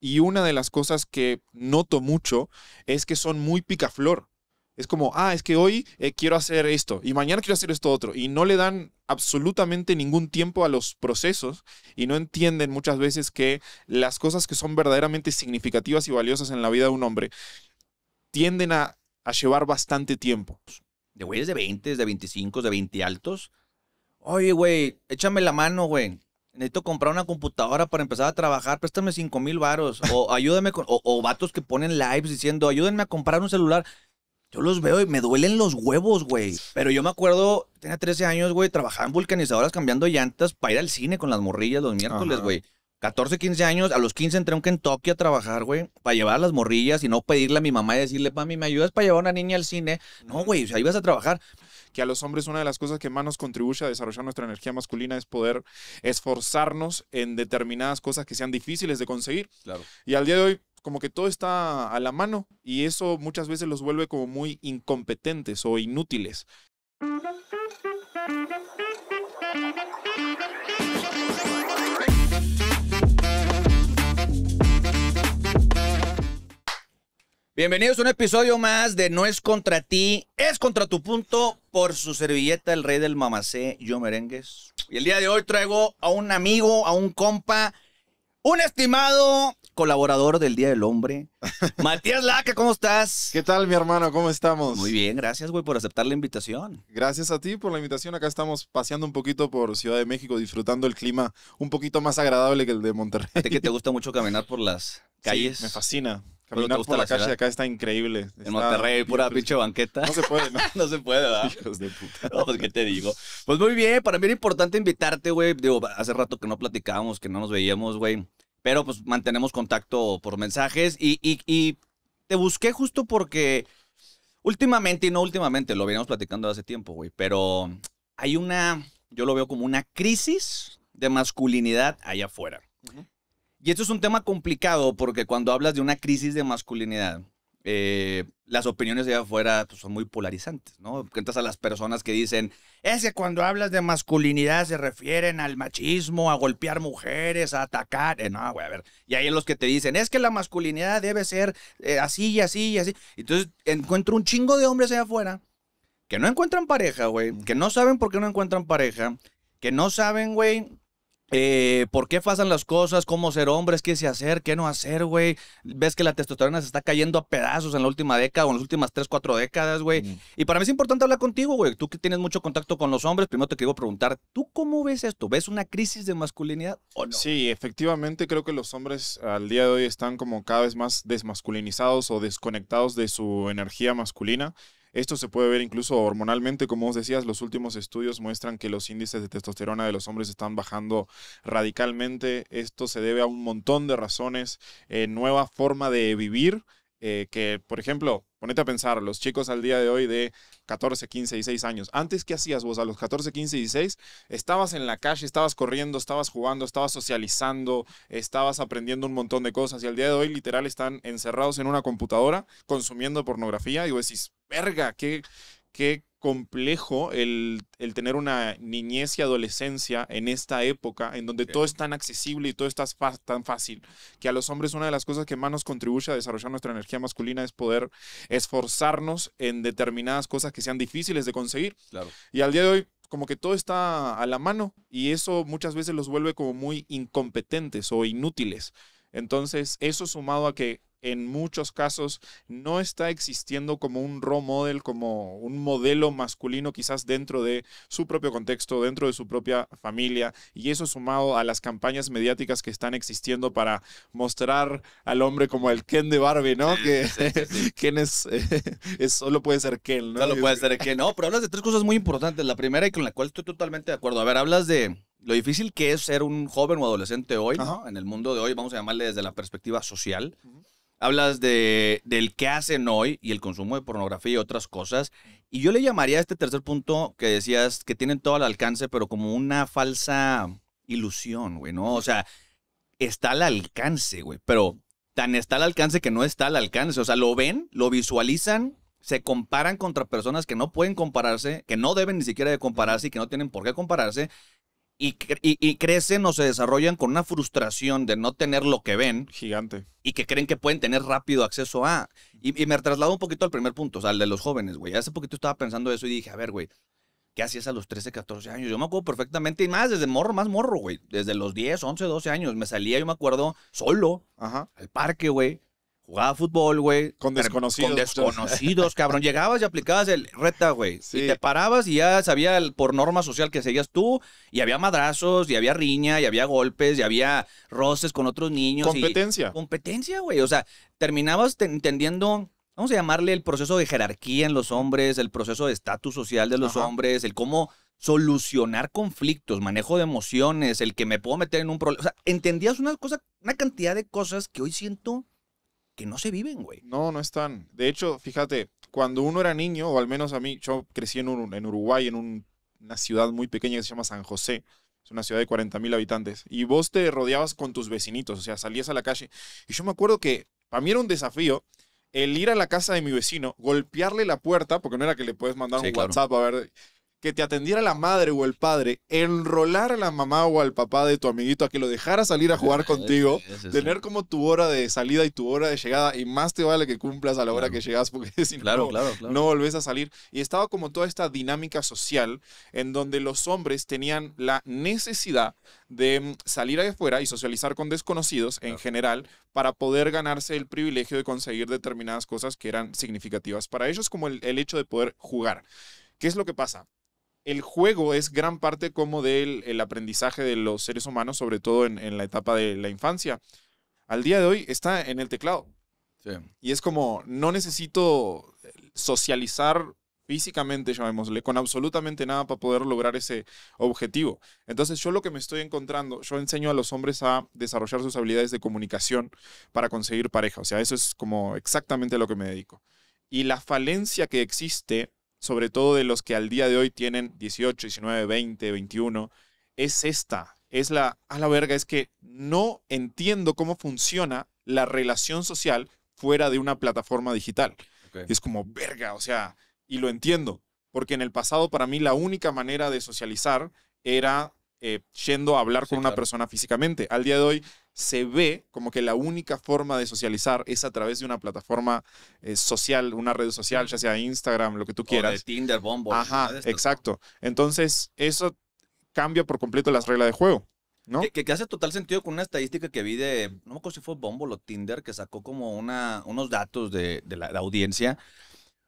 Y una de las cosas que noto mucho es que son muy picaflor. Es como, ah, es que hoy eh, quiero hacer esto y mañana quiero hacer esto otro. Y no le dan absolutamente ningún tiempo a los procesos y no entienden muchas veces que las cosas que son verdaderamente significativas y valiosas en la vida de un hombre tienden a, a llevar bastante tiempo. De güeyes de 20, de 25, de 20 altos. Oye, güey, échame la mano, güey necesito comprar una computadora para empezar a trabajar, préstame 5 mil varos, o ayúdame con, o, o, vatos que ponen lives diciendo, ayúdenme a comprar un celular. Yo los veo y me duelen los huevos, güey. Pero yo me acuerdo, tenía 13 años, güey, trabajaba en vulcanizadoras cambiando llantas para ir al cine con las morrillas los miércoles, güey. 14, 15 años, a los 15 entré a en Kentucky a trabajar, güey, para llevar las morrillas y no pedirle a mi mamá y decirle, mami, ¿me ayudas para llevar a una niña al cine? No, güey, o sea, ibas a trabajar que a los hombres una de las cosas que más nos contribuye a desarrollar nuestra energía masculina es poder esforzarnos en determinadas cosas que sean difíciles de conseguir. Y al día de hoy como que todo está a la mano y eso muchas veces los vuelve como muy incompetentes o inútiles. Bienvenidos a un episodio más de No es contra ti, es contra tu punto por su servilleta, el rey del mamacé, yo merengues. Y el día de hoy traigo a un amigo, a un compa, un estimado colaborador del Día del Hombre, Matías Laca, ¿cómo estás? ¿Qué tal, mi hermano? ¿Cómo estamos? Muy bien, gracias, güey, por aceptar la invitación. Gracias a ti por la invitación. Acá estamos paseando un poquito por Ciudad de México, disfrutando el clima un poquito más agradable que el de Monterrey. que te gusta mucho caminar por las calles. me fascina. Caminar por la, la calle acá está increíble. En Monterrey, pura pinche banqueta. No se puede, ¿no? no se puede, ¿verdad? de puta. pues, ¿qué te digo? Pues muy bien, para mí era importante invitarte, güey. Digo, hace rato que no platicábamos, que no nos veíamos, güey. Pero pues mantenemos contacto por mensajes y, te busqué justo porque últimamente, y no últimamente, lo veníamos platicando hace tiempo, güey, pero hay una, yo lo veo como una crisis de masculinidad allá afuera. Y esto es un tema complicado porque cuando hablas de una crisis de masculinidad, eh, las opiniones de allá afuera pues, son muy polarizantes, ¿no? Cuentas a las personas que dicen, es que cuando hablas de masculinidad se refieren al machismo, a golpear mujeres, a atacar. Eh, no, güey, a ver. Y ahí los que te dicen, es que la masculinidad debe ser eh, así y así y así. Entonces encuentro un chingo de hombres allá afuera que no encuentran pareja, güey, que no saben por qué no encuentran pareja, que no saben, güey, eh, ¿Por qué pasan las cosas? ¿Cómo ser hombres? ¿Qué se hacer? ¿Qué no hacer, güey? Ves que la testosterona se está cayendo a pedazos en la última década o en las últimas 3, 4 décadas, güey. Y para mí es importante hablar contigo, güey. Tú que tienes mucho contacto con los hombres, primero te quiero preguntar, ¿tú cómo ves esto? ¿Ves una crisis de masculinidad o no? Sí, efectivamente creo que los hombres al día de hoy están como cada vez más desmasculinizados o desconectados de su energía masculina. Esto se puede ver incluso hormonalmente, como os decías, los últimos estudios muestran que los índices de testosterona de los hombres están bajando radicalmente. Esto se debe a un montón de razones, eh, nueva forma de vivir eh, que, por ejemplo, ponete a pensar, los chicos al día de hoy de 14, 15, 16 años, antes qué hacías vos a los 14, 15, 16, estabas en la calle, estabas corriendo, estabas jugando, estabas socializando, estabas aprendiendo un montón de cosas y al día de hoy literal están encerrados en una computadora consumiendo pornografía y vos decís, verga, qué, qué complejo el, tener una niñez y adolescencia en esta época en donde todo es tan accesible y todo está tan fácil, que a los hombres una de las cosas que más nos contribuye a desarrollar nuestra energía masculina es poder esforzarnos en determinadas cosas que sean difíciles de conseguir. Y al día de hoy como que todo está a la mano y eso muchas veces los vuelve como muy incompetentes o inútiles. Entonces, eso sumado a que en muchos casos no está existiendo como un role model, como un modelo masculino quizás dentro de su propio contexto, dentro de su propia familia. Y eso sumado a las campañas mediáticas que están existiendo para mostrar al hombre como el Ken de Barbie, ¿no? que Ken eh, es, solo puede ser Ken, ¿no? Solo puede ser Ken. No, pero hablas de tres cosas muy importantes. La primera y con la cual estoy totalmente de acuerdo. A ver, hablas de lo difícil que es ser un joven o adolescente hoy, en el mundo de hoy, vamos a llamarle desde la perspectiva social. Hablas de, del qué hacen hoy y el consumo de pornografía y otras cosas. Y yo le llamaría a este tercer punto que decías que tienen todo al alcance, pero como una falsa ilusión, güey, ¿no? O sea, está al alcance, güey, pero tan está al alcance que no está al alcance. O sea, lo ven, lo visualizan, se comparan contra personas que no pueden compararse, que no deben ni siquiera de compararse y que no tienen por qué compararse, y, crecen o se desarrollan con una frustración de no tener lo que ven. Gigante. Y que creen que pueden tener rápido acceso a. Y, me traslado un poquito al primer punto, o sea, al de los jóvenes, güey. Hace poquito estaba pensando eso y dije, a ver, güey, ¿qué hacías a los 13, 14 años? Yo me acuerdo perfectamente, y más desde morro, más morro, güey. Desde los 10, 11, 12 años. Me salía, yo me acuerdo, solo Ajá. al parque, güey jugaba fútbol, güey. Con desconocidos. Con desconocidos, cabrón. Llegabas y aplicabas el reta, güey. Y te parabas y ya sabía por norma social que seguías tú. Y había madrazos, y había riña, y había golpes, y había roces con otros niños. Competencia. competencia, güey. O sea, terminabas entendiendo... Vamos a llamarle el proceso de jerarquía en los hombres, el proceso de estatus social de los hombres, el cómo solucionar conflictos, manejo de emociones, el que me puedo meter en un problema. O sea, entendías una cosa, una cantidad de cosas que hoy siento que no se viven, güey. No, no están. De hecho, fíjate, cuando uno era niño, o al menos a mí, yo crecí en, Uruguay, en una ciudad muy pequeña que se llama San José. Es una ciudad de 40.000 habitantes. Y vos te rodeabas con tus vecinitos, o sea, salías a la calle. Y yo me acuerdo que para mí era un desafío el ir a la casa de mi vecino, golpearle la puerta, porque no era que le puedes mandar un WhatsApp a ver que te atendiera la madre o el padre, enrolar a la mamá o al papá de tu amiguito a que lo dejara salir a jugar contigo, tener como tu hora de salida y tu hora de llegada, y más te vale que cumplas a la hora que llegas, porque si claro, no, no volvés a salir. Y estaba como toda esta dinámica social en donde los hombres tenían la necesidad de mm, salir afuera y socializar con desconocidos en general para poder ganarse el privilegio de conseguir determinadas cosas que eran significativas para ellos, como el, el hecho de poder jugar. ¿Qué es lo que pasa? el juego es gran parte como del aprendizaje de los seres humanos, sobre todo en, la etapa de la infancia. Al día de hoy está en el teclado. Y es como, no necesito eh, socializar físicamente, llamémosle, con absolutamente nada para poder lograr ese objetivo. Entonces yo lo que me estoy encontrando, yo enseño a los hombres a desarrollar sus habilidades de comunicación para conseguir pareja. O sea, eso es como exactamente lo que me dedico. Y la falencia que existe sobre todo de los que al día de hoy tienen 18, 19, 20, 21, es esta, es la, a la verga, es que no entiendo cómo funciona la relación social fuera de una plataforma digital. es como, verga, o sea, y lo entiendo, porque en el pasado para mí la única manera de socializar era eh, yendo a hablar con una persona físicamente. Al día de hoy se ve como que la única forma de socializar es a través de una plataforma eh, social, una red social, ya sea Instagram, lo que tú quieras. O Tinder, Bombo Ajá, exacto. Entonces, eso cambia por completo las reglas de juego. ¿No? Que, hace total sentido con una estadística que vi de, no me acuerdo si fue Bumble o Tinder, que sacó como una, unos datos de, la, audiencia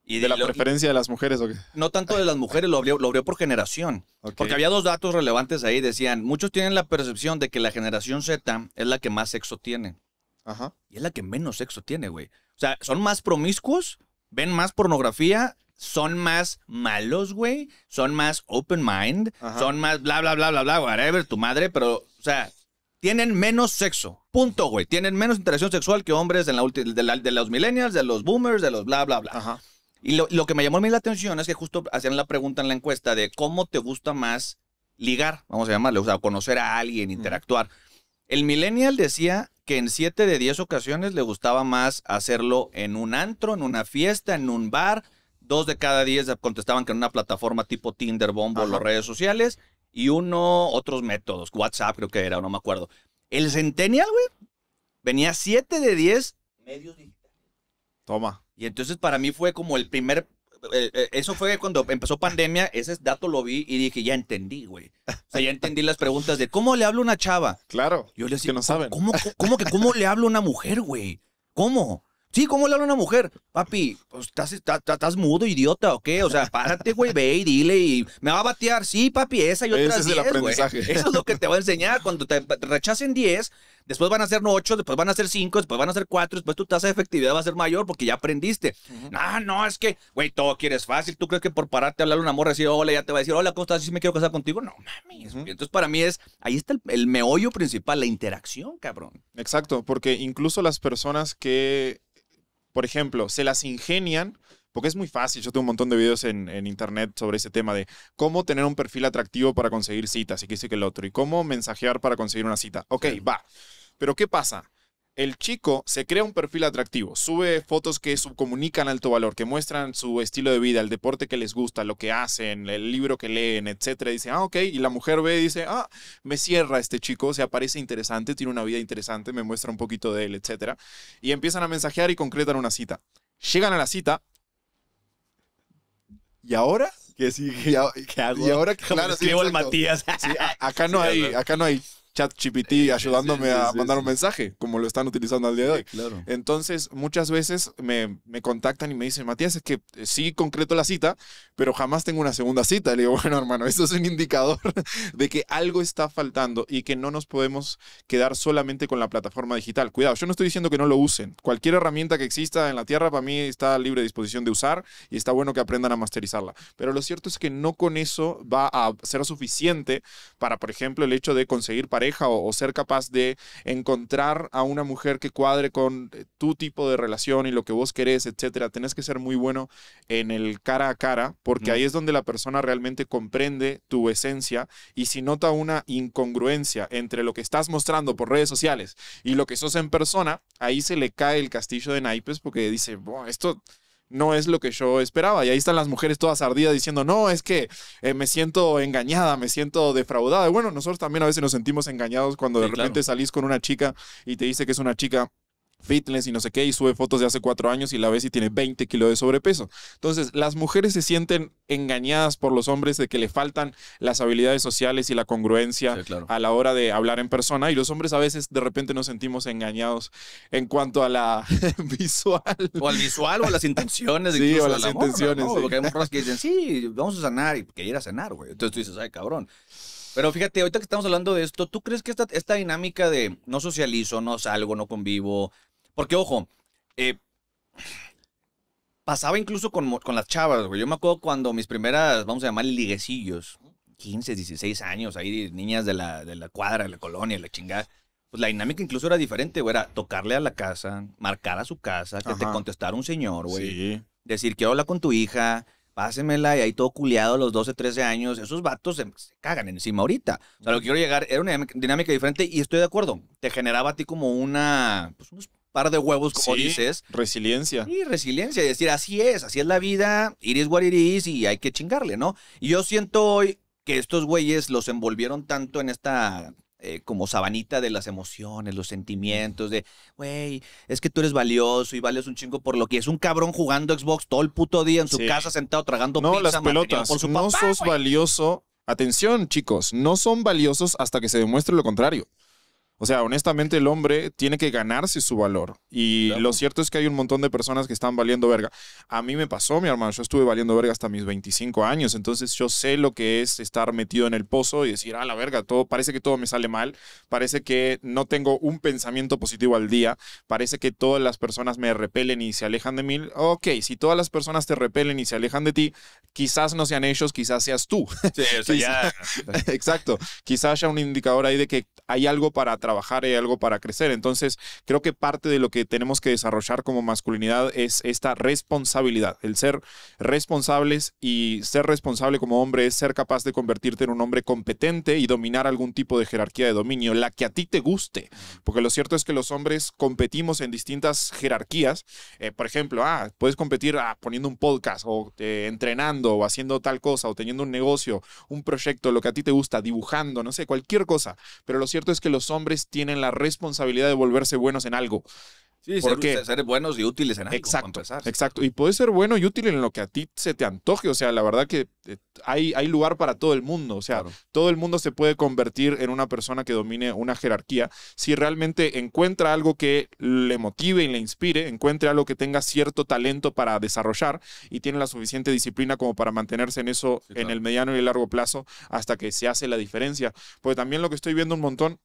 ¿De, la preferencia de las mujeres o No tanto de las mujeres, lo abrió, por generación. Porque había dos datos relevantes ahí. Decían, muchos tienen la percepción de que la generación Z es la que más sexo tiene. Ajá. Y es la que menos sexo tiene, güey. O sea, son más promiscuos, ven más pornografía, son más malos, güey, son más open mind, son más bla, bla, bla, bla, bla, whatever, tu madre, pero, o sea, tienen menos sexo. Punto, güey. Tienen menos interacción sexual que hombres de, de, los millennials, de los boomers, de los bla, bla, bla. Ajá. Y lo, que me llamó a mí la atención es que justo hacían la pregunta en la encuesta de cómo te gusta más ligar, vamos a llamarle, o sea, conocer a alguien, interactuar. El millennial decía que en 7 de 10 ocasiones le gustaba más hacerlo en un antro, en una fiesta, en un bar. Dos de cada 10 contestaban que en una plataforma tipo Tinder, Bombo, las redes sociales. Y uno, otros métodos, WhatsApp creo que era, no me acuerdo. El Centennial, güey, venía 7 de 10. Medios digitales. Toma. Y entonces para mí fue como el primer eh, eh, eso fue cuando empezó pandemia, ese dato lo vi y dije, ya entendí, güey. O sea, ya entendí las preguntas de cómo le hablo a una chava. Claro. Yo le decía, cómo que cómo le hablo a una mujer, güey? ¿Cómo? Sí, ¿cómo le habla una mujer? Papi, pues, estás, mudo, idiota, ¿o qué? O sea, párate, güey, ve y dile y me va a batear. Sí, papi, esa y otras es el Eso es lo que te va a enseñar. Cuando te rechacen 10, después van a ser 8, después van a ser 5, después van a ser 4, después tu tasa de efectividad va a ser mayor porque ya aprendiste. No, no, es que, güey, todo quieres fácil. ¿Tú crees que por pararte a hablar a una morra hola, ya te va a decir, hola, ¿cómo estás? ¿Sí me quiero casar contigo? No, mami. Entonces, para mí es, ahí está el meollo principal, la interacción, cabrón. Exacto, porque incluso las personas que por ejemplo, se las ingenian, porque es muy fácil, yo tengo un montón de videos en, internet sobre ese tema de cómo tener un perfil atractivo para conseguir citas, y que sé que el otro, y cómo mensajear para conseguir una cita. Ok, va. Pero ¿qué pasa? el chico se crea un perfil atractivo, sube fotos que subcomunican alto valor, que muestran su estilo de vida, el deporte que les gusta, lo que hacen, el libro que leen, etcétera. Dice, ah, ok. Y la mujer ve y dice, ah, me cierra este chico, se aparece interesante, tiene una vida interesante, me muestra un poquito de él, etc. Y empiezan a mensajear y concretan una cita. Llegan a la cita. ¿Y ahora? Que sí, ¿Y, ¿Y ahora? Claro, sí, el Matías. acá no hay, acá no hay ChatGPT eh, ayudándome a mandar un mensaje, como lo están utilizando al día de hoy. Entonces, muchas veces me, me, contactan y me dicen, Matías, es que eh, sí concreto la cita, pero jamás tengo una segunda cita. Le digo, bueno, hermano, eso es un indicador de que algo está faltando y que no nos podemos quedar solamente con la plataforma digital. Cuidado, yo no estoy diciendo que no lo usen. Cualquier herramienta que exista en la Tierra, para mí está libre disposición de usar y está bueno que aprendan a masterizarla. Pero lo cierto es que no con eso va a ser suficiente para, por ejemplo, el hecho de conseguir pareja o, ser capaz de encontrar a una mujer que cuadre con eh, tu tipo de relación y lo que vos querés, etcétera, tenés que ser muy bueno en el cara a cara, porque ahí es donde la persona realmente comprende tu esencia y si nota una incongruencia entre lo que estás mostrando por redes sociales y lo que sos en persona, ahí se le cae el castillo de naipes porque dice, esto no es lo que yo esperaba. Y ahí están las mujeres todas ardidas diciendo, no, es que eh, me siento engañada, me siento defraudada. Y bueno, nosotros también a veces nos sentimos engañados cuando de repente salís con una chica y te dice que es una chica fitness y no sé qué, y sube fotos de hace cuatro años y la ves y tiene 20 kilos de sobrepeso. Entonces, las mujeres se sienten engañadas por los hombres de que le faltan las habilidades sociales y la congruencia a la hora de hablar en persona, y los hombres a veces de repente nos sentimos engañados en cuanto a la visual. O al visual, o a las intenciones. Sí, o a las intenciones. Porque hay mujeres que dicen, sí, vamos a sanar, y que ir a cenar güey. Entonces tú dices, ay, cabrón. Pero fíjate, ahorita que estamos hablando de esto, ¿tú crees que esta, esta dinámica de no socializo, no salgo, no convivo, porque, ojo, eh, pasaba incluso con, las chavas, güey. Yo me acuerdo cuando mis primeras, vamos a llamar liguecillos, 15, 16 años, ahí niñas de la, de la cuadra, de la colonia, la chingada. Pues la dinámica incluso era diferente, güey. Era tocarle a la casa, marcar a su casa, que te contestara un señor, güey. Decir, quiero hablar con tu hija, pásemela, y ahí todo culiado a los 12, 13 años. Esos vatos se, cagan encima ahorita. O sea, lo que quiero llegar era una dinámica diferente y estoy de acuerdo. Te generaba a ti como una, pues, par de huevos, como dices. Resiliencia. Y resiliencia, y decir, así es, así es la vida, iris what it is, y hay que chingarle, ¿no? Y yo siento hoy que estos güeyes los envolvieron tanto en esta eh, como sabanita de las emociones, los sentimientos, de, güey, es que tú eres valioso y vales un chingo por lo que es un cabrón jugando Xbox todo el puto día en su casa sentado tragando no, las pelotas. su no sos valioso. Atención, chicos, no son valiosos hasta que se demuestre lo contrario. O sea, honestamente el hombre tiene que ganarse su valor. Y lo cierto es que hay un montón de personas que están valiendo verga. A mí me pasó, mi hermano, yo estuve valiendo verga hasta mis 25 años, entonces yo sé lo que es estar metido en el pozo y decir, ah, la verga, todo, parece que todo me sale mal, parece que no tengo un pensamiento positivo al día, parece que todas las personas me repelen y se alejan de mí. Ok, si todas las personas te repelen y se alejan de ti, quizás no sean ellos, quizás seas tú. Sí, o sea, Exacto, quizás haya un indicador ahí de que hay algo para trabajar, y algo para crecer. Entonces, creo que parte de lo que tenemos que desarrollar como masculinidad es esta responsabilidad, el ser responsables y ser responsable como hombre es ser capaz de convertirte en un hombre competente y dominar algún tipo de jerarquía de dominio, la que a ti te guste, porque lo cierto es que los hombres competimos en distintas jerarquías, eh, por ejemplo, ah, puedes competir ah, poniendo un podcast o eh, entrenando o haciendo tal cosa o teniendo un negocio, un proyecto, lo que a ti te gusta, dibujando, no sé, cualquier cosa, pero lo cierto es que los hombres tienen la responsabilidad de volverse buenos en algo. Sí, Porque, ser, buenos y útiles en algo. Exacto, exacto. Y puedes ser bueno y útil en lo que a ti se te antoje. O sea, la verdad que eh, hay, hay lugar para todo el mundo. O sea, todo el mundo se puede convertir en una persona que domine una jerarquía si realmente encuentra algo que le motive y le inspire, Encuentre algo que tenga cierto talento para desarrollar y tiene la suficiente disciplina como para mantenerse en eso en el mediano y el largo plazo hasta que se hace la diferencia. Pues también lo que estoy viendo un montón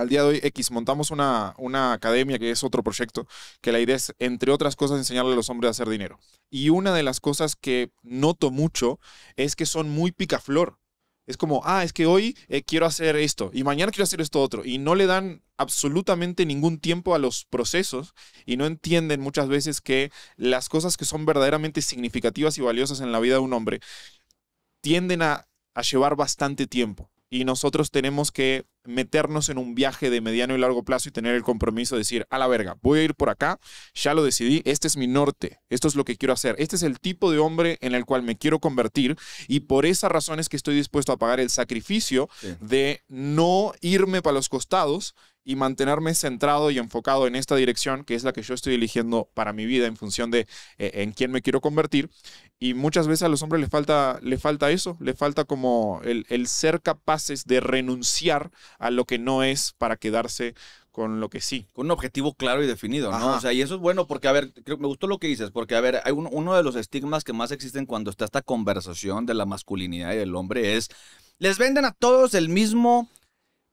al día de hoy X montamos una, academia que es otro proyecto, que la idea es, entre otras cosas, enseñarle a los hombres a hacer dinero. Y una de las cosas que noto mucho es que son muy picaflor. Es como, ah, es que hoy eh, quiero hacer esto y mañana quiero hacer esto otro. Y no le dan absolutamente ningún tiempo a los procesos y no entienden muchas veces que las cosas que son verdaderamente significativas y valiosas en la vida de un hombre tienden a, a llevar bastante tiempo. Y nosotros tenemos que meternos en un viaje de mediano y largo plazo y tener el compromiso de decir, a la verga, voy a ir por acá, ya lo decidí, este es mi norte, esto es lo que quiero hacer, este es el tipo de hombre en el cual me quiero convertir y por esa razón es que estoy dispuesto a pagar el sacrificio de no irme para los costados y mantenerme centrado y enfocado en esta dirección, que es la que yo estoy eligiendo para mi vida en función de eh, en quién me quiero convertir. Y muchas veces a los hombres les falta, falta eso, les falta como el, ser capaces de renunciar a lo que no es para quedarse con lo que sí. Con un objetivo claro y definido, ¿no? O sea, y eso es bueno porque, a ver, me gustó lo que dices, porque, a ver, hay uno de los estigmas que más existen cuando está esta conversación de la masculinidad y del hombre es, les venden a todos el mismo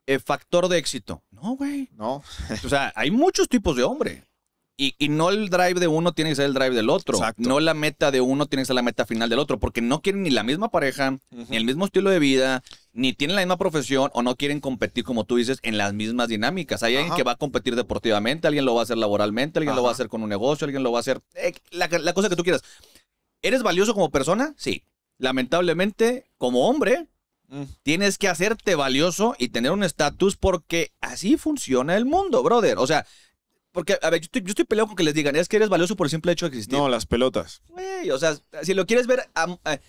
eh, factor de éxito. No, güey. No. o sea, hay muchos tipos de hombre. Y, no el drive de uno tiene que ser el drive del otro. No la meta de uno tiene que ser la meta final del otro, porque no quieren ni la misma pareja, ni el mismo estilo de vida, ni tienen la misma profesión o no quieren competir, como tú dices, en las mismas dinámicas. Hay alguien que va a competir deportivamente, alguien lo va a hacer laboralmente, alguien lo va a hacer con un negocio, alguien lo va a hacer. Eh, la, la cosa que tú quieras. ¿Eres valioso como persona? Sí. Lamentablemente, como hombre, Mm. Tienes que hacerte valioso y tener un estatus porque así funciona el mundo, brother. O sea, porque, a ver, yo estoy, peleado con que les digan, es que eres valioso por el simple hecho de existir. No, las pelotas. o sea, si lo quieres ver, eh,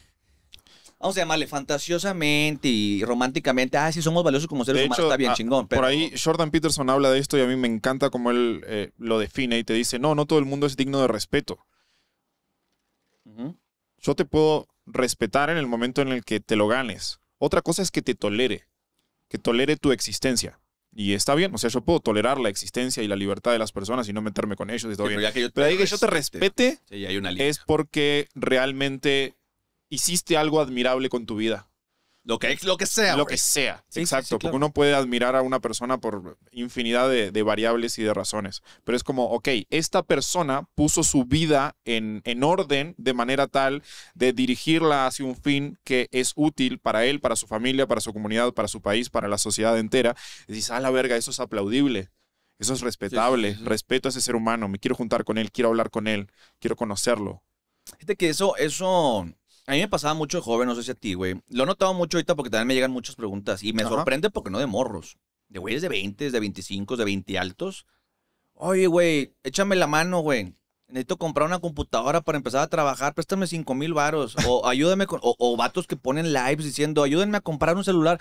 vamos a llamarle fantasiosamente y románticamente, ah, sí, somos valiosos como seres humanos, está bien, ah, chingón. Por ahí Jordan Peterson habla de esto y a mí me encanta cómo él eh, lo define y te dice, no, no todo el mundo es digno de respeto. Yo te puedo respetar en el momento en el que te lo ganes. Otra cosa es que te tolere, que tolere tu existencia. Y está bien, o sea, yo puedo tolerar la existencia y la libertad de las personas y no meterme con ellos y todo bien. Pero, que yo te, ahí que yo te respete es porque realmente hiciste algo admirable con tu vida. Lo que, lo que sea. Lo que sea. Exacto, porque uno puede admirar a una persona por infinidad de, variables y de razones. Pero es como, ok, esta persona puso su vida en, en orden de manera tal de dirigirla hacia un fin que es útil para él, para su familia, para su comunidad, para su país, para la sociedad entera. Y dices, ah, la verga, eso es aplaudible. Eso es respetable. Respeto a ese ser humano. Me quiero juntar con él, quiero hablar con él, quiero conocerlo. Fíjate que eso, eso a mí me pasaba mucho de joven, no sé si a ti, güey. Lo he notado mucho ahorita porque también me llegan muchas preguntas y me sorprende porque no de morros. De güeyes de 20, de 25, de 20 altos. Oye, güey, échame la mano, güey. Necesito comprar una computadora para empezar a trabajar. Préstame 5 mil varos. O ayúdame con... O, vatos que ponen lives diciendo, ayúdenme a comprar un celular.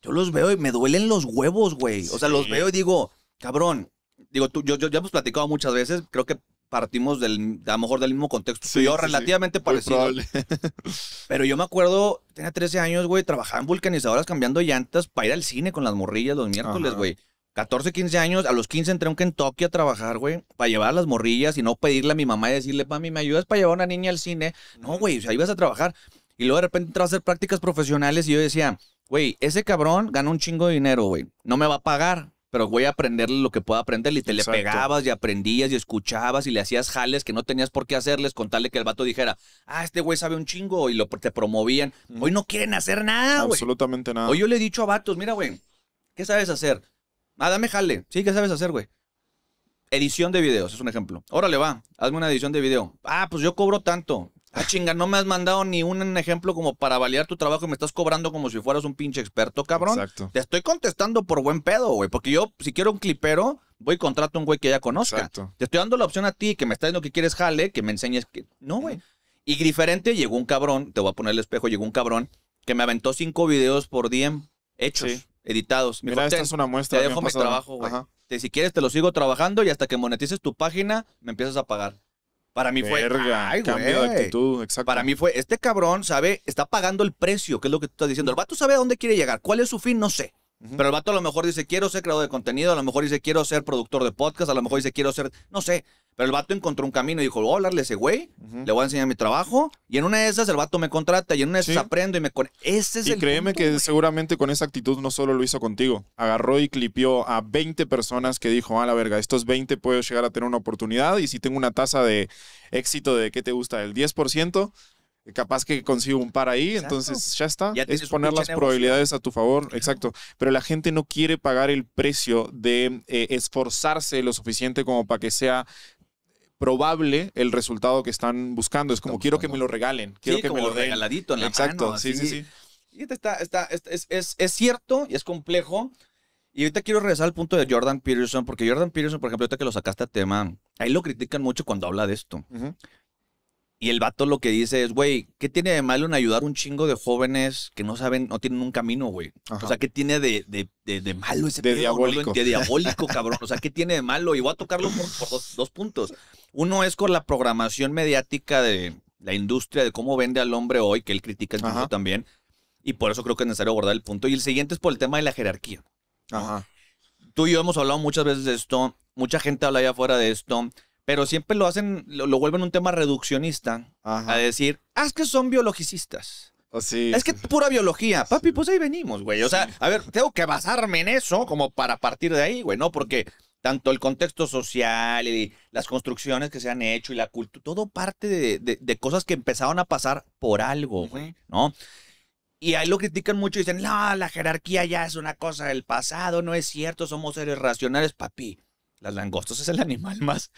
Yo los veo y me duelen los huevos, güey. O sea, los veo y digo, cabrón. Digo, tú, yo, yo ya hemos platicado muchas veces. Creo que partimos del, a lo mejor del mismo contexto. yo relativamente parecido. Pero yo me acuerdo, tenía 13 años, güey, trabajaba en vulcanizadoras cambiando llantas para ir al cine con las morrillas los miércoles, güey. 14, 15 años, a los 15 entré a en Kentucky a trabajar, güey, para llevar las morrillas y no pedirle a mi mamá y decirle, mami, ¿me ayudas para llevar a una niña al cine? No, güey, o sea, ibas a trabajar. Y luego de repente entras a hacer prácticas profesionales y yo decía, güey, ese cabrón gana un chingo de dinero, güey, no me va a pagar pero voy a aprenderle lo que pueda aprenderle. Y te le pegabas y aprendías y escuchabas y le hacías jales que no tenías por qué hacerles con tal de que el vato dijera, ah, este güey sabe un chingo y lo, te promovían. Hoy no quieren hacer nada, güey. Absolutamente nada. Hoy yo le he dicho a vatos, mira, güey, ¿qué sabes hacer? Ah, dame jale. Sí, ¿qué sabes hacer, güey? Edición de videos, es un ejemplo. Órale, va, hazme una edición de video. Ah, pues yo cobro tanto. Ah, chinga, no me has mandado ni un ejemplo como para validar tu trabajo y me estás cobrando como si fueras un pinche experto, cabrón. Exacto. Te estoy contestando por buen pedo, güey. Porque yo, si quiero un clipero, voy y contrato a un güey que ya conozca. Exacto. Te estoy dando la opción a ti, que me estás diciendo que quieres jale, que me enseñes que. No, güey. Y diferente, llegó un cabrón, te voy a poner el espejo, llegó un cabrón que me aventó cinco videos por día hechos, editados. Mira, esta es una muestra. Te dejo mi trabajo, güey. Si quieres, te lo sigo trabajando y hasta que monetices tu página, me empiezas a pagar. Para mí fue. cambio de actitud, exacto. Para mí fue, este cabrón sabe, está pagando el precio, que es lo que tú estás diciendo. El vato sabe a dónde quiere llegar. ¿Cuál es su fin? No sé. Pero el vato a lo mejor dice, quiero ser creador de contenido, a lo mejor dice, quiero ser productor de podcast, a lo mejor dice, quiero ser, no sé. Pero el vato encontró un camino y dijo, voy oh, a hablarle ese güey, le voy a enseñar mi trabajo. Y en una de esas el vato me contrata y en una de esas aprendo y me... Con... es y créeme que seguramente con esa actitud no solo lo hizo contigo. Agarró y clipió a 20 personas que dijo, a la verga, estos 20 puedo llegar a tener una oportunidad y si tengo una tasa de éxito de, ¿qué te gusta? El 10% eh, capaz que consigo un par ahí, entonces ya está. es poner las probabilidades a tu favor, exacto. Pero la gente no quiere pagar el precio de eh, esforzarse lo suficiente como para que sea probable el resultado que están buscando. Es como, quiero que me lo regalen, quiero que me lo regaladito en la Exacto, sí, sí, sí. Y está, está, es, es, es, cierto y es complejo. Y ahorita quiero regresar al punto de Jordan Peterson, porque Jordan Peterson, por ejemplo, ahorita que lo sacaste a tema, ahí lo critican mucho cuando habla de esto. Y el vato lo que dice es, güey, ¿qué tiene de malo en ayudar a un chingo de jóvenes que no saben, no tienen un camino, güey? O sea, ¿qué tiene de, malo ese de diabólico. De diabólico, cabrón. O sea, ¿qué tiene de malo? Y voy a tocarlo por, dos, puntos. Uno es con la programación mediática de la industria, de cómo vende al hombre hoy, que él critica el también. Y por eso creo que es necesario abordar el punto. Y el siguiente es por el tema de la jerarquía. Ajá. Tú y yo hemos hablado muchas veces de esto. Mucha gente habla allá afuera de esto pero siempre lo hacen, lo, vuelven un tema reduccionista a decir, haz ah, es que son biologicistas. Oh, es que pura biología. Papi, pues ahí venimos, güey. O sea, a ver, tengo que basarme en eso como para partir de ahí, güey, ¿no? Porque tanto el contexto social y las construcciones que se han hecho y la cultura, todo parte de, cosas que empezaron a pasar por algo, güey, ¿no? Y ahí lo critican mucho y dicen, no, la jerarquía ya es una cosa del pasado, no es cierto, somos seres racionales, papi las langostas es el animal más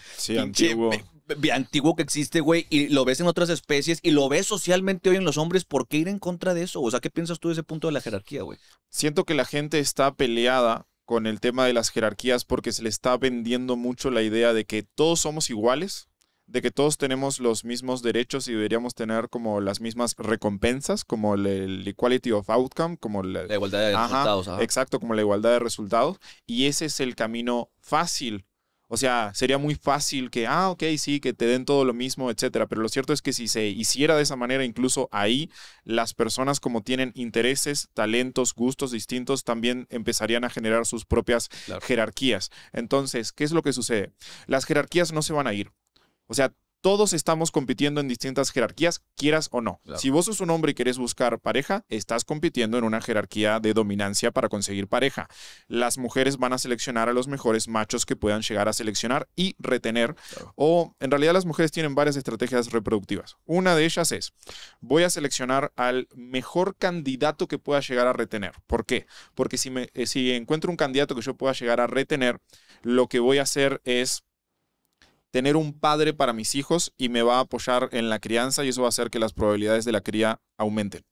antiguo que existe, güey. Y lo ves en otras especies y lo ves socialmente hoy en los hombres. ¿Por qué ir en contra de eso? O sea, ¿qué piensas tú de ese punto de la jerarquía, güey? Siento que la gente está peleada con el tema de las jerarquías porque se le está vendiendo mucho la idea de que todos somos iguales de que todos tenemos los mismos derechos y deberíamos tener como las mismas recompensas, como el, equality of outcome, como la, igualdad de resultados. Exacto, como la igualdad de resultados. Y ese es el camino fácil. O sea, sería muy fácil que, ah, ok, sí, que te den todo lo mismo, etcétera. Pero lo cierto es que si se hiciera de esa manera, incluso ahí, las personas como tienen intereses, talentos, gustos distintos, también empezarían a generar sus propias jerarquías. Entonces, ¿qué es lo que sucede? Las jerarquías no se van a ir. O sea, todos estamos compitiendo en distintas jerarquías, quieras o no. Si vos sos un hombre y querés buscar pareja, estás compitiendo en una jerarquía de dominancia para conseguir pareja. Las mujeres van a seleccionar a los mejores machos que puedan llegar a seleccionar y retener. O en realidad las mujeres tienen varias estrategias reproductivas. Una de ellas es, voy a seleccionar al mejor candidato que pueda llegar a retener. ¿Por qué? Porque si, me, eh, si encuentro un candidato que yo pueda llegar a retener, lo que voy a hacer es tener un padre para mis hijos y me va a apoyar en la crianza y eso va a hacer que las probabilidades de la cría aumenten.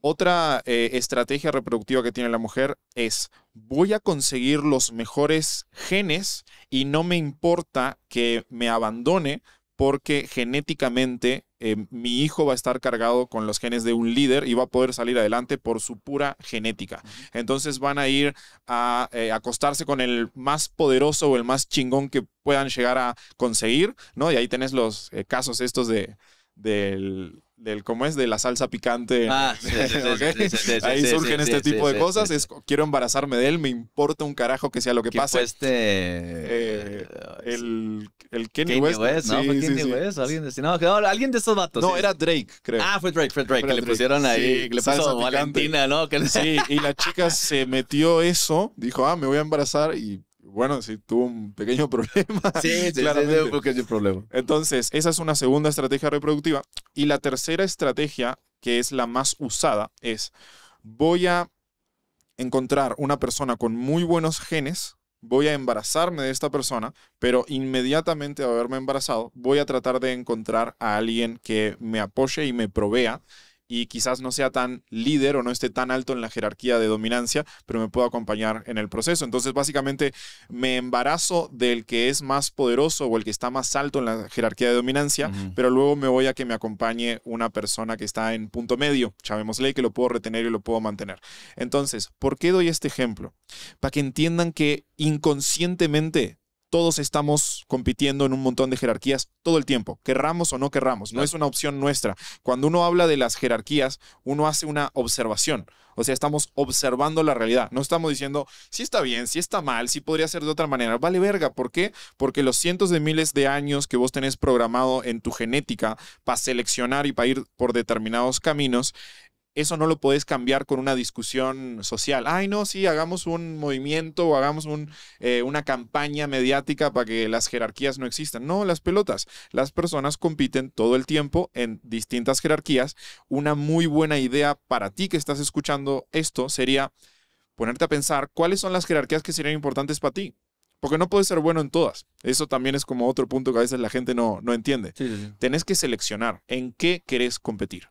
Otra eh, estrategia reproductiva que tiene la mujer es voy a conseguir los mejores genes y no me importa que me abandone porque genéticamente eh, mi hijo va a estar cargado con los genes de un líder y va a poder salir adelante por su pura genética. Entonces van a ir a eh, acostarse con el más poderoso o el más chingón que puedan llegar a conseguir, ¿no? Y ahí tenés los eh, casos estos de, del del cómo es de la salsa picante. Ahí surgen este tipo de cosas. Es, quiero embarazarme de él, me importa un carajo que sea lo que pase. Fue este eh, el, el Kenny, West, ¿no? ¿Fue Kenny West, alguien de esos no, vatos. No, era Drake, creo. Ah, fue Drake, fue Drake, que le pusieron ahí, le puso Valentina, ¿no? Sí, y la chica se metió eso, dijo, "Ah, me voy a embarazar" y bueno, sí, tuvo un pequeño problema. Sí, un pequeño problema. Entonces, esa es una segunda estrategia reproductiva. Y la tercera estrategia, que es la más usada, es voy a encontrar una persona con muy buenos genes, voy a embarazarme de esta persona, pero inmediatamente de haberme embarazado, voy a tratar de encontrar a alguien que me apoye y me provea y quizás no sea tan líder o no esté tan alto en la jerarquía de dominancia, pero me puedo acompañar en el proceso. Entonces, básicamente, me embarazo del que es más poderoso o el que está más alto en la jerarquía de dominancia, pero luego me voy a que me acompañe una persona que está en punto medio, llamémosle, que lo puedo retener y lo puedo mantener. Entonces, ¿por qué doy este ejemplo? Para que entiendan que inconscientemente todos estamos compitiendo en un montón de jerarquías todo el tiempo, querramos o no querramos, no es una opción nuestra. Cuando uno habla de las jerarquías, uno hace una observación, o sea, estamos observando la realidad, no estamos diciendo si está bien, si está mal, si podría ser de otra manera, vale verga, ¿por qué? Porque los cientos de miles de años que vos tenés programado en tu genética para seleccionar y para ir por determinados caminos, eso no lo puedes cambiar con una discusión social. Ay, no, sí, hagamos un movimiento o hagamos eh, una campaña mediática para que las jerarquías no existan. No, las pelotas. Las personas compiten todo el tiempo en distintas jerarquías. Una muy buena idea para ti que estás escuchando esto sería ponerte a pensar cuáles son las jerarquías que serían importantes para ti. Porque no puedes ser bueno en todas. Eso también es como otro punto que a veces la gente no, no entiende. Tenés que seleccionar en qué querés competir,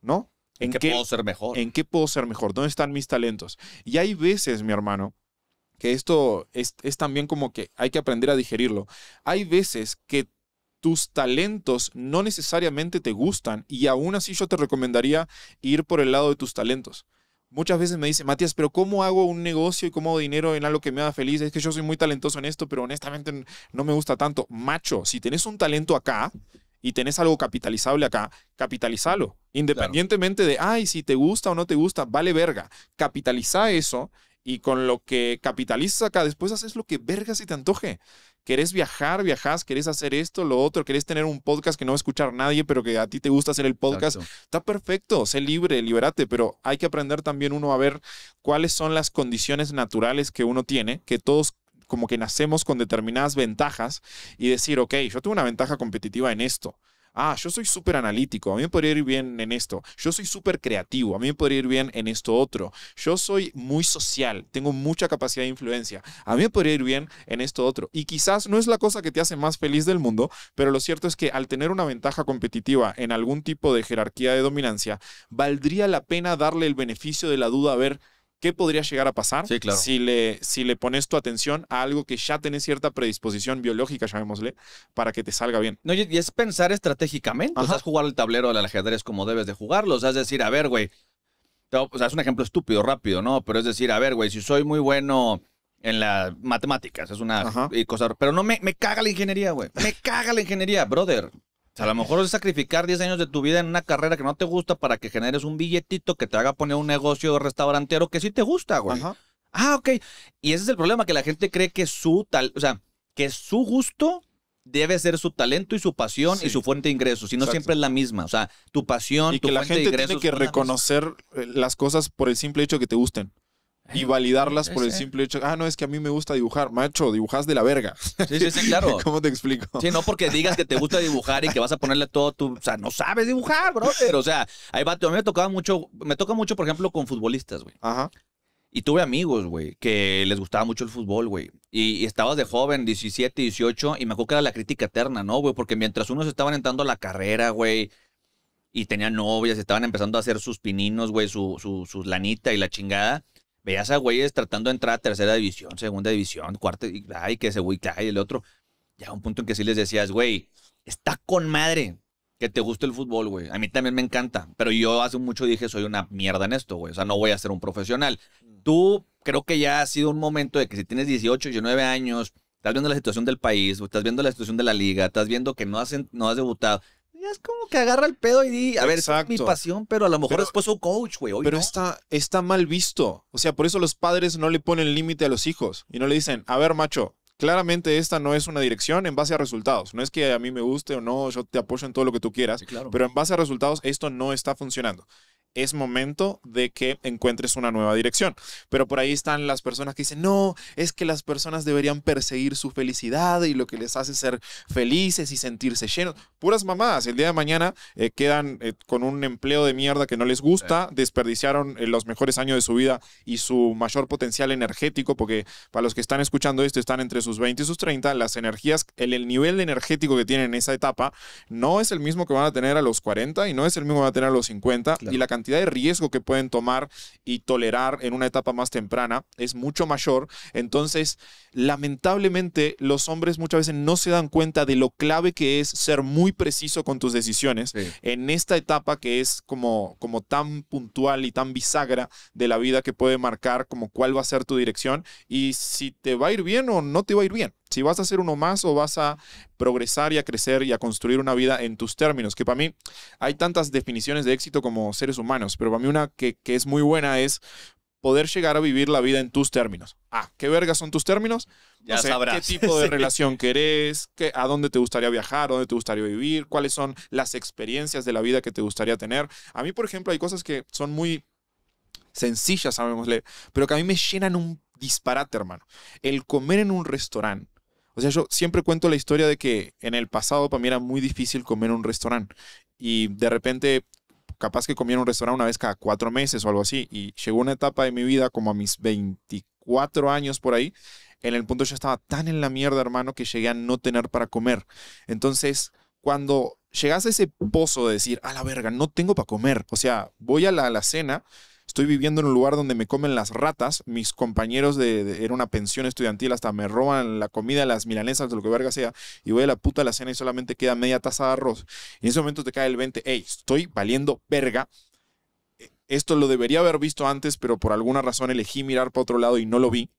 ¿no? ¿En, qué, puedo ser mejor? ¿En qué puedo ser mejor? ¿Dónde están mis talentos? Y hay veces, mi hermano, que esto es, es también como que hay que aprender a digerirlo. Hay veces que tus talentos no necesariamente te gustan y aún así yo te recomendaría ir por el lado de tus talentos. Muchas veces me dice Matías, pero ¿cómo hago un negocio y cómo hago dinero en algo que me haga feliz? Es que yo soy muy talentoso en esto, pero honestamente no me gusta tanto. Macho, si tenés un talento acá, y tenés algo capitalizable acá, capitalizalo. Independientemente de, ay, si te gusta o no te gusta, vale verga. Capitaliza eso y con lo que capitalizas acá, después haces lo que verga si te antoje. Querés viajar, viajas, querés hacer esto, lo otro, querés tener un podcast que no va a escuchar nadie, pero que a ti te gusta hacer el podcast. Está perfecto, sé libre, liberate, pero hay que aprender también uno a ver cuáles son las condiciones naturales que uno tiene, que todos como que nacemos con determinadas ventajas y decir, ok, yo tengo una ventaja competitiva en esto. Ah, yo soy súper analítico, a mí me podría ir bien en esto. Yo soy súper creativo, a mí me podría ir bien en esto otro. Yo soy muy social, tengo mucha capacidad de influencia, a mí me podría ir bien en esto otro. Y quizás no es la cosa que te hace más feliz del mundo, pero lo cierto es que al tener una ventaja competitiva en algún tipo de jerarquía de dominancia, valdría la pena darle el beneficio de la duda a ver ¿Qué podría llegar a pasar si, le, si le pones tu atención a algo que ya tenés cierta predisposición biológica, llamémosle, para que te salga bien? No, y es pensar estratégicamente. O sea, jugar el tablero del ajedrez como debes de jugarlo. O sea, es decir, a ver, güey. O sea, es un ejemplo estúpido, rápido, ¿no? Pero es decir, a ver, güey, si soy muy bueno en las matemáticas, es una cosa. Pero no me, me caga la ingeniería, güey. Me caga la ingeniería, brother. O sea, a lo mejor es sacrificar 10 años de tu vida en una carrera que no te gusta para que generes un billetito que te haga poner un negocio restaurantero que sí te gusta, güey. Ajá. Ah, ok. Y ese es el problema, que la gente cree que su tal, o sea, que su gusto debe ser su talento y su pasión y su fuente de ingresos, si no siempre es la misma. O sea, tu pasión, y tu que la gente tiene que reconocer eh, las cosas por el simple hecho que te gusten y validarlas por el simple hecho, ah, no, es que a mí me gusta dibujar, macho, dibujas de la verga. Sí, sí, sí, claro. ¿Cómo te explico? Sí, no porque digas que te gusta dibujar y que vas a ponerle todo tu, o sea, no sabes dibujar, brother. O sea, ahí va, a mí me tocaba mucho, me toca mucho, por ejemplo, con futbolistas, güey. Ajá. Y tuve amigos, güey, que les gustaba mucho el fútbol, güey. Y, estabas de joven, 17, 18, y me acuerdo que era la crítica eterna, ¿no, güey? Porque mientras unos estaban entrando a la carrera, güey, y tenían novias, estaban empezando a hacer sus pininos, güey, su, su, su lanita y la chingada Veías a güeyes tratando de entrar a tercera división, segunda división, cuarta, y ay, que ese güey, y el otro. Ya un punto en que sí les decías, güey, está con madre que te guste el fútbol, güey. A mí también me encanta, pero yo hace mucho dije, soy una mierda en esto, güey. O sea, no voy a ser un profesional. Mm. Tú creo que ya ha sido un momento de que si tienes 18, 19 años, estás viendo la situación del país, estás viendo la situación de la liga, estás viendo que no, no has debutado, es como que agarra el pedo y di, a ver, es mi pasión, pero a lo mejor después su coach, güey. Pero está, está mal visto. O sea, por eso los padres no le ponen límite a los hijos y no le dicen, a ver, macho, claramente esta no es una dirección en base a resultados. No es que a mí me guste o no, yo te apoyo en todo lo que tú quieras, pero en base a resultados esto no está funcionando es momento de que encuentres una nueva dirección. Pero por ahí están las personas que dicen, no, es que las personas deberían perseguir su felicidad y lo que les hace ser felices y sentirse llenos. Puras mamadas, el día de mañana eh, quedan eh, con un empleo de mierda que no les gusta, desperdiciaron eh, los mejores años de su vida y su mayor potencial energético, porque para los que están escuchando esto están entre sus 20 y sus 30, las energías, el, nivel energético que tienen en esa etapa no es el mismo que van a tener a los 40 y no es el mismo que van a tener a los 50 y la cantidad cantidad de riesgo que pueden tomar y tolerar en una etapa más temprana es mucho mayor. Entonces, lamentablemente, los hombres muchas veces no se dan cuenta de lo clave que es ser muy preciso con tus decisiones en esta etapa que es como, como tan puntual y tan bisagra de la vida que puede marcar como cuál va a ser tu dirección y si te va a ir bien o no te va a ir bien. Si vas a ser uno más o vas a progresar y a crecer y a construir una vida en tus términos, que para mí hay tantas definiciones de éxito como seres humanos, pero para mí una que, que es muy buena es poder llegar a vivir la vida en tus términos. Ah, ¿qué vergas son tus términos? ya sabrás. ¿Qué tipo de relación querés? Qué, ¿A dónde te gustaría viajar? ¿Dónde te gustaría vivir? ¿Cuáles son las experiencias de la vida que te gustaría tener? A mí, por ejemplo, hay cosas que son muy sencillas, sabemosle, pero que a mí me llenan un disparate, hermano. El comer en un restaurante o sea, yo siempre cuento la historia de que en el pasado para mí era muy difícil comer en un restaurante y de repente capaz que comía en un restaurante una vez cada cuatro meses o algo así y llegó una etapa de mi vida como a mis 24 años por ahí en el punto yo estaba tan en la mierda, hermano, que llegué a no tener para comer. Entonces, cuando llegas a ese pozo de decir, a la verga, no tengo para comer, o sea, voy a la, a la cena estoy viviendo en un lugar donde me comen las ratas, mis compañeros de, una pensión estudiantil, hasta me roban la comida, las milanesas, lo que verga sea, y voy a la puta a la cena y solamente queda media taza de arroz. en ese momento te cae el 20, hey, estoy valiendo verga. E, esto lo debería haber visto antes, pero por alguna razón elegí mirar para otro lado y no lo vi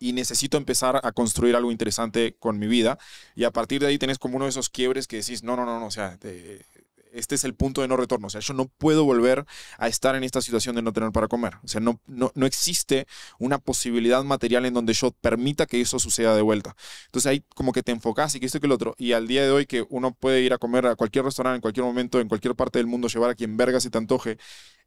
y necesito empezar a construir algo interesante con mi vida. Y a partir de ahí tenés como uno de esos quiebres que decís, no, no, no, no, o sea, te, este es el punto de no retorno. O sea, yo no puedo volver a estar en esta situación de no tener para comer. O sea, no, no, existe una posibilidad material en donde yo permita que eso suceda de vuelta. Entonces ahí como que te enfocas y que esto que el otro. Y al día de hoy que uno puede ir a comer a cualquier restaurante, en cualquier momento, en cualquier parte del mundo, llevar a quien verga se te antoje.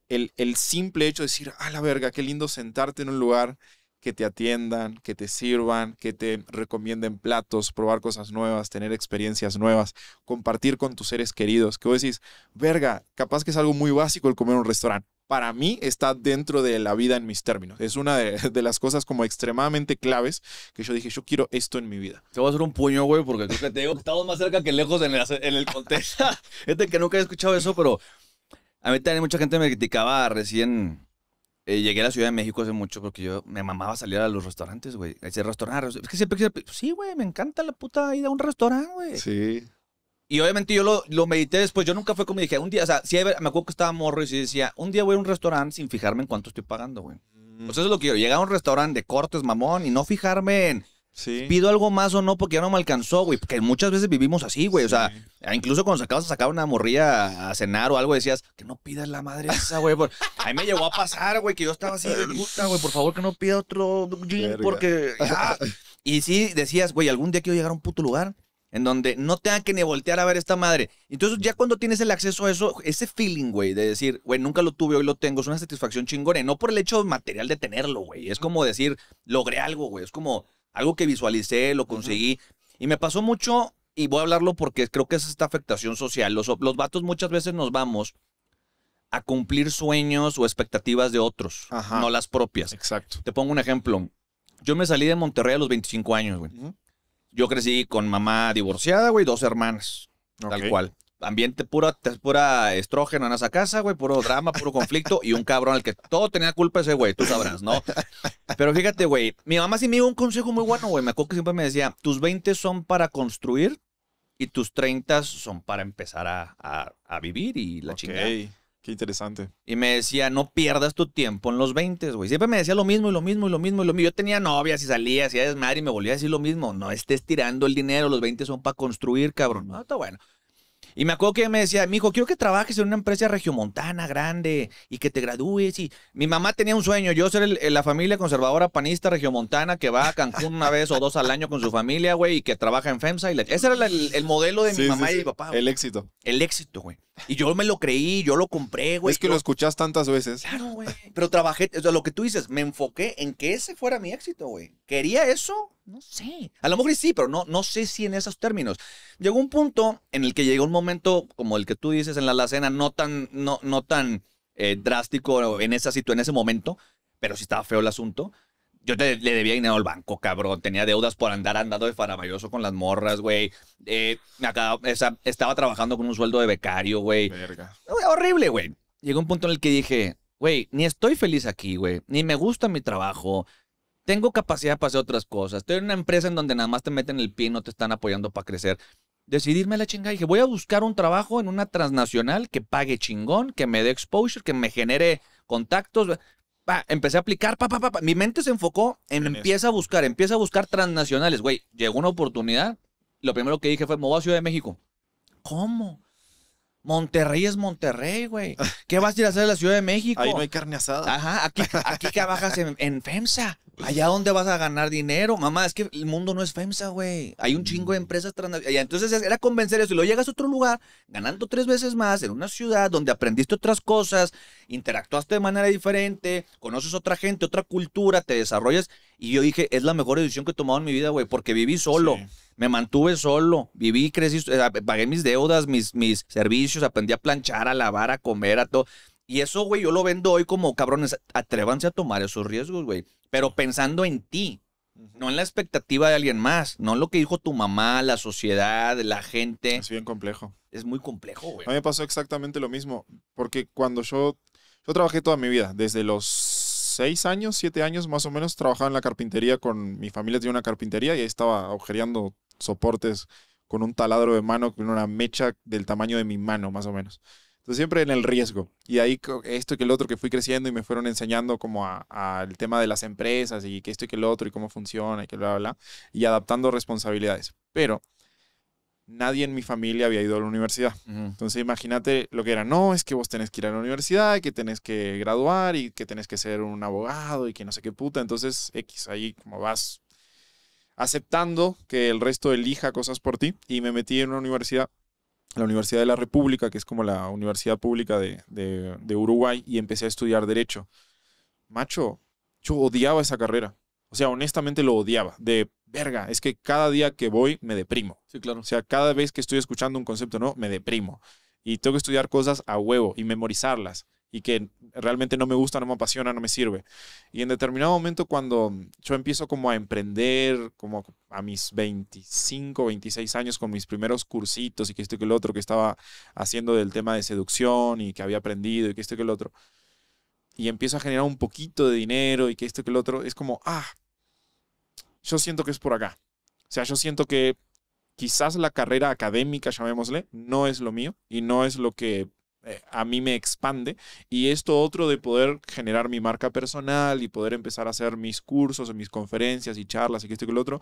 El, el simple hecho de decir, a la verga, qué lindo sentarte en un lugar que te atiendan, que te sirvan, que te recomienden platos, probar cosas nuevas, tener experiencias nuevas, compartir con tus seres queridos, que vos decís, verga, capaz que es algo muy básico el comer en un restaurante. Para mí está dentro de la vida en mis términos. Es una de, las cosas como extremadamente claves que yo dije, yo quiero esto en mi vida. Te voy a hacer un puño, güey, porque que te digo estamos más cerca que lejos en el, en el contexto. Gente que nunca he escuchado eso, pero a mí también mucha gente me criticaba recién eh, llegué a la Ciudad de México hace mucho porque yo me mamaba salir a los restaurantes, güey. a Ese restaurante, es que siempre, pues sí, güey, me encanta la puta ir a un restaurante, güey. Sí. Y obviamente yo lo, medité después, yo nunca fue como dije, un día, o sea, sí, me acuerdo que estaba morro y sí decía, un día voy a un restaurante sin fijarme en cuánto estoy pagando, güey. Pues eso es lo que yo, llegar a un restaurante de cortes, mamón, y no fijarme en Pido algo más o no porque ya no me alcanzó, güey. Porque muchas veces vivimos así, güey. O sea, ah, incluso cuando sacabas a sacar una morrilla a cenar o algo, decías que no pidas la madre esa, güey. A mí me llegó a pasar, güey, que yo estaba así de puta, güey. Por favor, que no pida otro jean porque. Y sí decías, güey, algún día quiero llegar a un puto lugar en donde no tenga que ni voltear a ver esta madre. Entonces, ya cuando tienes el acceso a eso, ese feeling, güey, de decir, güey, nunca lo tuve, hoy lo tengo, es una satisfacción chingona. No por el hecho material de tenerlo, güey. Es como decir, logré algo, güey. Es como algo que visualicé, lo conseguí. Y me pasó mucho, y voy a hablarlo porque creo que es esta afectación social. Los, los vatos muchas veces nos vamos a cumplir sueños o expectativas de otros, no las propias. Exacto. Te pongo un ejemplo. Yo me salí de Monterrey a los 25 años, güey. Yo crecí con mamá divorciada, güey, dos hermanas, tal cual ambiente pura, pura estrógeno en esa casa, güey, puro drama, puro conflicto y un cabrón al que todo tenía culpa ese güey, tú sabrás, ¿no? Pero fíjate, güey, mi mamá sí me dio un consejo muy bueno, güey, me acuerdo que siempre me decía, tus 20 son para construir y tus 30 son para empezar a, vivir y la okay. chingada. Qué interesante. Y me decía, no pierdas tu tiempo en los 20, güey. Siempre me decía lo mismo y lo mismo y lo mismo y lo mismo. Yo tenía novias y salía, es desmadre y me volvía a decir lo mismo. No estés tirando el dinero, los 20 son para construir, cabrón. No, está bueno. Y me acuerdo que me decía, mi hijo, quiero que trabajes en una empresa regiomontana grande y que te gradúes. Y mi mamá tenía un sueño, yo ser la familia conservadora panista regiomontana que va a Cancún una vez o dos al año con su familia, güey, y que trabaja en FEMSA. Ese era el, modelo de mi mamá y mi papá. El éxito. El éxito, güey. Y yo me lo creí, yo lo compré, güey. Es que lo escuchás tantas veces. Claro, güey. Pero trabajé, o sea, lo que tú dices, me enfoqué en que ese fuera mi éxito, güey. ¿Quería eso? No sé. A lo mejor sí, pero no, no sé si en esos términos. Llegó un punto en el que llegó un momento, como el que tú dices en la alacena, no tan, no, no tan eh, drástico en, esa, en ese momento, pero sí estaba feo el asunto yo te, le debía dinero al banco, cabrón. Tenía deudas por andar andando de faramayoso con las morras, güey. Eh, estaba trabajando con un sueldo de becario, güey. Horrible, güey. Llegó un punto en el que dije, güey, ni estoy feliz aquí, güey. Ni me gusta mi trabajo. Tengo capacidad para hacer otras cosas. Estoy en una empresa en donde nada más te meten el pie y no te están apoyando para crecer. Decidirme la chingada. Dije, voy a buscar un trabajo en una transnacional que pague chingón, que me dé exposure, que me genere contactos empecé a aplicar, pa, Mi mente se enfocó en, empieza a buscar, empieza a buscar transnacionales. Güey, llegó una oportunidad. Lo primero que dije fue, me a Ciudad de México. ¿Cómo? Monterrey es Monterrey, güey. ¿Qué vas a ir a hacer en la Ciudad de México? Ahí no hay carne asada. Ajá, aquí, aquí trabajas en, en, FEMSA. Allá donde vas a ganar dinero. Mamá, es que el mundo no es FEMSA, güey. Hay un chingo de mm. empresas transnacionales. Entonces era convencer eso. Y luego llegas a otro lugar, ganando tres veces más, en una ciudad donde aprendiste otras cosas, interactuaste de manera diferente, conoces otra gente, otra cultura, te desarrollas y yo dije, es la mejor decisión que he tomado en mi vida, güey, porque viví solo. Me mantuve solo, viví, crecí, pagué mis deudas, mis, mis servicios, aprendí a planchar, a lavar, a comer, a todo. Y eso, güey, yo lo vendo hoy como cabrones. Atrévanse a tomar esos riesgos, güey. Pero pensando en ti, no en la expectativa de alguien más, no en lo que dijo tu mamá, la sociedad, la gente. Es bien complejo. Es muy complejo, güey. A mí me pasó exactamente lo mismo, porque cuando yo, yo trabajé toda mi vida, desde los seis años, siete años más o menos, trabajaba en la carpintería con mi familia, tenía una carpintería y ahí estaba agujereando soportes con un taladro de mano, con una mecha del tamaño de mi mano, más o menos. Entonces siempre en el riesgo. Y ahí esto y que el otro que fui creciendo y me fueron enseñando como al tema de las empresas y que esto y que el otro y cómo funciona y que bla, bla, bla. Y adaptando responsabilidades. Pero nadie en mi familia había ido a la universidad. Entonces imagínate lo que era, no, es que vos tenés que ir a la universidad, que tenés que graduar y que tenés que ser un abogado y que no sé qué puta. Entonces, X, ahí como vas aceptando que el resto elija cosas por ti y me metí en una universidad, la Universidad de la República, que es como la universidad pública de, de Uruguay, y empecé a estudiar derecho. Macho, yo odiaba esa carrera. O sea, honestamente lo odiaba. De verga, es que cada día que voy me deprimo. Sí, claro. O sea, cada vez que estoy escuchando un concepto no me deprimo. Y tengo que estudiar cosas a huevo y memorizarlas. Y que realmente no me gusta, no me apasiona, no me sirve. Y en determinado momento, cuando yo empiezo como a emprender, como a mis 25, 26 años, con mis primeros cursitos y que esto y que el otro, que estaba haciendo del tema de seducción y que había aprendido y que esto y que el otro, y empiezo a generar un poquito de dinero y que esto y que el otro, es como, ah, yo siento que es por acá. O sea, yo siento que quizás la carrera académica, llamémosle, no es lo mío y no es lo que eh, a mí me expande y esto otro de poder generar mi marca personal y poder empezar a hacer mis cursos, mis conferencias y charlas y que esto y que lo otro,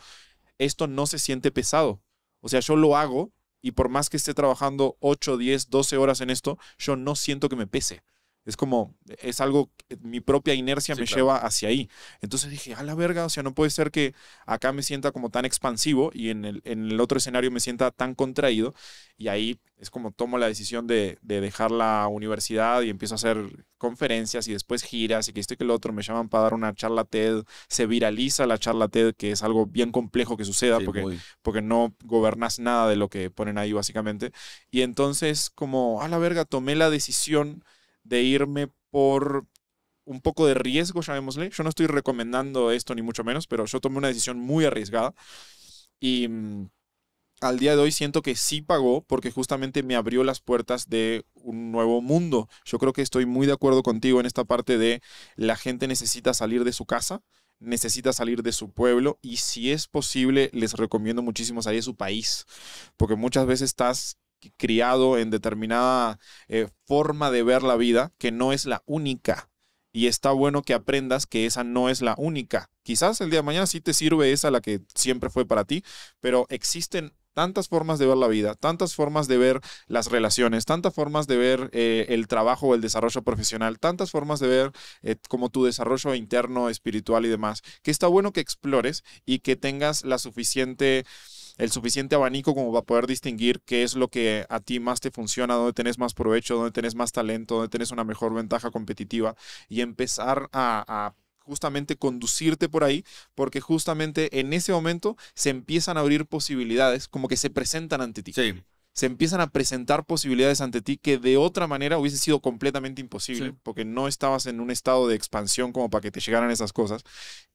esto no se siente pesado. O sea, yo lo hago y por más que esté trabajando 8, 10, 12 horas en esto, yo no siento que me pese. Es como, es algo, mi propia inercia me lleva hacia ahí. Entonces dije, a la verga, o sea, no puede ser que acá me sienta como tan expansivo y en el, otro escenario me sienta tan contraído. Y ahí es como tomo la decisión de, dejar la universidad y empiezo a hacer conferencias y después giras y que esto y que el otro. Me llaman para dar una charla TED. Se viraliza la charla TED, que es algo bien complejo que suceda porque, porque no gobernas nada de lo que ponen ahí básicamente. Y entonces como, a la verga, tomé la decisión de irme por un poco de riesgo, llamémosle. Yo no estoy recomendando esto ni mucho menos, pero yo tomé una decisión muy arriesgada y mm, al día de hoy siento que sí pagó porque justamente me abrió las puertas de un nuevo mundo. Yo creo que estoy muy de acuerdo contigo en esta parte de la gente necesita salir de su casa, necesita salir de su pueblo y si es posible les recomiendo muchísimo salir de su país porque muchas veces estás criado en determinada eh, forma de ver la vida, que no es la única. Y está bueno que aprendas que esa no es la única. Quizás el día de mañana sí te sirve esa, la que siempre fue para ti, pero existen tantas formas de ver la vida, tantas formas de ver las relaciones, tantas formas de ver eh, el trabajo o el desarrollo profesional, tantas formas de ver eh, como tu desarrollo interno, espiritual y demás, que está bueno que explores y que tengas la suficiente el suficiente abanico como para poder distinguir qué es lo que a ti más te funciona, dónde tenés más provecho, dónde tenés más talento, dónde tenés una mejor ventaja competitiva y empezar a, justamente conducirte por ahí, porque justamente en ese momento se empiezan a abrir posibilidades como que se presentan ante ti. Sí se empiezan a presentar posibilidades ante ti que de otra manera hubiese sido completamente imposible, porque no estabas en un estado de expansión como para que te llegaran esas cosas.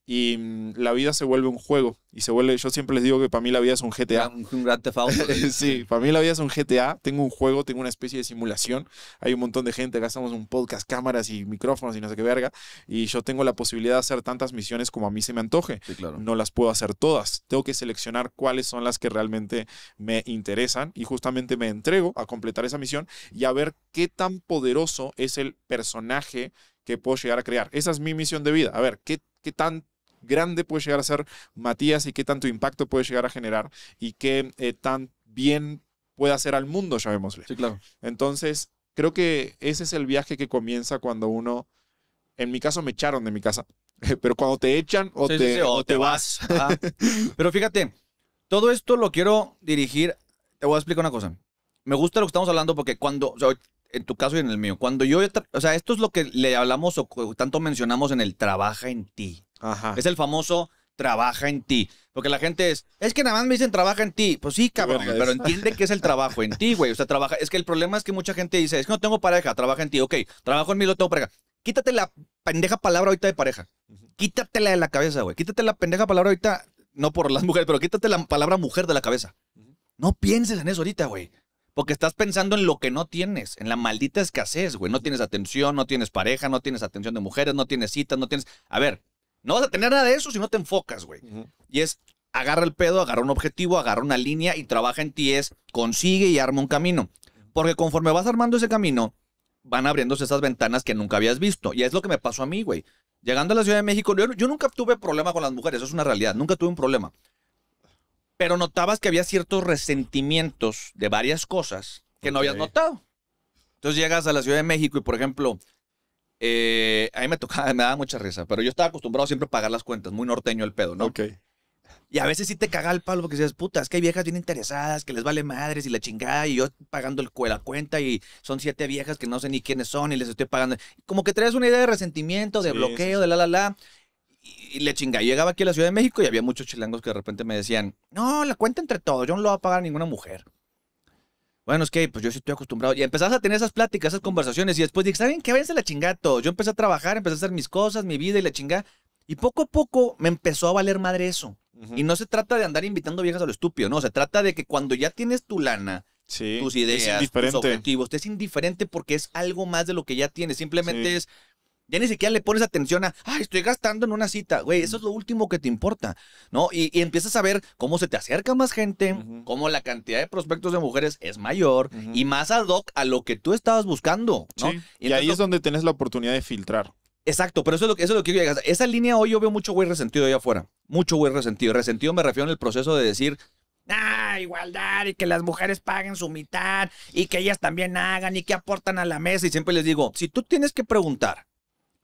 Y mm, la vida se vuelve un juego y se vuelve, yo siempre les digo que para mí la vida es un GTA. Un, un gran sí, para mí la vida es un GTA, tengo un juego, tengo una especie de simulación, hay un montón de gente, gastamos un podcast, cámaras y micrófonos y no sé qué verga, y yo tengo la posibilidad de hacer tantas misiones como a mí se me antoje. No las puedo hacer todas, tengo que seleccionar cuáles son las que realmente me interesan y justamente me entrego a completar esa misión y a ver qué tan poderoso es el personaje que puedo llegar a crear. Esa es mi misión de vida. A ver, qué, qué tan grande puede llegar a ser Matías y qué tanto impacto puede llegar a generar y qué eh, tan bien puede hacer al mundo, llamémosle. Entonces, creo que ese es el viaje que comienza cuando uno, en mi caso me echaron de mi casa, pero cuando te echan o, te, vas. Ah, pero fíjate, todo esto lo quiero dirigir te voy a explicar una cosa. Me gusta lo que estamos hablando porque cuando, en tu caso y en el mío, cuando yo, o sea, esto es lo que le hablamos o tanto mencionamos en el trabaja en ti. Ajá. Es el famoso trabaja en ti. Porque la gente es, es que nada más me dicen trabaja en ti. Pues sí, cabrón, pero entiende que es el trabajo en ti, güey. O sea, trabaja. Es que el problema es que mucha gente dice, es que no tengo pareja, trabaja en ti. Ok, trabajo en mí, lo tengo pareja. Quítate la pendeja palabra ahorita de pareja. Quítatela de la cabeza, güey. Quítate la pendeja palabra ahorita, no por las mujeres, pero quítate la palabra mujer de la cabeza. No pienses en eso ahorita, güey. Porque estás pensando en lo que no tienes, en la maldita escasez, güey. No tienes atención, no tienes pareja, no tienes atención de mujeres, no tienes citas, no tienes... A ver, no vas a tener nada de eso si no te enfocas, güey. Y es, agarra el pedo, agarra un objetivo, agarra una línea y trabaja en ti, es, consigue y arma un camino. Porque conforme vas armando ese camino, van abriéndose esas ventanas que nunca habías visto. Y es lo que me pasó a mí, güey. Llegando a la Ciudad de México, yo, yo nunca tuve problema con las mujeres, eso es una realidad, nunca tuve un problema. Pero notabas que había ciertos resentimientos de varias cosas que no habías notado. Entonces llegas a la Ciudad de México y, por ejemplo, eh, a mí me tocaba, me daba mucha risa, pero yo estaba acostumbrado siempre a pagar las cuentas, muy norteño el pedo, ¿no? Ok. Y a veces sí te caga el palo porque dices, puta, es que hay viejas bien interesadas, que les vale madres y la chingada, y yo pagando el, la cuenta y son siete viejas que no sé ni quiénes son y les estoy pagando. Como que traes una idea de resentimiento, de bloqueo, de la, la, la y le chingada, llegaba aquí a la Ciudad de México y había muchos chilangos que de repente me decían, no, la cuenta entre todos, yo no lo voy a pagar ninguna mujer. Bueno, es que pues yo sí estoy acostumbrado. Y empezás a tener esas pláticas, esas conversaciones y después dije, ¿saben qué? Váyanse a la chingada todo. Yo empecé a trabajar, empecé a hacer mis cosas, mi vida y la chinga Y poco a poco me empezó a valer madre eso. Y no se trata de andar invitando viejas a lo estúpido, no. Se trata de que cuando ya tienes tu lana, tus ideas, tus objetivos, te es indiferente porque es algo más de lo que ya tienes. Simplemente es ya ni siquiera le pones atención a, ay, estoy gastando en una cita, güey, eso es lo último que te importa, ¿no? Y, empiezas a ver cómo se te acerca más gente, cómo la cantidad de prospectos de mujeres es mayor y más ad hoc a lo que tú estabas buscando, Y, ahí es donde tienes la oportunidad de filtrar. Exacto, pero eso es lo que, es lo que yo llegas. Esa línea hoy yo veo mucho güey resentido ahí afuera. Mucho güey resentido. Resentido me refiero en el proceso de decir, ah, igualdad y que las mujeres paguen su mitad y que ellas también hagan y que aportan a la mesa. Y siempre les digo, si tú tienes que preguntar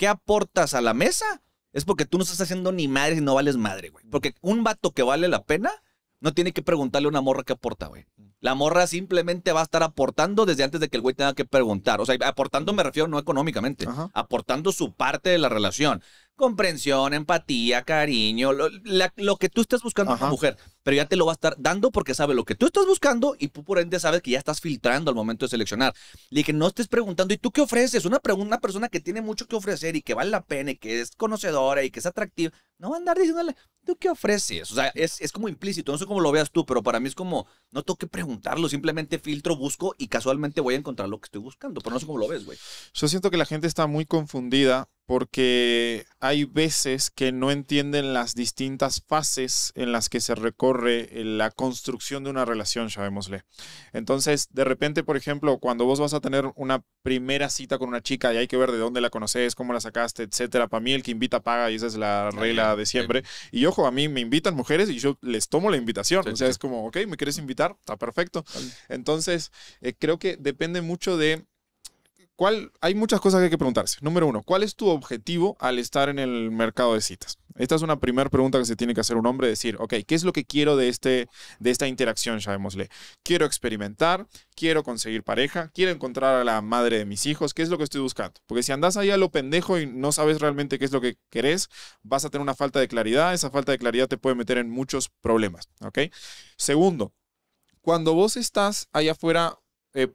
qué aportas a la mesa, es porque tú no estás haciendo ni madre y no vales madre, güey. Porque un vato que vale la pena no tiene que preguntarle a una morra qué aporta, güey. La morra simplemente va a estar aportando desde antes de que el güey tenga que preguntar. O sea, aportando me refiero no económicamente, aportando su parte de la relación comprensión, empatía, cariño, lo, que tú estás buscando una mujer, pero ya te lo va a estar dando porque sabe lo que tú estás buscando y por ende sabes que ya estás filtrando al momento de seleccionar. Y que no estés preguntando, ¿y tú qué ofreces? Una, persona que tiene mucho que ofrecer y que vale la pena y que es conocedora y que es atractiva, no va a andar diciéndole, ¿tú qué ofreces? O sea, es, es como implícito, no sé cómo lo veas tú, pero para mí es como, no tengo que preguntarlo, simplemente filtro, busco y casualmente voy a encontrar lo que estoy buscando, pero no sé cómo lo ves, güey. Yo siento que la gente está muy confundida porque hay veces que no entienden las distintas fases en las que se recorre eh, la construcción de una relación, llamémosle. Entonces, de repente, por ejemplo, cuando vos vas a tener una primera cita con una chica y hay que ver de dónde la conoces, cómo la sacaste, etcétera, para mí el que invita paga y esa es la regla de siempre. Y ojo, a mí me invitan mujeres y yo les tomo la invitación. o sea, es como, ok, ¿me quieres invitar? Está perfecto. Entonces, eh, creo que depende mucho de hay muchas cosas que hay que preguntarse. Número uno, ¿cuál es tu objetivo al estar en el mercado de citas? Esta es una primera pregunta que se tiene que hacer un hombre, decir, ok, ¿qué es lo que quiero de, este, de esta interacción, Quiero experimentar, quiero conseguir pareja, quiero encontrar a la madre de mis hijos, ¿qué es lo que estoy buscando? Porque si andas ahí a lo pendejo y no sabes realmente qué es lo que querés, vas a tener una falta de claridad, esa falta de claridad te puede meter en muchos problemas, ¿ok? Segundo, cuando vos estás allá afuera eh,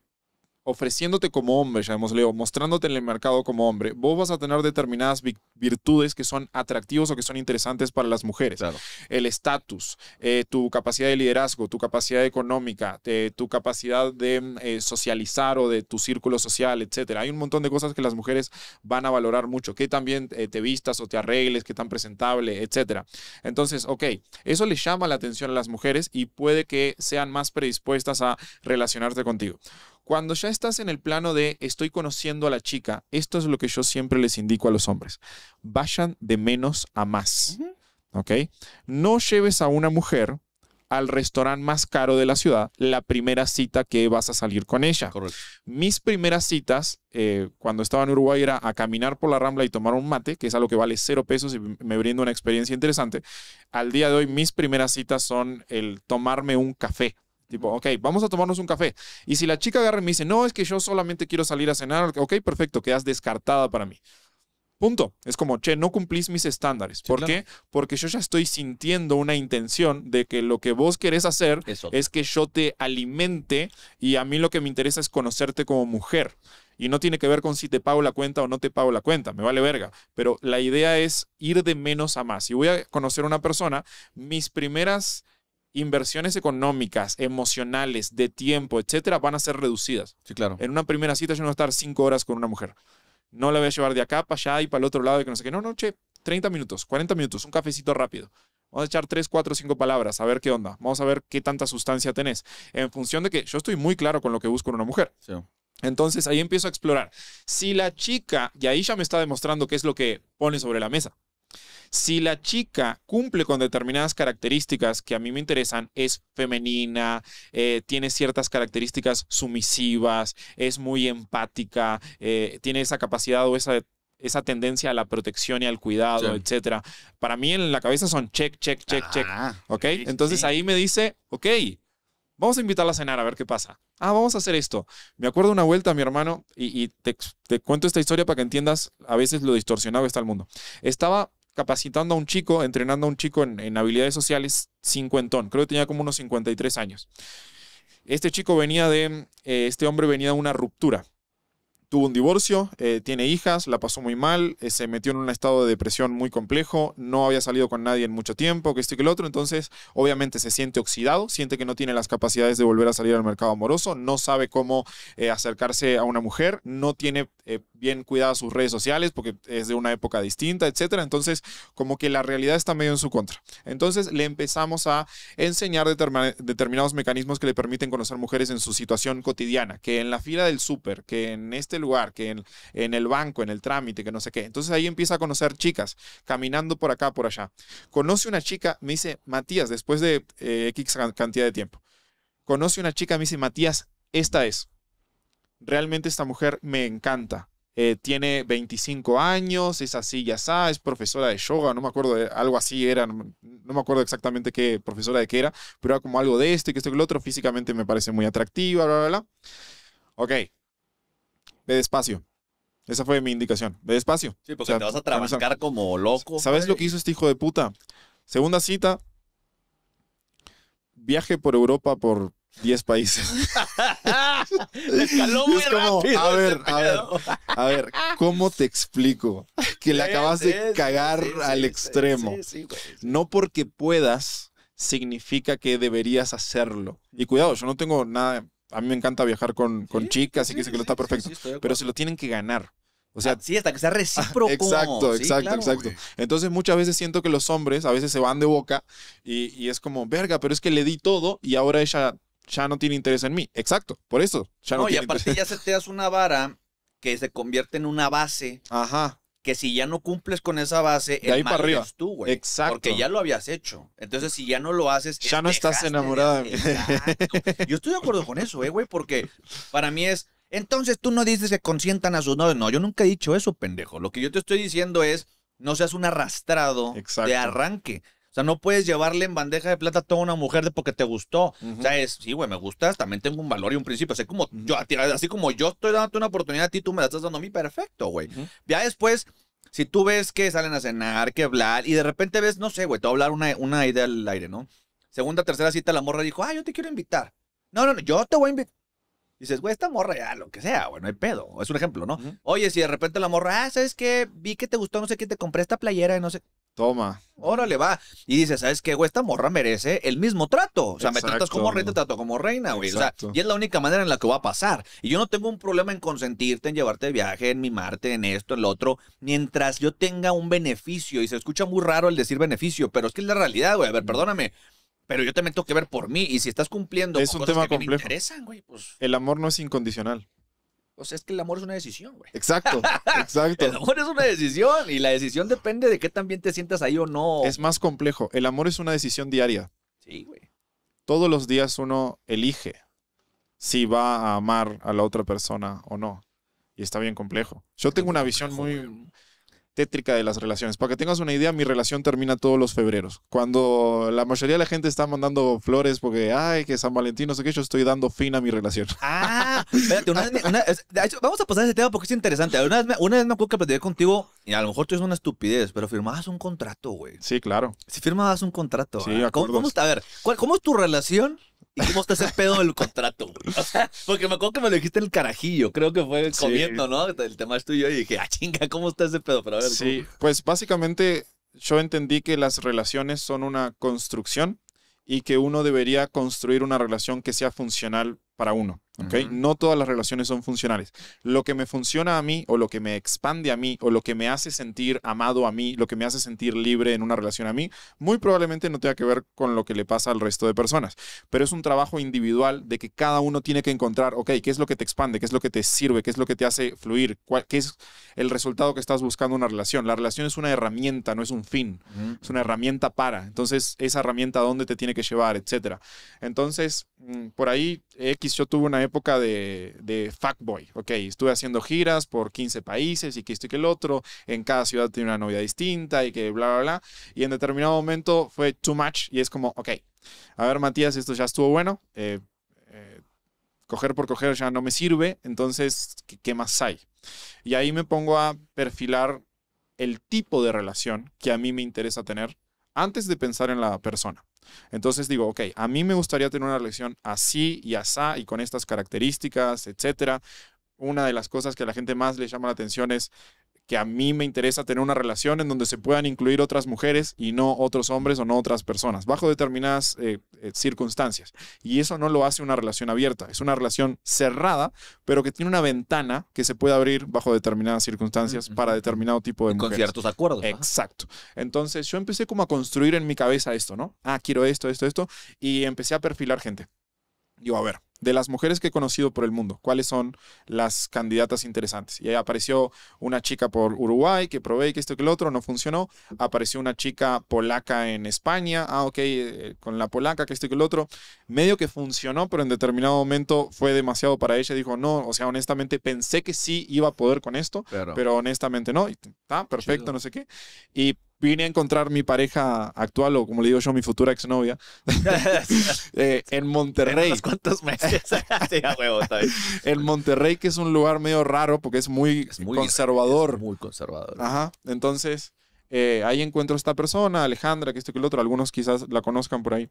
ofreciéndote como hombre, ya hemos leído, mostrándote en el mercado como hombre, vos vas a tener determinadas virtudes que son atractivos o que son interesantes para las mujeres. El estatus, eh, tu capacidad de liderazgo, tu capacidad económica, tu capacidad de eh, socializar o de tu círculo social, etcétera. Hay un montón de cosas que las mujeres van a valorar mucho, que también eh, te vistas o te arregles, que tan presentable, etcétera. Entonces, ok, eso le llama la atención a las mujeres y puede que sean más predispuestas a relacionarse contigo. Cuando ya estás en el plano de estoy conociendo a la chica, esto es lo que yo siempre les indico a los hombres. Vayan de menos a más. No lleves a una mujer al restaurante más caro de la ciudad la primera cita que vas a salir con ella. Mis primeras citas, eh, cuando estaba en Uruguay, era a caminar por la Rambla y tomar un mate, que es algo que vale cero pesos y me brinda una experiencia interesante. Al día de hoy, mis primeras citas son el tomarme un café Tipo, ok, vamos a tomarnos un café. Y si la chica agarra y me dice, no, es que yo solamente quiero salir a cenar, ok, perfecto, quedas descartada para mí. Punto. Es como, che, no cumplís mis estándares. ¿Por qué? Porque yo ya estoy sintiendo una intención de que lo que vos querés hacer es que yo te alimente y a mí lo que me interesa es conocerte como mujer. Y no tiene que ver con si te pago la cuenta o no te pago la cuenta, me vale verga. Pero la idea es ir de menos a más. Si voy a conocer a una persona, mis primeras inversiones económicas, emocionales, de tiempo, etcétera, van a ser reducidas. Sí, claro. En una primera cita yo no voy a estar cinco horas con una mujer. No la voy a llevar de acá para allá y para el otro lado y que no sé qué. No, noche che, 30 minutos, 40 minutos, un cafecito rápido. Vamos a echar 3, cuatro, cinco palabras, a ver qué onda. Vamos a ver qué tanta sustancia tenés. En función de que yo estoy muy claro con lo que busco en una mujer. Sí. Entonces ahí empiezo a explorar. Si la chica, y ahí ya me está demostrando qué es lo que pone sobre la mesa. Si la chica cumple con determinadas características que a mí me interesan, es femenina, eh, tiene ciertas características sumisivas, es muy empática, eh, tiene esa capacidad o esa esa tendencia a la protección y al cuidado, etc. etcétera. Para mí en la cabeza son check, check, check, check. Ah, ¿Ok? Entonces ahí me dice, ok, vamos a invitarla a cenar a ver qué pasa. Ah, vamos a hacer esto. Me acuerdo una vuelta, mi hermano, y, te, te, cuento esta historia para que entiendas a veces lo distorsionado que está el mundo. Estaba capacitando a un chico, entrenando a un chico en, habilidades sociales cincuentón. Creo que tenía como unos 53 años. Este chico venía de, eh, este hombre venía de una ruptura tuvo un divorcio, eh, tiene hijas, la pasó muy mal, eh, se metió en un estado de depresión muy complejo, no había salido con nadie en mucho tiempo, que esto y que lo otro, entonces obviamente se siente oxidado, siente que no tiene las capacidades de volver a salir al mercado amoroso, no sabe cómo eh, acercarse a una mujer, no tiene bien cuidadas sus redes sociales porque es de una época distinta, etcétera, entonces como que la realidad está medio en su contra. Entonces le empezamos a enseñar determinados mecanismos que le permiten conocer mujeres en su situación cotidiana, que en la fila del súper, que en este este lugar, que en, el banco, en el trámite, que no sé qué. Entonces ahí empieza a conocer chicas, caminando por acá, por allá. Conoce una chica, me dice, Matías, después de eh, X cantidad de tiempo, conoce una chica, me dice, Matías, esta es. Realmente esta mujer me encanta. Eh, tiene 25 años, es así, ya sabes, es profesora de yoga, no me acuerdo, de, algo así era, no, me acuerdo exactamente qué profesora de qué era, pero era como algo de esto y que esto y lo otro, físicamente me parece muy atractiva, bla, bla, bla. Ok, Ve despacio. Esa fue mi indicación. Ve despacio. Sí, porque te vas a trabajar como loco. ¿Sabes lo que hizo este hijo de puta? Segunda cita. Viaje por Europa por 10 países. Escaló muy A ver, a ver, a ver, ¿cómo te explico? Que le acabas de cagar al extremo. No porque puedas significa que deberías hacerlo. Y cuidado, yo no tengo nada a mí me encanta viajar con, chicas y que sé que lo está perfecto, pero se lo tienen que ganar. O sea, sí, hasta que sea recíproco. Exacto, exacto, exacto. Entonces muchas veces siento que los hombres a veces se van de boca y, es como, verga, pero es que le di todo y ahora ella ya no tiene interés en mí. Exacto, por eso. Ya no, y aparte ya se te hace una vara que se convierte en una base. Ajá que si ya no cumples con esa base, el tú, güey. Exacto. Porque ya lo habías hecho. Entonces, si ya no lo haces, ya no estás enamorada. De... Yo estoy de acuerdo con eso, eh, güey, porque para mí es, entonces tú no dices que consientan a sus novios. No, yo nunca he dicho eso, pendejo. Lo que yo te estoy diciendo es, no seas un arrastrado de arranque. O sea, no puedes llevarle en bandeja de plata a toda una mujer de porque te gustó. O sea, es, sí, güey, me gustas, también tengo un valor y un principio. Así como, yo, así como yo estoy dándote una oportunidad a ti, tú me la estás dando a mí, perfecto, güey. Ya después, si tú ves que salen a cenar, que hablar, y de repente ves, no sé, güey, te a hablar una, idea al aire, ¿no? Segunda, tercera cita, la morra dijo, ah, yo te quiero invitar. No, no, no, yo te voy a invitar. Dices, güey, esta morra ya, lo que sea, güey, no hay pedo. Es un ejemplo, ¿no? Oye, si de repente la morra, ah, ¿sabes qué? Vi que te gustó, no sé qué, te compré esta playera y no sé. Toma. Órale, va. Y dice, ¿sabes qué, güey? Esta morra merece el mismo trato. O sea, me tratas como reina, te trato como reina, güey. O sea, y es la única manera en la que va a pasar. Y yo no tengo un problema en consentirte, en llevarte de viaje, en mimarte, en esto, en lo otro, mientras yo tenga un beneficio. Y se escucha muy raro el decir beneficio, pero es que es la realidad, güey. A ver, mm. perdóname. Pero yo también tengo que ver por mí. Y si estás cumpliendo es un cosas tema que complejo. me interesan, güey, pues. El amor no es incondicional. O sea, es que el amor es una decisión, güey. Exacto, exacto. el amor es una decisión y la decisión depende de qué también te sientas ahí o no. Es más complejo. El amor es una decisión diaria. Sí, güey. Todos los días uno elige si va a amar a la otra persona o no. Y está bien complejo. Yo tengo una visión muy, tétrica de las relaciones. Para que tengas una idea, mi relación termina todos los febreros. Cuando la mayoría de la gente está mandando flores porque, ay, que San Valentín, no sé qué, yo estoy dando fin a mi relación. Ah, espérate, una vamos a pasar ese tema porque es interesante. Una vez, me acuerdo que platicé contigo, y a lo mejor tú es una estupidez, pero firmabas un contrato, güey. Sí, claro. Si firmabas un contrato. Sí, A ver, ¿cómo es tu relación ¿Y cómo está ese pedo del contrato? porque me acuerdo que me lo dijiste el carajillo, creo que fue comiendo, ¿no? El tema es tuyo y dije, ah, chinga, ¿cómo está ese pedo? Pero a ver, sí, pues básicamente yo entendí que las relaciones son una construcción y que uno debería construir una relación que sea funcional para uno. No todas las relaciones son funcionales. Lo que me funciona a mí o lo que me expande a mí o lo que me hace sentir amado a mí, lo que me hace sentir libre en una relación a mí, muy probablemente no tenga que ver con lo que le pasa al resto de personas. Pero es un trabajo individual de que cada uno tiene que encontrar, ok, ¿qué es lo que te expande? ¿Qué es lo que te sirve? ¿Qué es lo que te hace fluir? ¿Qué es el resultado que estás buscando en una relación? La relación es una herramienta, no es un fin. Es una herramienta para. Entonces, esa herramienta, ¿a dónde te tiene que llevar? Etcétera. Entonces, mm, por ahí, X, yo tuve una época de, de fuckboy. Ok, estuve haciendo giras por 15 países y que esto y que el otro. En cada ciudad tiene una novia distinta y que bla, bla, bla. Y en determinado momento fue too much y es como, ok, a ver, Matías, esto ya estuvo bueno. Eh, eh, coger por coger ya no me sirve. Entonces, ¿qué más hay? Y ahí me pongo a perfilar el tipo de relación que a mí me interesa tener antes de pensar en la persona. Entonces digo, ok, a mí me gustaría tener una relación así y asá y con estas características, etcétera. Una de las cosas que a la gente más le llama la atención es que a mí me interesa tener una relación en donde se puedan incluir otras mujeres y no otros hombres o no otras personas, bajo determinadas eh, eh, circunstancias. Y eso no lo hace una relación abierta, es una relación cerrada, pero que tiene una ventana que se puede abrir bajo determinadas circunstancias para determinado tipo de mujeres. Con ciertos acuerdos. Exacto. Entonces yo empecé como a construir en mi cabeza esto, ¿no? Ah, quiero esto, esto, esto, y empecé a perfilar gente. yo a ver, de las mujeres que he conocido por el mundo, cuáles son las candidatas interesantes. Y ahí apareció una chica por Uruguay que probé que esto que el otro no funcionó. Apareció una chica polaca en España. Ah, ok, eh, con la polaca que esto que el otro. Medio que funcionó, pero en determinado momento fue demasiado para ella. Dijo, no, o sea, honestamente pensé que sí iba a poder con esto, pero, honestamente no. Está perfecto, no sé qué. Y vine a encontrar mi pareja actual, o como le digo yo, mi futura exnovia, eh, en Monterrey. cuántos meses? El Monterrey, que es un lugar medio raro porque es muy, conservador. muy conservador. Entonces, eh, ahí encuentro a esta persona, Alejandra, que esto que el otro. Algunos quizás la conozcan por ahí.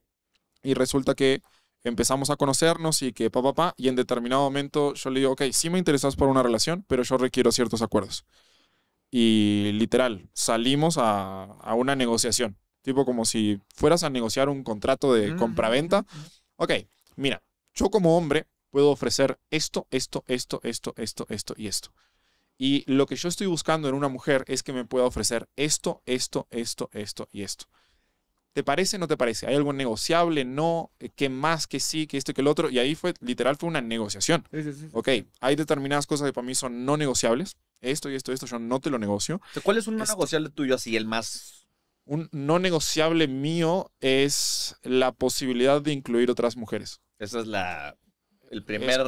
Y resulta que empezamos a conocernos y que pa papá. Pa, y en determinado momento yo le digo, ok, sí me interesas por una relación, pero yo requiero ciertos acuerdos. Y literal, salimos a, a una negociación. Tipo como si fueras a negociar un contrato de mm. compra-venta, Ok, mira, yo como hombre puedo ofrecer esto, esto, esto, esto, esto, esto y esto. Y lo que yo estoy buscando en una mujer es que me pueda ofrecer esto, esto, esto, esto y esto. ¿Te parece o no te parece? ¿Hay algo negociable? ¿No? Eh, ¿Qué más? ¿Qué sí? ¿Qué esto? ¿Qué el otro? Y ahí fue, literal, fue una negociación. Sí, sí, sí. Ok, hay determinadas cosas que para mí son no negociables. Esto y esto y esto, yo no te lo negocio. ¿Cuál es un no este negociable tuyo así, el más...? Un no negociable mío es la posibilidad de incluir otras mujeres. Esa es la. El primer.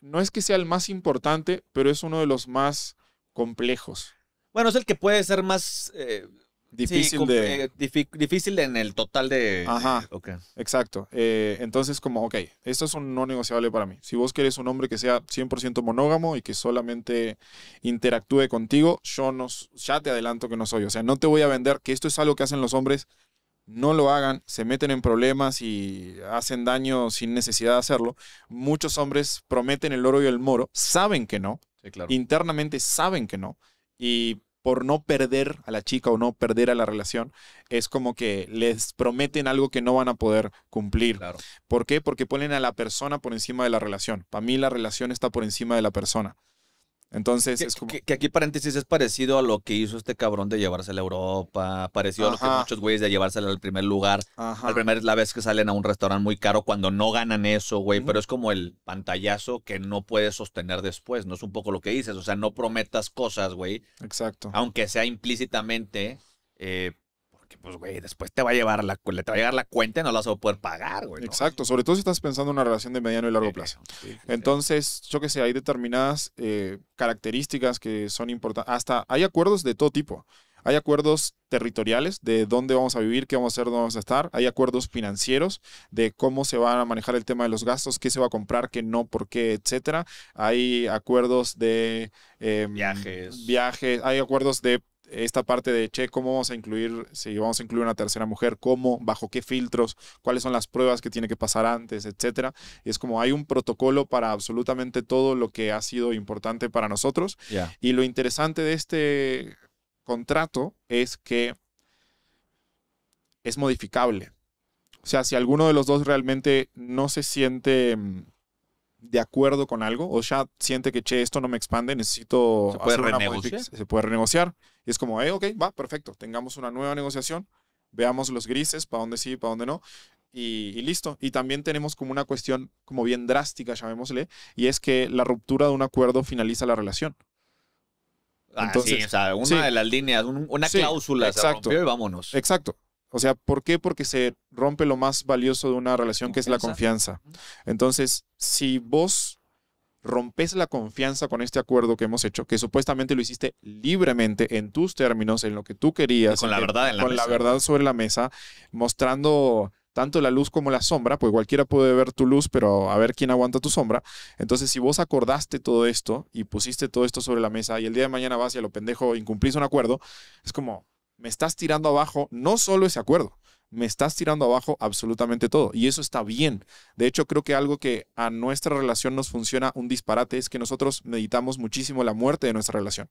no es que sea el más importante, pero es uno de los más complejos. Bueno, es el que puede ser más. Eh, difícil de. Eh, difícil en el total de. Ajá. Eh, Exacto. entonces, como, ok, esto es un no negociable para mí. Si vos querés un hombre que sea 100% monógamo y que solamente interactúe contigo, yo no, ya te adelanto que no soy. O sea, no te voy a vender, que esto es algo que hacen los hombres no lo hagan, se meten en problemas y hacen daño sin necesidad de hacerlo. Muchos hombres prometen el oro y el moro, saben que no, internamente saben que no, y por no perder a la chica o no perder a la relación, es como que les prometen algo que no van a poder cumplir. ¿Por qué? Porque ponen a la persona por encima de la relación. Para mí la relación está por encima de la persona. Entonces, es como... que, aquí paréntesis es parecido a lo que hizo este cabrón de llevarse a Europa, parecido a lo que muchos güeyes de llevársela al primer lugar. Al primer la vez que salen a un restaurante muy caro cuando no ganan eso, güey, pero es como el pantallazo que no puedes sostener después, ¿no? Es un poco lo que dices, o sea, no prometas cosas, güey. Exacto. Aunque sea implícitamente, eh, pues, güey, después te va a llevar la, te va llegar la cuenta y no la vas a poder pagar, güey. Exacto, sobre todo si estás pensando en una relación de mediano y largo plazo. Entonces, yo que sé, hay determinadas eh, características que son importantes. Hasta hay acuerdos de todo tipo. Hay acuerdos territoriales de dónde vamos a vivir, qué vamos a hacer, dónde vamos a estar. Hay acuerdos financieros de cómo se van a manejar el tema de los gastos, qué se va a comprar, qué no, por qué, etcétera. Hay acuerdos de em, viajes. viajes. Hay acuerdos de esta parte de, che, ¿cómo vamos a incluir, si vamos a incluir una tercera mujer, cómo, bajo qué filtros, cuáles son las pruebas que tiene que pasar antes, etcétera? es como hay un protocolo para absolutamente todo lo que ha sido importante para nosotros. Y lo interesante de este contrato es que es modificable. O sea, si alguno de los dos realmente no se siente mm, de acuerdo con algo, o ya siente que, che, esto no me expande, necesito... Se puede renegociar. se puede renegociar. Y es como, eh, ok, va, perfecto, tengamos una nueva negociación, veamos los grises, para dónde sí, para dónde no, y, listo. Y también tenemos como una cuestión como bien drástica, llamémosle, y es que la ruptura de un acuerdo finaliza la relación. Ah, Entonces, una de las líneas, una cláusula exacto, se vámonos. Exacto. O sea, ¿por qué? Porque se rompe lo más valioso de una relación, que es la confianza. Entonces, si vos rompes la confianza con este acuerdo que hemos hecho, que supuestamente lo hiciste libremente en tus términos, en lo que tú querías, con la verdad en la con la verdad sobre la mesa, mostrando tanto la luz como la sombra, pues cualquiera puede ver tu luz, pero a ver quién aguanta tu sombra. Entonces, si vos acordaste todo esto y pusiste todo esto sobre la mesa y el día de mañana vas y a lo pendejo incumplís un acuerdo, es como, me estás tirando abajo no solo ese acuerdo, me estás tirando abajo absolutamente todo. Y eso está bien. De hecho, creo que algo que a nuestra relación nos funciona un disparate es que nosotros meditamos muchísimo la muerte de nuestra relación.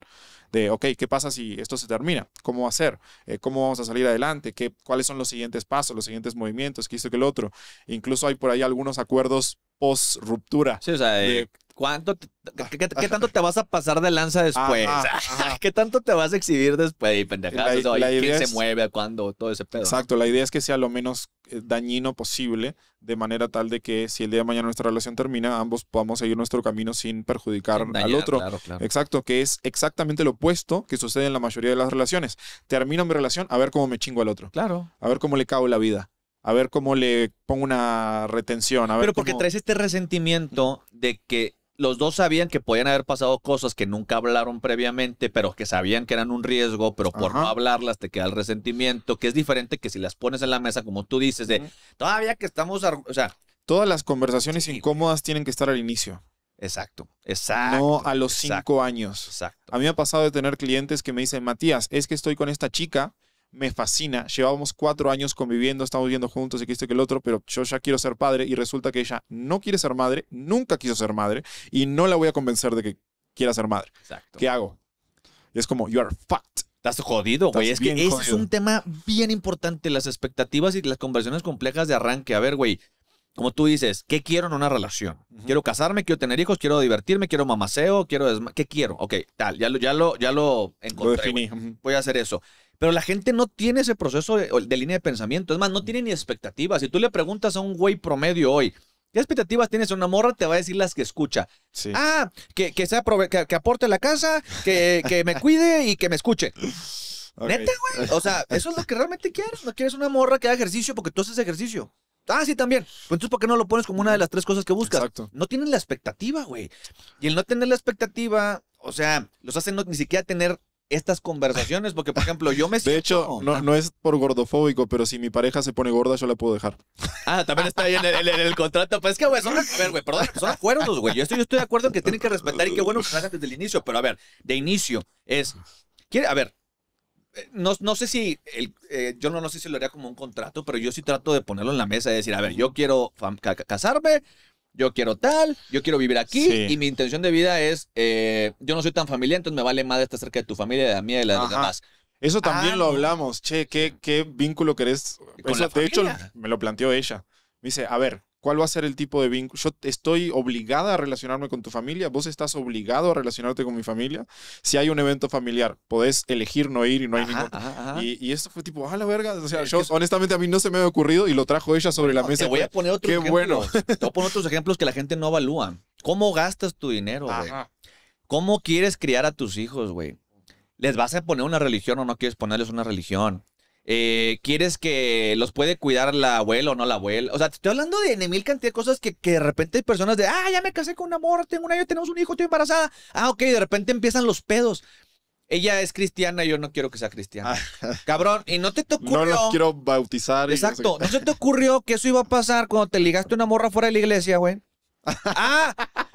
De, ok, ¿qué pasa si esto se termina? ¿Cómo va a ser? Eh, ¿Cómo vamos a salir adelante? ¿Qué, ¿Cuáles son los siguientes pasos, los siguientes movimientos? ¿Qué hizo que el otro? Incluso hay por ahí algunos acuerdos post ruptura. Sí, o sea, de, eh, ¿Cuánto ah. qué, tanto te vas a pasar de lanza después? ¿Qué tanto te vas a exhibir después? Y ¿quién se mueve? ¿Cuándo? Todo ese pedo. Exacto, la idea es que sea lo menos eh, dañino posible, de manera tal de que si el día de mañana nuestra relación termina, ambos podamos seguir nuestro camino sin perjudicar al otro. Exacto, que es exactamente lo opuesto que sucede en la mayoría de las relaciones. Termino mi relación a ver cómo me chingo al otro. Claro. A ver cómo le cago la vida a ver cómo le pongo una retención. Pero porque traes este resentimiento de que los dos sabían que podían haber pasado cosas que nunca hablaron previamente, pero que sabían que eran un riesgo, pero por no hablarlas te queda el resentimiento, que es diferente que si las pones en la mesa, como tú dices, de todavía que estamos, o sea... Todas las conversaciones incómodas tienen que estar al inicio. Exacto, exacto. No a los cinco años. A mí me ha pasado de tener clientes que me dicen, Matías, es que estoy con esta chica me fascina. Llevábamos cuatro años conviviendo, estamos viviendo juntos y que esto que el otro, pero yo ya quiero ser padre y resulta que ella no quiere ser madre, nunca quiso ser madre y no la voy a convencer de que quiera ser madre. ¿Qué hago? es como, you are fucked. Estás jodido, güey. Es que es un tema bien importante, las expectativas y las conversaciones complejas de arranque. A ver, güey, como tú dices, ¿qué quiero en una relación? Quiero casarme, quiero tener hijos, quiero divertirme, quiero mamaseo, quiero ¿qué quiero? Ok, tal, ya lo, ya lo, ya lo encontré. Voy a hacer eso. Pero la gente no tiene ese proceso de, línea de pensamiento. Es más, no tiene ni expectativas. Si tú le preguntas a un güey promedio hoy, ¿Qué expectativas tienes una morra? Te va a decir las que escucha. Ah, que, que, sea que, aporte la casa, que, que, me cuide y que me escuche. Neta, güey. O sea, eso es lo que realmente quieres. No quieres una morra que haga ejercicio porque tú haces ejercicio. Ah, sí, también. Pues entonces, ¿por qué no lo pones como una de las tres cosas que buscas? Exacto. No tienen la expectativa, güey. Y el no tener la expectativa, o sea, los hacen ni siquiera tener estas conversaciones, porque, por ejemplo, yo me De hecho, no, no es por gordofóbico, pero si mi pareja se pone gorda, yo la puedo dejar. Ah, también está ahí en el, contrato. Pues es que, güey, son, a ver, güey, perdón, son acuerdos, güey. Yo estoy, de acuerdo en que tienen que respetar y qué bueno que se desde el inicio, pero a ver, de inicio es... Quiere, a ver, eh, no, no sé si, el, eh, yo no, no sé si lo haría como un contrato, pero yo sí trato de ponerlo en la mesa y decir, a ver, yo quiero casarme, yo quiero tal, yo quiero vivir aquí y mi intención de vida es, eh, yo no soy tan familiar, entonces me vale más estar cerca de tu familia, de la mía y de las demás. Eso también lo ah. hablamos, che, qué, qué vínculo querés. Con Eso, de hecho, me lo planteó ella. dice, a ver, cuál va a ser el tipo de vínculo. Yo estoy obligada a relacionarme con tu familia, vos estás obligado a relacionarte con mi familia. Si hay un evento familiar, podés elegir no ir y no hay ningún. Y, y, esto fue tipo, ah, la verga. O sea, honestamente a mí no se me había ocurrido y lo trajo ella sobre la mesa. Te voy a poner ejemplo. Qué bueno. Te voy otros ejemplos que la gente no evalúa. ¿Cómo gastas tu dinero, güey? ¿Cómo quieres criar a tus hijos, güey? ¿Les vas a poner una religión o no quieres ponerles una religión? Eh, ¿Quieres que los puede cuidar la abuela o no la abuela? O sea, te estoy hablando de, mil cantidad de cosas que, de repente hay personas de, ah, ya me casé con un amor, tengo un año, tenemos un hijo, estoy embarazada. Ah, ok, de repente empiezan los pedos. Ella es cristiana, y yo no quiero que sea cristiana. Ah. Cabrón, y no te, te ocurrió. No los quiero bautizar. Exacto, no, se te ocurrió que eso iba a pasar cuando te ligaste una morra fuera de la iglesia, güey. ah,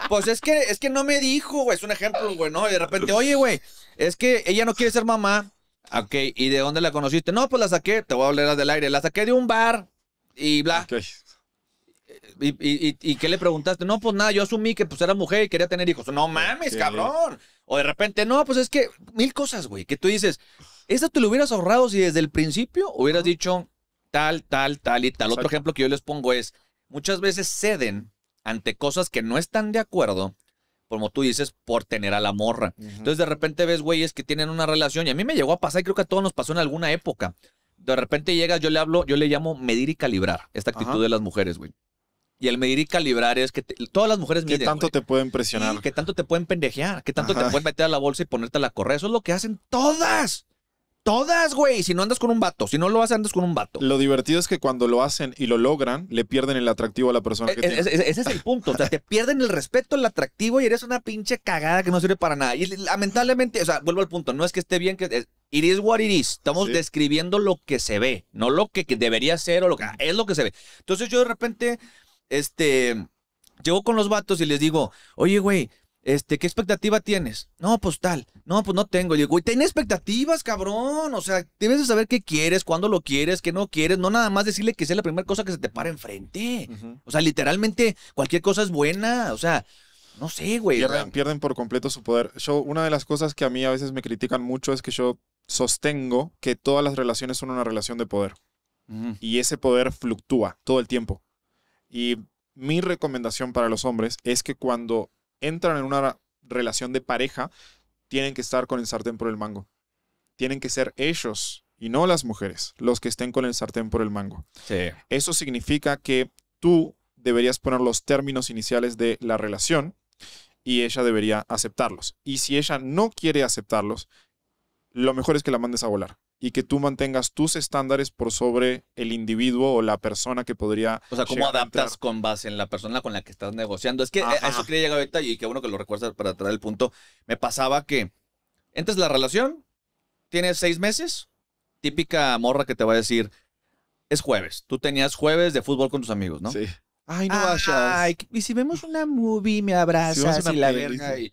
pues es que, es que no me dijo, güey. Es un ejemplo, güey, ¿no? Y de repente, oye, güey, es que ella no quiere ser mamá Ok, ¿y de dónde la conociste? No, pues la saqué, te voy a hablar del aire, la saqué de un bar y bla. ¿Y, y, y, qué le preguntaste? No, pues nada, yo asumí que pues era mujer y quería tener hijos. No mames, cabrón. O de repente, no, pues es que mil cosas, güey, que tú dices, esa te lo hubieras ahorrado si desde el principio hubieras dicho tal, tal, tal y tal. Otro ejemplo que yo les pongo es, muchas veces ceden ante cosas que no están de acuerdo como tú dices, por tener a la morra. Entonces de repente ves es que tienen una relación y a mí me llegó a pasar, y creo que a todos nos pasó en alguna época. De repente llegas, yo le hablo, yo le llamo medir y calibrar esta actitud de las mujeres, güey. Y el medir y calibrar es que todas las mujeres miden. ¿Qué tanto te pueden presionar? ¿Qué tanto te pueden pendejear? ¿Qué tanto te pueden meter a la bolsa y ponerte a la correa? Eso es lo que hacen todas. Todas, güey. Si no andas con un vato. Si no lo haces, andas con un vato. Lo divertido es que cuando lo hacen y lo logran, le pierden el atractivo a la persona que e-, e-, tiene. E-, ese, es el punto. O sea, te pierden el respeto, el atractivo y eres una pinche cagada que no sirve para nada. Y lamentablemente, o sea, vuelvo al punto. No es que esté bien que. it is what it is. Estamos describiendo lo que se ve, no lo que debería ser o lo que. Es lo que se ve. Entonces yo de repente, este. Llego con los vatos y les digo, oye, güey, este, ¿qué expectativa tienes? No, pues tal. No, pues no tengo. Y güey, ten expectativas, cabrón. O sea, debes de saber qué quieres, cuándo lo quieres, qué no quieres. No nada más decirle que sea la primera cosa que se te para enfrente. O sea, literalmente cualquier cosa es buena. O sea, no sé, güey. Pierden, por completo su poder. Yo, una de las cosas que a mí a veces me critican mucho es que yo sostengo que todas las relaciones son una relación de poder. Mm. Y ese poder fluctúa todo el tiempo. Y mi recomendación para los hombres es que cuando entran en una relación de pareja, tienen que estar con el sartén por el mango. Tienen que ser ellos y no las mujeres los que estén con el sartén por el mango. Eso significa que tú deberías poner los términos iniciales de la relación y ella debería aceptarlos. Y si ella no quiere aceptarlos, lo mejor es que la mandes a volar y que tú mantengas tus estándares por sobre el individuo o la persona que podría. O sea, cómo adaptas con base en la persona con la que estás negociando. Es que eh, a eso quería llegar ahorita y que bueno que lo recuerdas para traer el punto. Me pasaba que entras la relación, tienes seis meses, típica morra que te va a decir, es jueves. Tú tenías jueves de fútbol con tus amigos, ¿no? Sí. Ay, no vayas. Ay, y si vemos una movie, me abrazas y la verga. Y...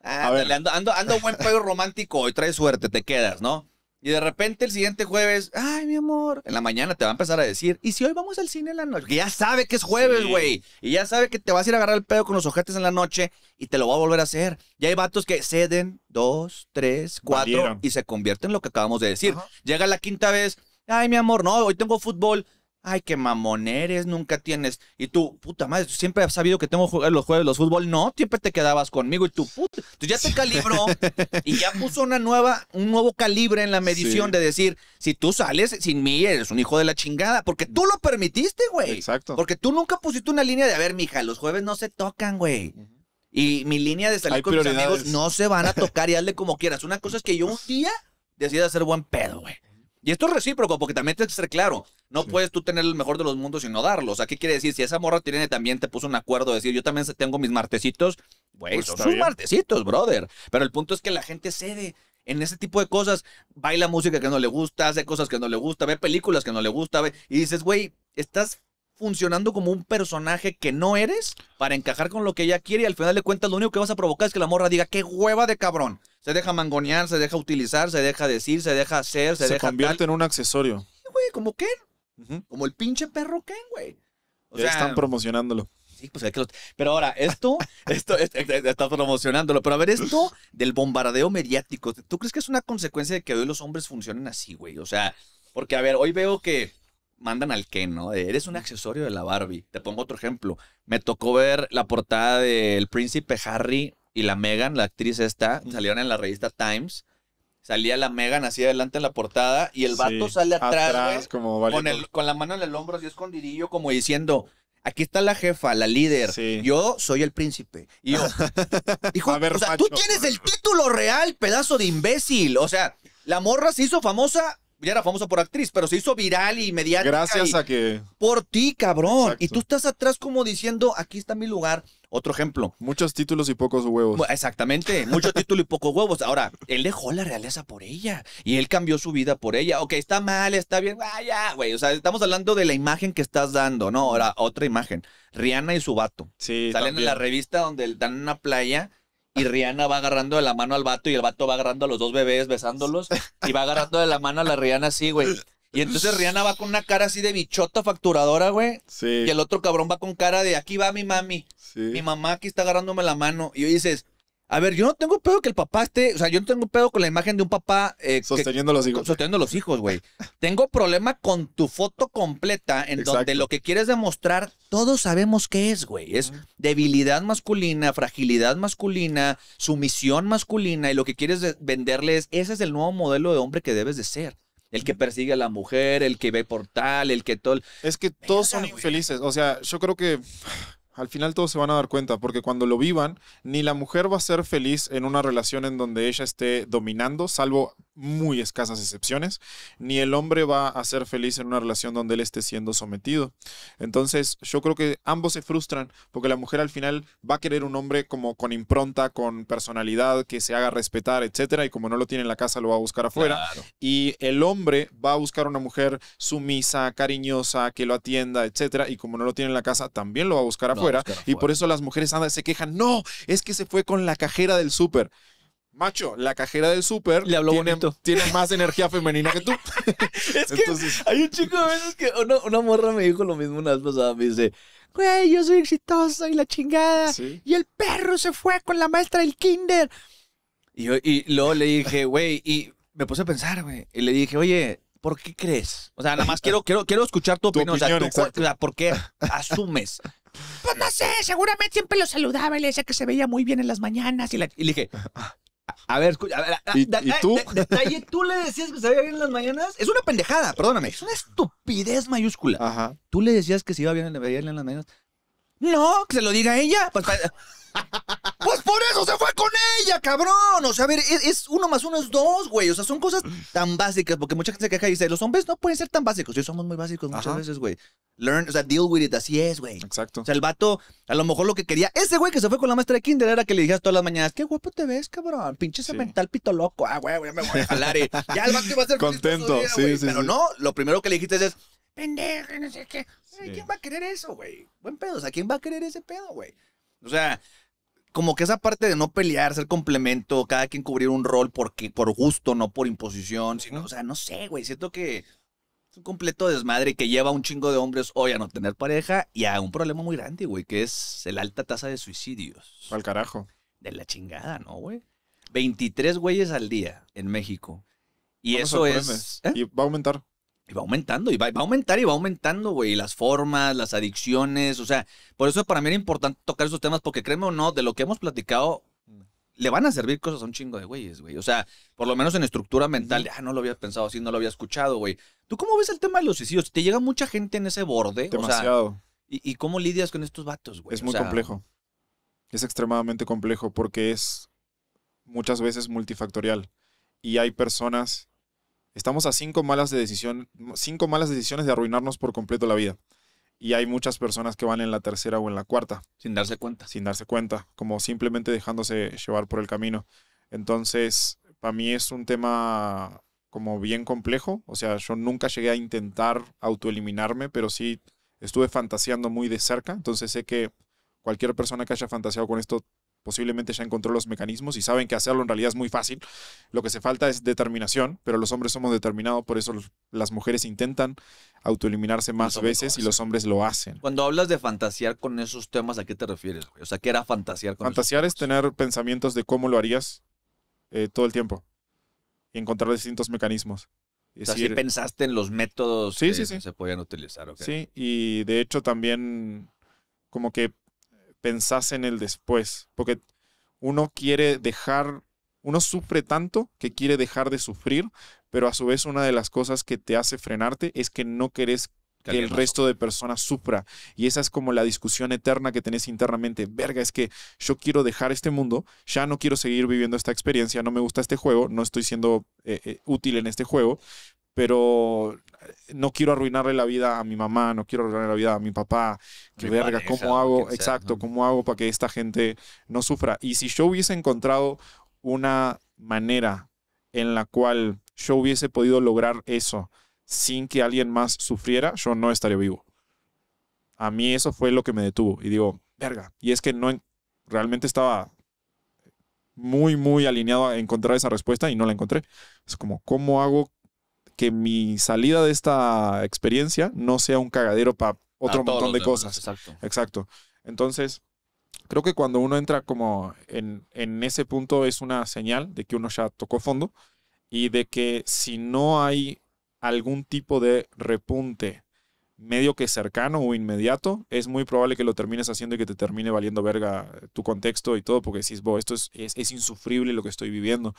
a ando, ando, ando buen pedo romántico y trae suerte, te quedas, ¿no? Y de repente el siguiente jueves, ay, mi amor, en la mañana te va a empezar a decir, ¿y si hoy vamos al cine en la noche? Que ya sabe que es jueves, güey. Y ya sabe que te vas a ir a agarrar el pedo con los ojetes en la noche y te lo va a volver a hacer. Y hay vatos que ceden dos, tres, cuatro y se convierten en lo que acabamos de decir. Llega la quinta vez, ay, mi amor, no, hoy tengo fútbol. Ay, qué mamón eres, nunca tienes. Y tú, puta madre, siempre has sabido que tengo que jugar los jueves, los fútbol. No, siempre te quedabas conmigo y tú, puta. Tú ya te calibró y ya puso una nueva, un nuevo calibre en la medición de decir, si tú sales sin mí, eres un hijo de la chingada. Porque tú lo permitiste, güey. Exacto. Porque tú nunca pusiste una línea de, a ver, mija, los jueves no se tocan, güey. Y mi línea de salir con mis amigos no se van a tocar y hazle como quieras. Una cosa es que yo un día decida hacer buen pedo, güey. Y esto es recíproco, porque también tienes que ser claro. No puedes tú tener el mejor de los mundos y no darlo. O ¿qué quiere decir? Si esa morra tiene también te puso un acuerdo de decir, yo también tengo mis martecitos güey, pues son sus brother. Pero el punto es que la gente cede en ese tipo de cosas. Baila música que no le gusta, hace cosas que no le gusta, ve películas que no le gusta, ve, y dices, güey, estás funcionando como un personaje que no eres para encajar con lo que ella quiere y al final de cuentas lo único que vas a provocar es que la morra diga, qué hueva de cabrón. Se deja mangonear, se deja utilizar, se deja decir, se deja hacer, se, deja... Se convierte en un accesorio. Güey, ¿cómo qué? Como el pinche perro Ken, güey. O ya sea, están promocionándolo. Sí, pues hay que Pero ahora, esto, esto, está promocionándolo. Pero a ver, esto del bombardeo mediático, ¿tú crees que es una consecuencia de que hoy los hombres funcionen así, güey? O sea, porque a ver, hoy veo que mandan al Ken, ¿no? Eres un accesorio de la Barbie. Te pongo otro ejemplo. Me tocó ver la portada del príncipe Harry y la Megan, la actriz esta, salieron en la revista Times salía la Megan así adelante en la portada y el vato sale atrás, como con, el, con, la mano en el hombro así escondidillo como diciendo... Aquí está la jefa, la líder. Yo soy el príncipe. Y yo, tú tienes el título real, pedazo de imbécil. O sea, la morra se hizo famosa ya era famosa por actriz, pero se hizo viral y mediática. Gracias a que. Por ti, cabrón. Y tú estás atrás como diciendo, aquí está mi lugar. Otro ejemplo. Muchos títulos y pocos huevos. Exactamente, mucho título y pocos huevos. Ahora, él dejó la realeza por ella y él cambió su vida por ella. Ok, está mal, está bien, vaya, ah, güey. O sea, estamos hablando de la imagen que estás dando, ¿no? Ahora, otra imagen. Rihanna y su vato. Sí. Salen en la revista donde dan una playa. Y Rihanna va agarrando de la mano al vato y el vato va agarrando a los dos bebés besándolos y va agarrando de la mano a la Rihanna así, güey. Y entonces Rihanna va con una pues, cara así de bichota facturadora, güey. Sí. Y el otro cabrón va con cara de aquí va mi mami. Mi mamá aquí está agarrándome la mano. Y dices, a ver, yo no tengo pedo que el papá esté, o sea, yo no tengo pedo con la imagen de un papá eh, sosteniendo los hijos. Sosteniendo los hijos, güey. tengo problema con tu foto completa en donde lo que quieres demostrar, todos sabemos qué es, güey. Es debilidad masculina, fragilidad masculina, sumisión masculina y lo que quieres venderle es, ese es el nuevo modelo de hombre que debes de ser el que persigue a la mujer, el que ve por tal, el que todo. Es que todos son infelices. O sea, yo creo que al final todos se van a dar cuenta, porque cuando lo vivan, ni la mujer va a ser feliz en una relación en donde ella esté dominando, salvo muy escasas excepciones, ni el hombre va a ser feliz en una relación donde él esté siendo sometido. Entonces, yo creo que ambos se frustran, porque la mujer al final va a querer un hombre como con impronta, con personalidad, que se haga respetar, etcétera, y como no lo tiene en la casa, lo va a buscar afuera. Y el hombre va a buscar una mujer sumisa, cariñosa, que lo atienda, etcétera, y como no lo tiene en la casa, también lo va a buscar afuera y por eso las mujeres andan, se quejan, no, es que se fue con la cajera del súper. Macho, la cajera del súper le habló tiene, bonito. Tiene más energía femenina que tú. hay un chico a veces que una, morra me dijo lo mismo una vez Me dice, güey, yo soy exitosa y la chingada. Y el perro se fue con la maestra del kinder. Y, luego le dije, güey, y me puse a pensar, güey. Y le dije, oye, ¿por qué crees? O sea, nada más quiero, quiero, escuchar tu, opinión. o sea, ¿por qué asumes pues no sé, seguramente siempre lo saludaba y le decía que se veía muy bien en las mañanas. Y, le dije, a ver, ¿Y, tú? tú le decías que se veía bien en las mañanas. Es una pendejada, perdóname. Es una estupidez mayúscula. Ajá. Tú le decías que se iba bien, bien en las mañanas. No, que se lo diga ella. Pues, pues por eso se fue con ella, cabrón. O sea, a ver, e-, es, uno más uno es dos, güey. O sea, son cosas tan básicas, porque mucha gente se queja y dice, los hombres no pueden ser tan básicos. yo somos muy básicos muchas veces, güey. Learn, o sea, deal with it, así es, güey. Exacto. O sea, el vato, a lo mejor lo que quería, ese güey que se fue con la maestra de Kinder era que le dijeras todas las mañanas, qué guapo te ves, cabrón. Pinche ese mental pito loco. Ah, güey, ya me voy a jalar. Ya el vato iba a ser contento. sí, sí, Pero no, lo primero que le dijiste es, pendejo, no sé qué. ¿Quién va a querer eso, güey? Buen pedo, o sea, ¿quién va a querer ese pedo, güey? O sea, como que esa parte de no pelear, ser complemento, cada quien cubrir un rol porque, por gusto, no por imposición, o sea, no sé, güey, siento que es un completo desmadre que lleva a un chingo de hombres hoy a no tener pareja y a un problema muy grande, güey, que es el alta tasa de suicidios. Al carajo. De la chingada, ¿no, güey? 23 güeyes al día en México. Y eso es... ¿eh? Y va a aumentar. Y va aumentando, y va, va, a aumentar y va aumentando, güey. Las formas, las adicciones, o sea, por eso para mí era importante tocar esos temas, porque créeme o no, de lo que hemos platicado, le van a servir cosas a un chingo de güeyes, güey. O sea, por lo menos en estructura mental, ah, no lo había pensado así, no lo había escuchado, güey. ¿Tú cómo ves el tema de los suicidios? ¿Te llega mucha gente en ese borde? Demasiado. ¿y, cómo lidias con estos vatos, güey? Es muy complejo. Es extremadamente complejo porque es muchas veces multifactorial. Y hay personas Estamos a cinco malas, de cinco malas decisiones de arruinarnos por completo la vida. Y hay muchas personas que van en la tercera o en la cuarta. Sin darse cuenta. Sin darse cuenta, como simplemente dejándose llevar por el camino. Entonces, para mí es un tema como bien complejo. O sea, yo nunca llegué a intentar autoeliminarme, pero sí estuve fantaseando muy de cerca. Entonces sé que cualquier persona que haya fantaseado con esto posiblemente ya encontró los mecanismos y saben que hacerlo en realidad es muy fácil. Lo que se falta es determinación, pero los hombres somos determinados, por eso las mujeres intentan autoeliminarse más veces y los hombres lo hacen. Cuando hablas de fantasear con esos temas, ¿a qué te refieres? O sea, ¿qué era fantasear con Fantasear es tener pensamientos de cómo lo harías eh, todo el tiempo y encontrar distintos mecanismos. Es pensaste en los métodos que se podían utilizar. Sí, y de hecho también como que pensás en el después, porque uno quiere dejar, uno sufre tanto que quiere dejar de sufrir, pero a su vez una de las cosas que te hace frenarte es que no querés que el resto de personas sufra. Y esa es como la discusión eterna que tenés internamente. Verga, es que yo quiero dejar este mundo, ya no quiero seguir viviendo esta experiencia, no me gusta este juego, no estoy siendo eh, eh, útil en este juego, pero no quiero arruinarle la vida a mi mamá, no quiero arruinarle la vida a mi papá, que verga, ¿cómo hago? exacto, ¿cómo hago para que esta gente no sufra? Y si yo hubiese encontrado una manera en la cual yo hubiese podido lograr eso sin que alguien más sufriera, yo no estaría vivo. A mí eso fue lo que me detuvo y digo, verga, y es que no realmente estaba muy muy alineado a encontrar esa respuesta y no la encontré. Es como, ¿cómo hago mi salida de esta experiencia no sea un cagadero para otro montón de cosas. Exacto. Exacto. Entonces, creo que cuando uno entra como en, en ese punto es una señal de que uno ya tocó fondo y de que si no hay algún tipo de repunte medio que cercano o inmediato, es muy probable que lo termines haciendo y que te termine valiendo verga eh, tu contexto y todo, porque decís, Bo, esto es, es insufrible lo que estoy viviendo.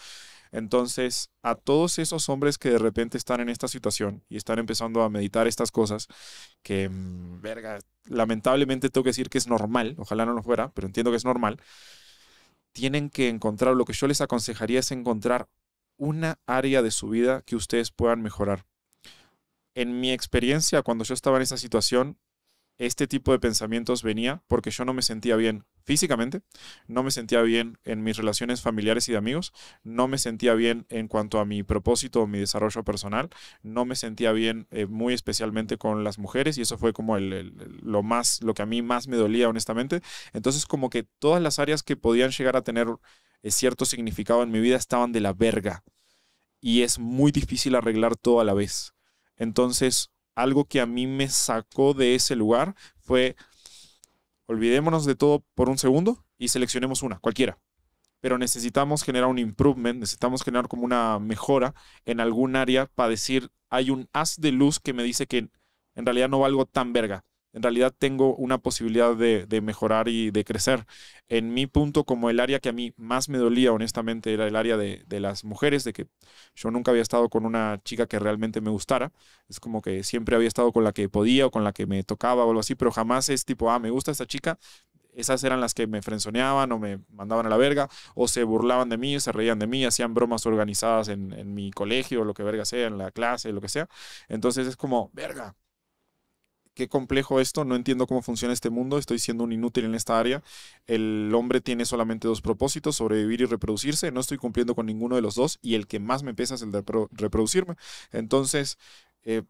Entonces, a todos esos hombres que de repente están en esta situación y están empezando a meditar estas cosas, que, mm, verga, lamentablemente tengo que decir que es normal, ojalá no lo fuera, pero entiendo que es normal, tienen que encontrar, lo que yo les aconsejaría es encontrar una área de su vida que ustedes puedan mejorar en mi experiencia, cuando yo estaba en esa situación, este tipo de pensamientos venía porque yo no me sentía bien físicamente, no me sentía bien en mis relaciones familiares y de amigos, no me sentía bien en cuanto a mi propósito o mi desarrollo personal, no me sentía bien eh, muy especialmente con las mujeres y eso fue como lo más, lo que a mí más me dolía honestamente. Entonces como que todas las áreas que podían llegar a tener eh, cierto significado en mi vida estaban de la verga y es muy difícil arreglar todo a la vez. Entonces, algo que a mí me sacó de ese lugar fue, olvidémonos de todo por un segundo y seleccionemos una, cualquiera. Pero necesitamos generar un improvement, necesitamos generar como una mejora en algún área para decir, hay un haz de luz que me dice que en realidad no valgo tan verga en realidad tengo una posibilidad de, mejorar y de crecer. En mi punto, como el área que a mí más me dolía, honestamente, era el área de, las mujeres, de que yo nunca había estado con una chica que realmente me gustara. Es como que siempre había estado con la que podía o con la que me tocaba o algo así, pero jamás es tipo, ah, me gusta esta chica. Esas eran las que me frenzoneaban o me mandaban a la verga, o se burlaban de mí, se reían de mí, hacían bromas organizadas en, en mi colegio, lo que verga sea, en la clase, lo que sea. Entonces es como, verga, qué complejo esto, no entiendo cómo funciona este mundo, estoy siendo un inútil en esta área, el hombre tiene solamente dos propósitos, sobrevivir y reproducirse, no estoy cumpliendo con ninguno de los dos y el que más me pesa es el de reproducirme. Entonces eh,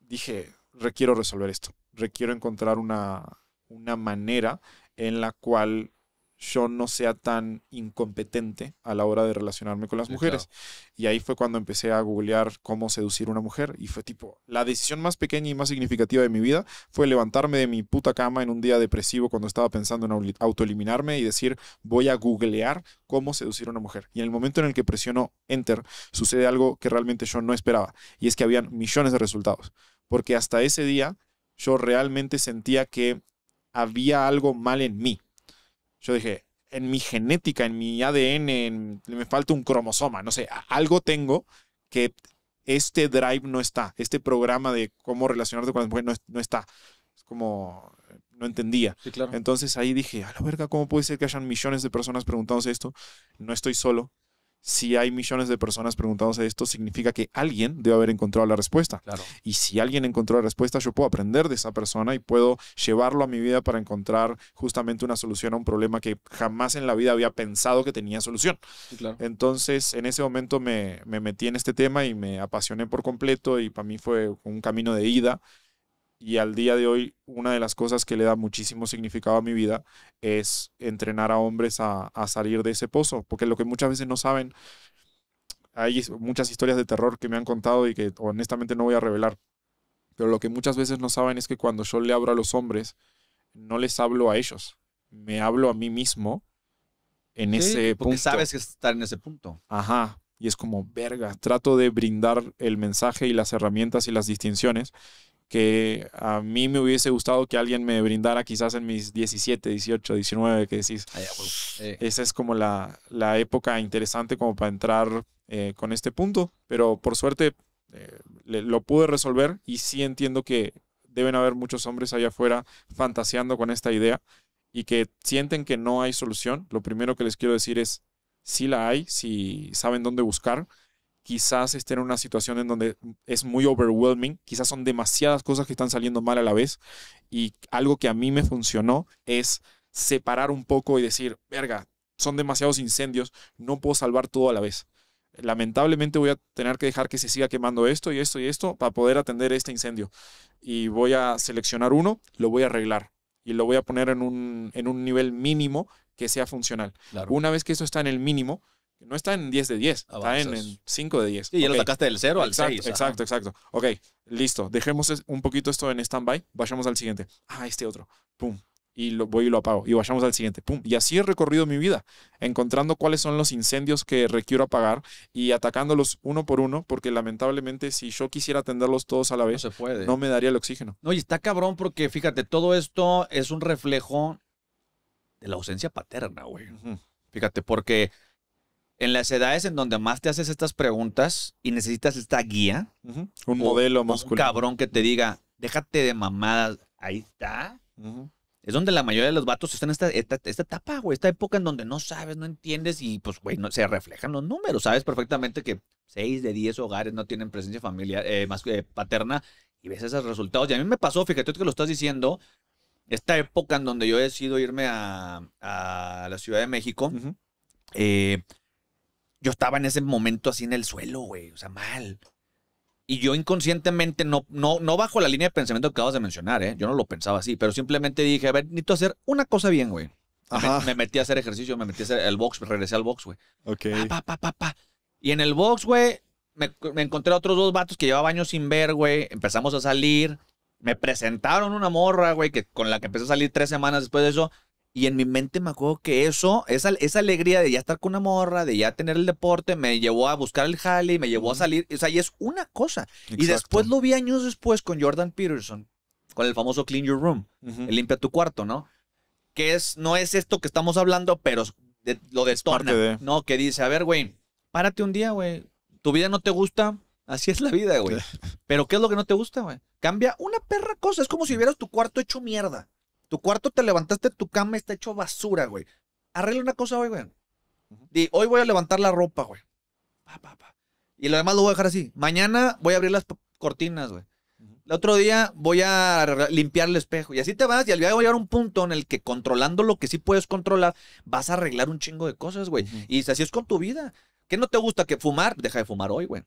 dije, requiero resolver esto, requiero encontrar una, una manera en la cual yo no sea tan incompetente a la hora de relacionarme con las mujeres. Y ahí fue cuando empecé a googlear cómo seducir a una mujer y fue tipo, la decisión más pequeña y más significativa de mi vida fue levantarme de mi puta cama en un día depresivo cuando estaba pensando en autoeliminarme y decir, voy a googlear cómo seducir a una mujer. Y en el momento en el que presiono enter, sucede algo que realmente yo no esperaba y es que habían millones de resultados, porque hasta ese día yo realmente sentía que había algo mal en mí yo dije, en mi genética, en mi ADN, me falta un cromosoma, no sé, algo tengo que este drive no está, este programa de cómo relacionarte con las mujeres no, está. Es como, no entendía. Entonces ahí dije, a la verga, ¿cómo puede ser que hayan millones de personas preguntándose esto? No estoy solo, si hay millones de personas preguntándose esto, significa que alguien debe haber encontrado la respuesta. Y si alguien encontró la respuesta, yo puedo aprender de esa persona y puedo llevarlo a mi vida para encontrar justamente una solución a un problema que jamás en la vida había pensado que tenía solución. Entonces, en ese momento me, me metí en este tema y me apasioné por completo y para mí fue un camino de ida y al día de hoy una de las cosas que le da muchísimo significado a mi vida es entrenar a hombres a, salir de ese pozo, porque lo que muchas veces no saben, hay muchas historias de terror que me han contado y que honestamente no voy a revelar, pero lo que muchas veces no saben es que cuando yo le hablo a los hombres, no les hablo a ellos, me hablo a mí mismo en ese porque punto. sabes que estar en ese punto. Ajá, y es como, verga, trato de brindar el mensaje y las herramientas y las distinciones que a mí me hubiese gustado que alguien me brindara quizás en mis 17, 18, 19, que decís, esa es como la, época interesante como para entrar eh, con este punto, pero por suerte eh, lo pude resolver y sí entiendo que deben haber muchos hombres allá afuera fantaseando con esta idea y que sienten que no hay solución. Lo primero que les quiero decir es, si la hay, si saben dónde buscar, quizás esté en una situación en donde es muy overwhelming, quizás son demasiadas cosas que están saliendo mal a la vez y algo que a mí me funcionó es separar un poco y decir, verga, son demasiados incendios, no puedo salvar todo a la vez. Lamentablemente voy a tener que dejar que se siga quemando esto y esto y esto para poder atender este incendio. Y voy a seleccionar uno, lo voy a arreglar y lo voy a poner en un, nivel mínimo que sea funcional. Una vez que esto está en el mínimo, no está en 10 de 10, ah, está en, 5 de 10. Y ya lo sacaste del 0 al 6. Exacto, exacto. Ok, listo. Dejemos un poquito esto en stand-by, vayamos al siguiente. Ah, este otro. Pum. Y lo, voy y lo apago. Y vayamos al siguiente. Pum. Y así he recorrido mi vida, encontrando cuáles son los incendios que requiero apagar y atacándolos uno por uno, porque lamentablemente si yo quisiera atenderlos todos a la vez, no, se puede. no me daría el oxígeno. No, y está cabrón porque fíjate, todo esto es un reflejo de la ausencia paterna, güey. Fíjate, porque en las edades en donde más te haces estas preguntas y necesitas esta guía, un modelo masculino. Un cabrón que te diga, déjate de mamadas, ahí está. Es donde la mayoría de los vatos están en esta, esta, etapa, güey, esta época en donde no sabes, no entiendes y pues, güey, se reflejan los números. Sabes perfectamente que 6 de 10 hogares no tienen presencia familiar, eh, más eh, paterna y ves esos resultados. Y a mí me pasó, fíjate que lo estás diciendo, esta época en donde yo he decidido irme a, a la Ciudad de México, eh, yo estaba en ese momento así en el suelo, güey, o sea, mal. Y yo inconscientemente, no, no, no bajo la línea de pensamiento que acabas de mencionar, ¿eh? yo no lo pensaba así, pero simplemente dije, a ver, necesito hacer una cosa bien, güey. Me, metí a hacer ejercicio, me metí a hacer el box, regresé al box, güey. Ok. Pa, pa, pa, pa, Y en el box, güey, me, encontré a otros dos vatos que llevaba años sin ver, güey. Empezamos a salir. Me presentaron una morra, güey, que, con la que empecé a salir tres semanas después de eso. Y en mi mente me acuerdo que eso, esa, esa alegría de ya estar con una morra, de ya tener el deporte, me llevó a buscar el jale, me llevó a salir. O sea, y es una cosa. Y después lo vi años después con Jordan Peterson, con el famoso Clean Your Room, el limpia tu cuarto, ¿no? Que es, no es esto que estamos hablando, pero lo destorna. ¿no? Que dice, a ver, güey, párate un día, güey. Tu vida no te gusta, Así es la vida, güey. Pero ¿qué es lo que no te gusta, güey? Cambia una perra cosa. Es como si hubieras tu cuarto hecho mierda. Tu cuarto te levantaste tu cama está hecho basura, güey. Arregla una cosa hoy, güey. Di, hoy voy a levantar la ropa, güey. Pa, pa, pa. Y lo demás lo voy a dejar así. Mañana voy a abrir las cortinas, güey. El otro día voy a limpiar el espejo. Y así te vas. Y al día voy a llegar un punto en el que controlando lo que sí puedes controlar, vas a arreglar un chingo de cosas, güey. Y así es con tu vida. ¿Qué no te gusta? Que fumar, deja de fumar hoy, güey.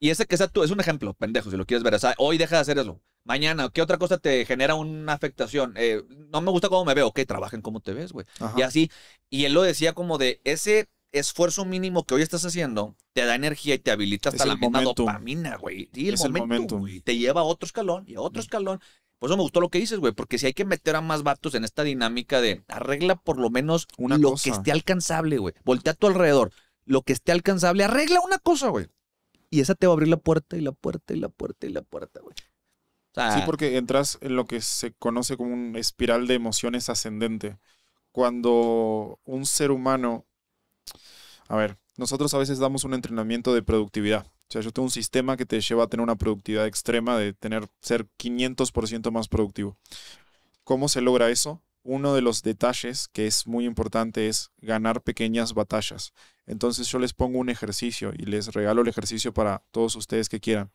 Y ese que sea tú, es un ejemplo, pendejo, si lo quieres ver. O sea, hoy deja de hacer eso mañana, ¿qué otra cosa te genera una afectación? Eh, no me gusta cómo me veo, ok, trabajen cómo te ves, güey. Y así, y él lo decía como de ese esfuerzo mínimo que hoy estás haciendo te da energía y te habilita hasta la misma dopamina, güey. Sí, el, momento, Te lleva a otro escalón y a otro escalón. Por eso me gustó lo que dices, güey, porque si hay que meter a más vatos en esta dinámica de arregla por lo menos una lo que esté alcanzable, güey. Voltea a tu alrededor. Lo que esté alcanzable, arregla una cosa, güey. Y esa te va a abrir la puerta y la puerta y la puerta y la puerta, güey sí, porque entras en lo que se conoce como un espiral de emociones ascendente. Cuando un ser humano... A ver, nosotros a veces damos un entrenamiento de productividad. O sea, yo tengo un sistema que te lleva a tener una productividad extrema, de tener, ser 500% más productivo. ¿Cómo se logra eso? Uno de los detalles que es muy importante es ganar pequeñas batallas. Entonces yo les pongo un ejercicio y les regalo el ejercicio para todos ustedes que quieran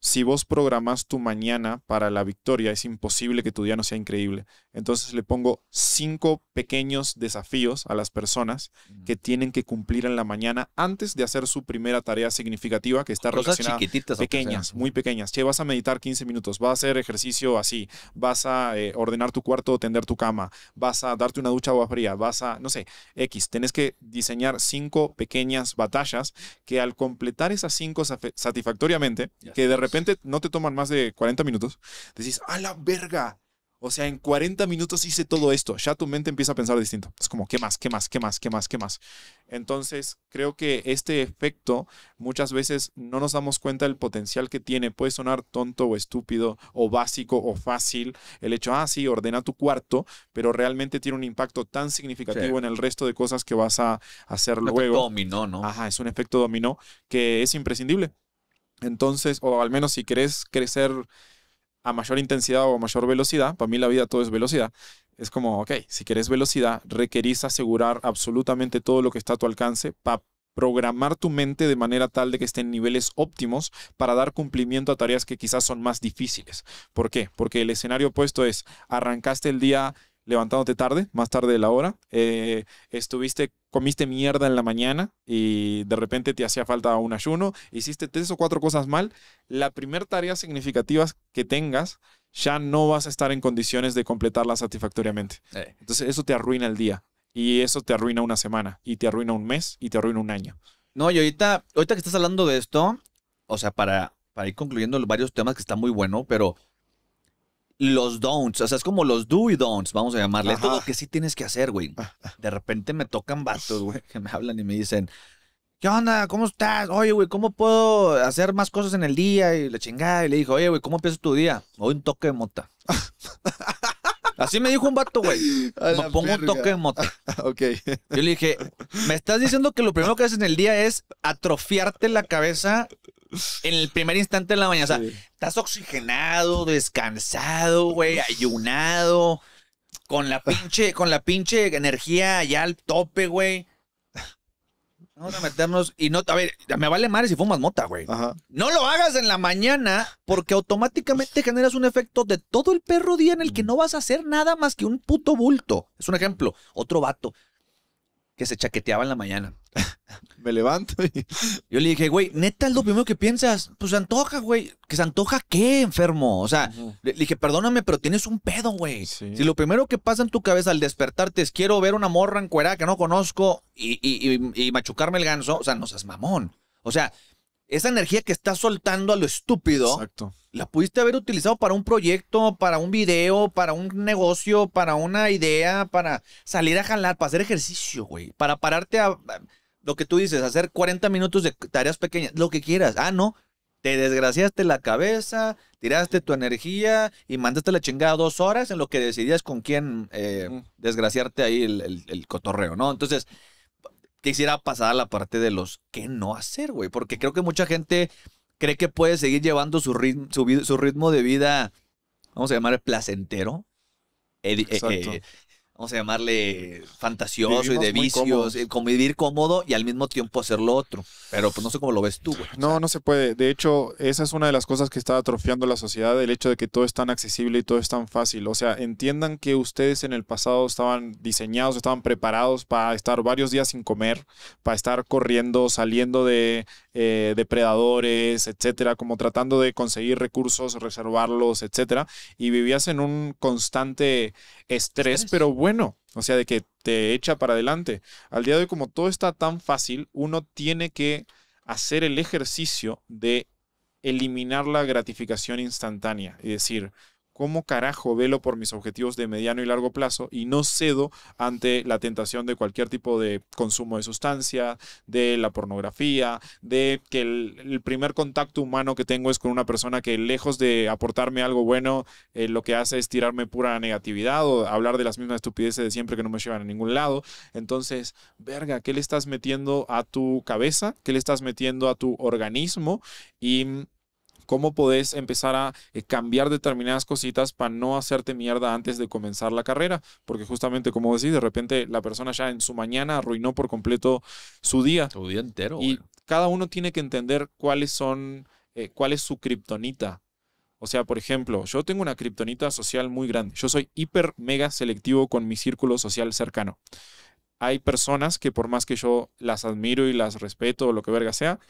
si vos programas tu mañana para la victoria, es imposible que tu día no sea increíble. Entonces le pongo cinco pequeños desafíos a las personas que tienen que cumplir en la mañana antes de hacer su primera tarea significativa que está Cosas relacionada. Chiquititas, pequeñas, muy pequeñas. Che, vas a meditar 15 minutos, vas a hacer ejercicio así, vas a eh, ordenar tu cuarto, tender tu cama, vas a darte una ducha agua fría, vas a, no sé, X. Tenés que diseñar cinco pequeñas batallas que al completar esas cinco satisfactoriamente, que de de repente no te toman más de 40 minutos, decís, ¡a la verga! O sea, en 40 minutos hice todo esto. Ya tu mente empieza a pensar distinto. Es como, ¿qué más? ¿Qué más? ¿Qué más? ¿Qué más? ¿Qué más? Entonces, creo que este efecto muchas veces no nos damos cuenta del potencial que tiene. Puede sonar tonto o estúpido o básico o fácil el hecho, ah, sí, ordena tu cuarto, pero realmente tiene un impacto tan significativo en el resto de cosas que vas a hacer un luego. Efecto dominó, ¿no? Ajá, es un efecto dominó que es imprescindible. Entonces, o al menos si querés crecer a mayor intensidad o a mayor velocidad, para mí la vida todo es velocidad, es como, ok, si querés velocidad, requerís asegurar absolutamente todo lo que está a tu alcance para programar tu mente de manera tal de que esté en niveles óptimos para dar cumplimiento a tareas que quizás son más difíciles. ¿Por qué? Porque el escenario opuesto es, arrancaste el día levantándote tarde, más tarde de la hora, eh, estuviste, comiste mierda en la mañana y de repente te hacía falta un ayuno, hiciste tres o cuatro cosas mal, la primera tarea significativa que tengas ya no vas a estar en condiciones de completarla satisfactoriamente. Eh. Entonces eso te arruina el día y eso te arruina una semana y te arruina un mes y te arruina un año. No, y ahorita, ahorita que estás hablando de esto, o sea, para, ir concluyendo los varios temas que están muy bueno, pero los don'ts, o sea, es como los do y don'ts, vamos a llamarle. Todo lo que sí tienes que hacer, güey. Ah, ah. De repente me tocan vatos, güey, que me hablan y me dicen, ¿qué onda? ¿Cómo estás? Oye, güey, ¿cómo puedo hacer más cosas en el día? Y la chingada, y le dijo, oye, güey, ¿cómo empieza tu día? Hoy un toque de mota. Así me dijo un vato, güey. Me pongo un toque de moto. ok. Yo le dije, me estás diciendo que lo primero que haces en el día es atrofiarte la cabeza en el primer instante de la mañana. O sea, estás oxigenado, descansado, güey, ayunado, con la pinche, con la pinche energía allá al tope, güey. Vamos a meternos y no, a ver, me vale madre si fumas mota, güey. No lo hagas en la mañana porque automáticamente generas un efecto de todo el perro día en el que no vas a hacer nada más que un puto bulto. Es un ejemplo. Otro vato que se chaqueteaba en la mañana. Me levanto y... Yo le dije, güey, neta es lo primero que piensas. Pues se antoja, güey. ¿Que se antoja qué, enfermo? O sea, le, dije, perdóname, pero tienes un pedo, güey. Si lo primero que pasa en tu cabeza al despertarte es quiero ver una morra encuerada que no conozco y machucarme el ganso, o sea, no seas mamón. O sea, esa energía que estás soltando a lo estúpido, la pudiste haber utilizado para un proyecto, para un video, para un negocio, para una idea, para salir a jalar, para hacer ejercicio, güey, para pararte a, lo que tú dices, hacer 40 minutos de tareas pequeñas, lo que quieras. Ah, no, te desgraciaste la cabeza, tiraste tu energía y mandaste la chingada dos horas en lo que decidías con quién eh, desgraciarte ahí el, el cotorreo, ¿no? Entonces, quisiera pasar a la parte de los que no hacer, güey, porque creo que mucha gente cree que puede seguir llevando su ritmo, su, ritmo de vida, vamos a llamar placentero, e-, vamos a llamarle fantasioso y de vicios, eh, vivir cómodo y al mismo tiempo hacer lo otro. Pero pues no sé cómo lo ves tú, güey. No, no se puede. De hecho, esa es una de las cosas que está atrofiando la sociedad, el hecho de que todo es tan accesible y todo es tan fácil. O sea, entiendan que ustedes en el pasado estaban diseñados, estaban preparados para estar varios días sin comer, para estar corriendo, saliendo de eh, depredadores, etcétera, como tratando de conseguir recursos, reservarlos, etcétera, y vivías en un constante estrés, pero bueno, o sea, de que te echa para adelante. Al día de hoy, como todo está tan fácil, uno tiene que hacer el ejercicio de eliminar la gratificación instantánea y decir, ¿Cómo carajo velo por mis objetivos de mediano y largo plazo y no cedo ante la tentación de cualquier tipo de consumo de sustancia, de la pornografía, de que el, primer contacto humano que tengo es con una persona que lejos de aportarme algo bueno, eh, lo que hace es tirarme pura negatividad o hablar de las mismas estupideces de siempre que no me llevan a ningún lado? Entonces, verga, ¿qué le estás metiendo a tu cabeza? ¿Qué le estás metiendo a tu organismo? Y cómo podés empezar a eh, cambiar determinadas cositas para no hacerte mierda antes de comenzar la carrera, porque justamente como decís, de repente la persona ya en su mañana arruinó por completo su día. Su día entero. Y cada uno tiene que entender cuáles son, eh, cuál es su kriptonita. O sea, por ejemplo, yo tengo una kriptonita social muy grande. Yo soy hiper mega selectivo con mi círculo social cercano. Hay personas que por más que yo las admiro y las respeto o lo que verga sea,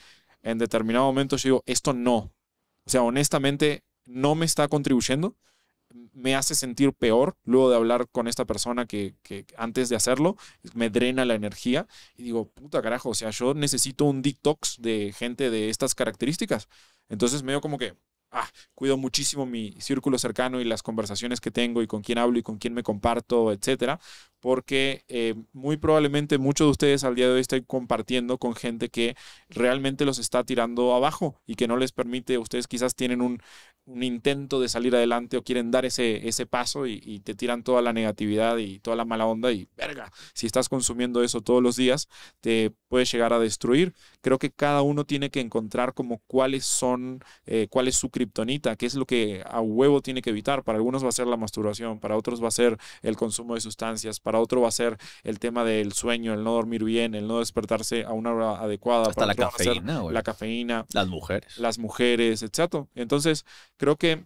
en determinado momento yo digo, esto no, o sea, honestamente, no me está contribuyendo. Me hace sentir peor luego de hablar con esta persona que, antes de hacerlo me drena la energía. Y digo, puta carajo, o sea, yo necesito un detox de gente de estas características. Entonces, medio como que ah, cuido muchísimo mi círculo cercano y las conversaciones que tengo y con quién hablo y con quién me comparto, etcétera, porque eh, muy probablemente muchos de ustedes al día de hoy están compartiendo con gente que realmente los está tirando abajo y que no les permite, ustedes quizás tienen un, intento de salir adelante o quieren dar ese, ese paso y, te tiran toda la negatividad y toda la mala onda y verga, si estás consumiendo eso todos los días, te puede llegar a destruir. Creo que cada uno tiene que encontrar como cuáles son, eh, cuál es su kriptonita, que es lo que a huevo tiene que evitar. Para algunos va a ser la masturbación, para otros va a ser el consumo de sustancias, para otro va a ser el tema del sueño, el no dormir bien, el no despertarse a una hora adecuada. Hasta la cafeína. La cafeína. Las mujeres. Las mujeres, exacto. Entonces, creo que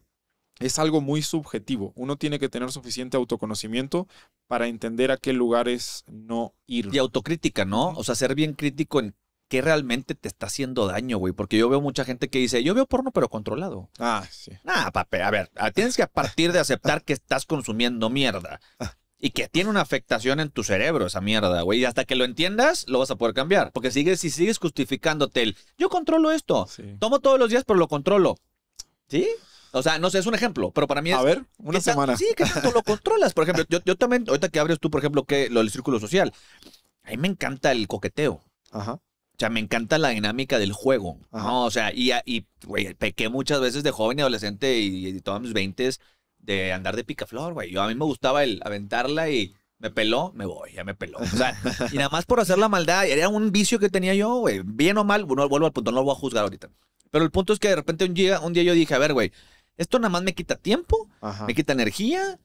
es algo muy subjetivo. Uno tiene que tener suficiente autoconocimiento para entender a qué lugares no ir. Y autocrítica, ¿no? O sea, ser bien crítico en qué realmente te está haciendo daño, güey. Porque yo veo mucha gente que dice, yo veo porno pero controlado. Ah, sí. Ah, papi, a ver, ah, tienes que a partir de aceptar que estás consumiendo mierda. Ah. Y que tiene una afectación en tu cerebro esa mierda, güey. Y hasta que lo entiendas, lo vas a poder cambiar. Porque sigues, si sigues justificándote el, yo controlo esto. Tomo todos los días, pero lo controlo. ¿Sí? O sea, no sé, es un ejemplo, pero para mí es. A ver, una semana. Sí, que tú lo controlas. Por ejemplo, yo, también, ahorita que abres tú, por ejemplo, que lo del círculo social. A mí me encanta el coqueteo. Ajá sea, me encanta la dinámica del juego, O sea, y, ah, pequé muchas veces de joven y adolescente y, todos mis veintes de andar de picaflor, güey. Yo a mí me gustaba el aventarla y me peló, me voy, ya me peló. O sea, y nada más por hacer la maldad, era un vicio que tenía yo, güey. Bien o mal, bueno, vuelvo al punto, no lo voy a juzgar ahorita. Pero el punto es que de repente un día, un día yo dije, a ver, güey, esto nada más me quita tiempo, me quita energía,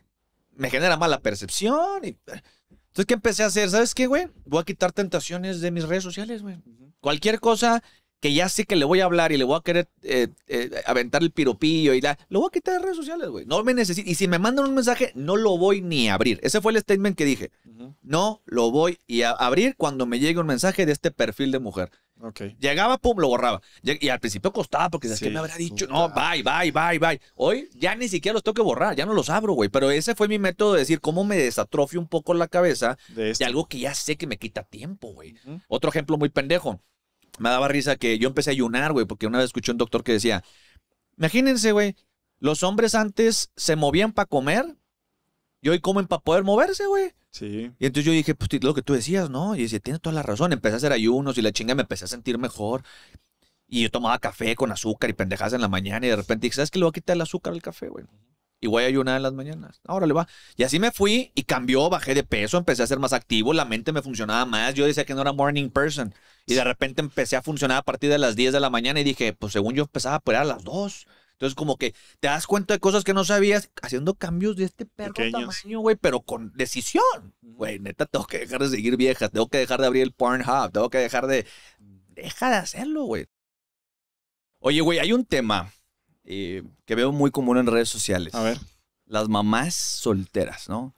me genera mala percepción y entonces, ¿qué empecé a hacer? ¿Sabes qué, güey? Voy a quitar tentaciones de mis redes sociales, güey. Cualquier cosa que ya sé que le voy a hablar y le voy a querer eh, eh, aventar el piropillo y la, lo voy a quitar de redes sociales, güey. No me necesito. Y si me mandan un mensaje, no lo voy ni a abrir. Ese fue el statement que dije. No lo voy y a abrir cuando me llegue un mensaje de este perfil de mujer. Okay. Llegaba, pum, lo borraba. Y al principio costaba porque qué me habrá dicho? No, bye, bye, bye, bye. Hoy ya ni siquiera los tengo que borrar, ya no los abro, güey. Pero ese fue mi método de decir cómo me desatrofio un poco la cabeza de, algo que ya sé que me quita tiempo, güey. Otro ejemplo muy pendejo me daba risa que yo empecé a ayunar, güey, porque una vez escuché un doctor que decía, imagínense, güey, los hombres antes se movían para comer y hoy comen para poder moverse, güey. Sí. Y entonces yo dije, pues lo que tú decías, ¿no? Y decía, tienes toda la razón, empecé a hacer ayunos y la chinga me empecé a sentir mejor. Y yo tomaba café con azúcar y pendejadas en la mañana y de repente dije, ¿sabes qué? Le voy a quitar el azúcar al café, güey. Y voy a ayunar en las mañanas. Ahora le va. Y así me fui y cambió, bajé de peso, empecé a ser más activo, la mente me funcionaba más. Yo decía que no era morning person. Y de repente empecé a funcionar a partir de las 10 de la mañana y dije, pues según yo empezaba a operar a las 2. Entonces, como que te das cuenta de cosas que no sabías haciendo cambios de este perro tamaño, güey, pero con decisión. Güey, neta, tengo que dejar de seguir viejas, tengo que dejar de abrir el Pornhub, tengo que dejar de. Deja de hacerlo, güey. Oye, güey, hay un tema eh, que veo muy común en redes sociales. A ver. Las mamás solteras, ¿no?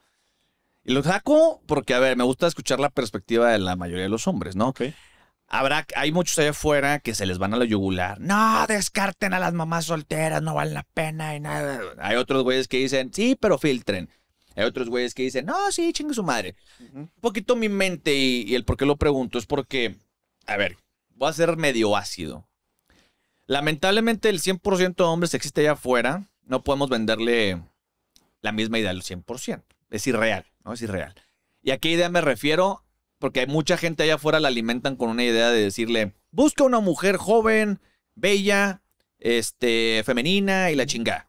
Y lo saco porque, a ver, me gusta escuchar la perspectiva de la mayoría de los hombres, ¿no? Ok habrá, hay muchos allá afuera que se les van a la yugular. No, descarten a las mamás solteras, no valen la pena y nada. Hay otros güeyes que dicen, sí, pero filtren. Hay otros güeyes que dicen, no, sí, chingue su madre. Un poquito mi mente y, el por qué lo pregunto es porque, a ver, voy a ser medio ácido. Lamentablemente el 100% de hombres existe allá afuera, no podemos venderle la misma idea al 100%. Es irreal, ¿no? Es irreal. ¿Y a qué idea me refiero? porque hay mucha gente allá afuera la alimentan con una idea de decirle, busca una mujer joven, bella, este, femenina y la chinga.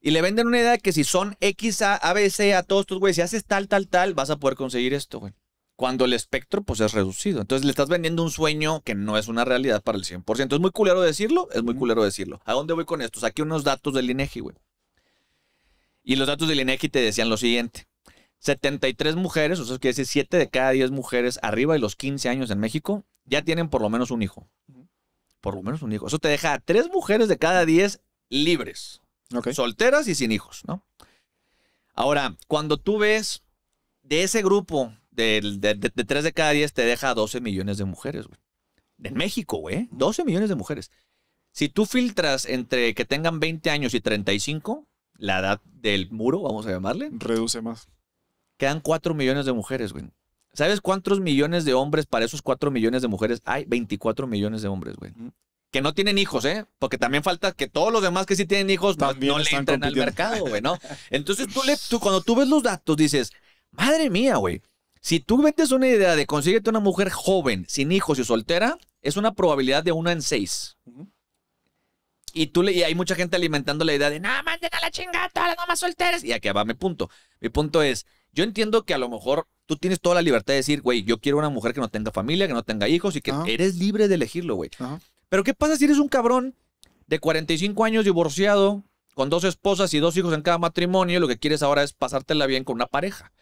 Y le venden una idea de que si son X, A, A, B, C, a todos tus güeyes, si haces tal, tal, tal, vas a poder conseguir esto, güey. Cuando el espectro, pues, es reducido. Entonces, le estás vendiendo un sueño que no es una realidad para el 100%. ¿Es muy culero decirlo? Es muy culero decirlo. ¿A dónde voy con esto? Aquí unos datos del INEGI, e güey. Y los datos del INEGI e te decían lo siguiente. 73 mujeres, o sea, quiere decir 7 de cada 10 mujeres arriba de los 15 años en México ya tienen por lo menos un hijo. Por lo menos un hijo. Eso te deja a 3 mujeres de cada 10 libres. Solteras y sin hijos, ¿no? Ahora, cuando tú ves de ese grupo de, de, 3 de cada 10 te deja a 12 millones de mujeres, güey. En México, güey. 12 ¿eh? millones de mujeres. Si tú filtras entre que tengan 20 años y 35, la edad del muro, vamos a llamarle. Reduce más. Quedan 4 millones de mujeres, güey. ¿Sabes cuántos millones de hombres para esos 4 millones de mujeres? Hay 24 millones de hombres, güey. Que no tienen hijos, ¿eh? Porque también falta que todos los demás que sí tienen hijos no le entren al mercado, güey, ¿no? Entonces tú, le, tú cuando tú ves los datos dices, madre mía, güey. Si tú metes una idea de consíguete una mujer joven, sin hijos y soltera, es una probabilidad de una en seis. Y tú le, y hay mucha gente alimentando la idea de, no, manden a la chingada todas las mamás solteras. Y aquí va mi punto. Mi punto es, yo entiendo que a lo mejor tú tienes toda la libertad de decir, güey, yo quiero una mujer que no tenga familia, que no tenga hijos y que eres libre de elegirlo, güey. Pero ¿qué pasa si eres un cabrón de 45 años divorciado, con dos esposas y dos hijos en cada matrimonio, lo que quieres ahora es pasártela bien con una pareja?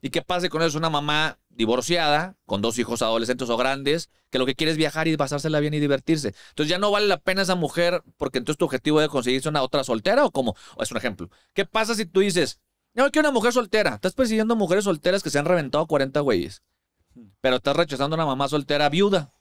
¿Y qué pasa con eso? Una mamá divorciada, con dos hijos adolescentes o grandes, que lo que quieres es viajar y pasársela bien y divertirse. Entonces ya no vale la pena esa mujer porque entonces tu objetivo es conseguirse una otra soltera o como, es un ejemplo. ¿Qué pasa si tú dices, no, que una mujer soltera. Estás persiguiendo mujeres solteras que se han reventado 40 güeyes. Hmm. Pero estás rechazando a una mamá soltera viuda.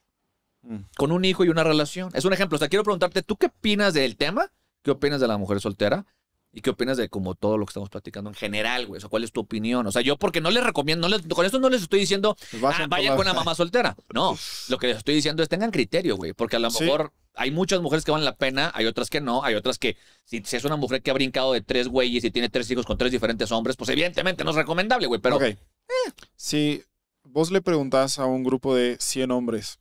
Hmm. Con un hijo y una relación. Es un ejemplo. O sea, quiero preguntarte, ¿tú qué opinas del tema? ¿Qué opinas de la mujer soltera? ¿Y qué opinas de como todo lo que estamos platicando en general, güey? O sea, ¿cuál es tu opinión? O sea, yo porque no les recomiendo, con esto no les estoy diciendo, ah, vayan con la mamá soltera. No, lo que les estoy diciendo es tengan criterio, güey, porque a lo mejor hay muchas mujeres que valen la pena, hay otras que no, hay otras que si, es una mujer que ha brincado de tres güeyes y tiene tres hijos con tres diferentes hombres, pues evidentemente no es recomendable, güey, pero... Eh. Si vos le preguntás a un grupo de 100 hombres,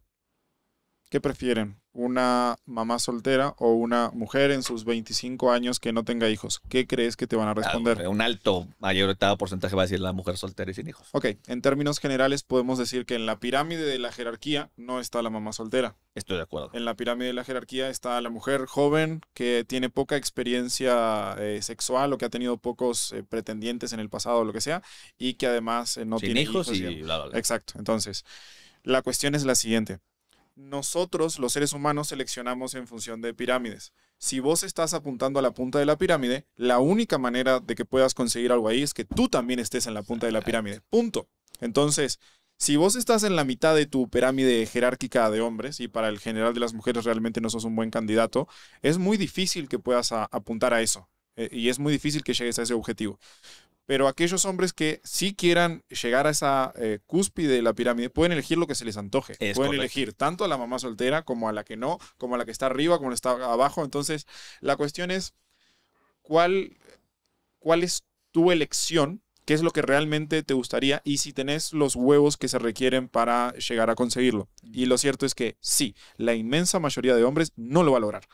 ¿qué prefieren? una mamá soltera o una mujer en sus 25 años que no tenga hijos? ¿Qué crees que te van a ah, responder? un alto, mayor porcentaje va a decir la mujer soltera y sin hijos. Ok, en términos generales podemos decir que en la pirámide de la jerarquía no está la mamá soltera. Estoy de acuerdo. En la pirámide de la jerarquía está la mujer joven que tiene poca experiencia eh, sexual o que ha tenido pocos eh, pretendientes en el pasado o lo que sea y que además eh, no tiene hijos. Exacto, entonces la cuestión es la siguiente nosotros, los seres humanos, seleccionamos en función de pirámides. Si vos estás apuntando a la punta de la pirámide, la única manera de que puedas conseguir algo ahí es que tú también estés en la punta de la pirámide. Punto. Entonces, si vos estás en la mitad de tu pirámide jerárquica de hombres y para el general de las mujeres realmente no sos un buen candidato, es muy difícil que puedas apuntar a eso. Eh, y es muy difícil que llegues a ese objetivo. Pero aquellos hombres que sí quieran llegar a esa eh, cúspide de la pirámide pueden elegir lo que se les antoje. pueden elegir tanto a la mamá soltera como a la que no, como a la que está arriba, como a la que está abajo. Entonces, la cuestión es cuál, cuál es tu elección, qué es lo que realmente te gustaría y si tenés los huevos que se requieren para llegar a conseguirlo. Y lo cierto es que sí, la inmensa mayoría de hombres no lo va a lograr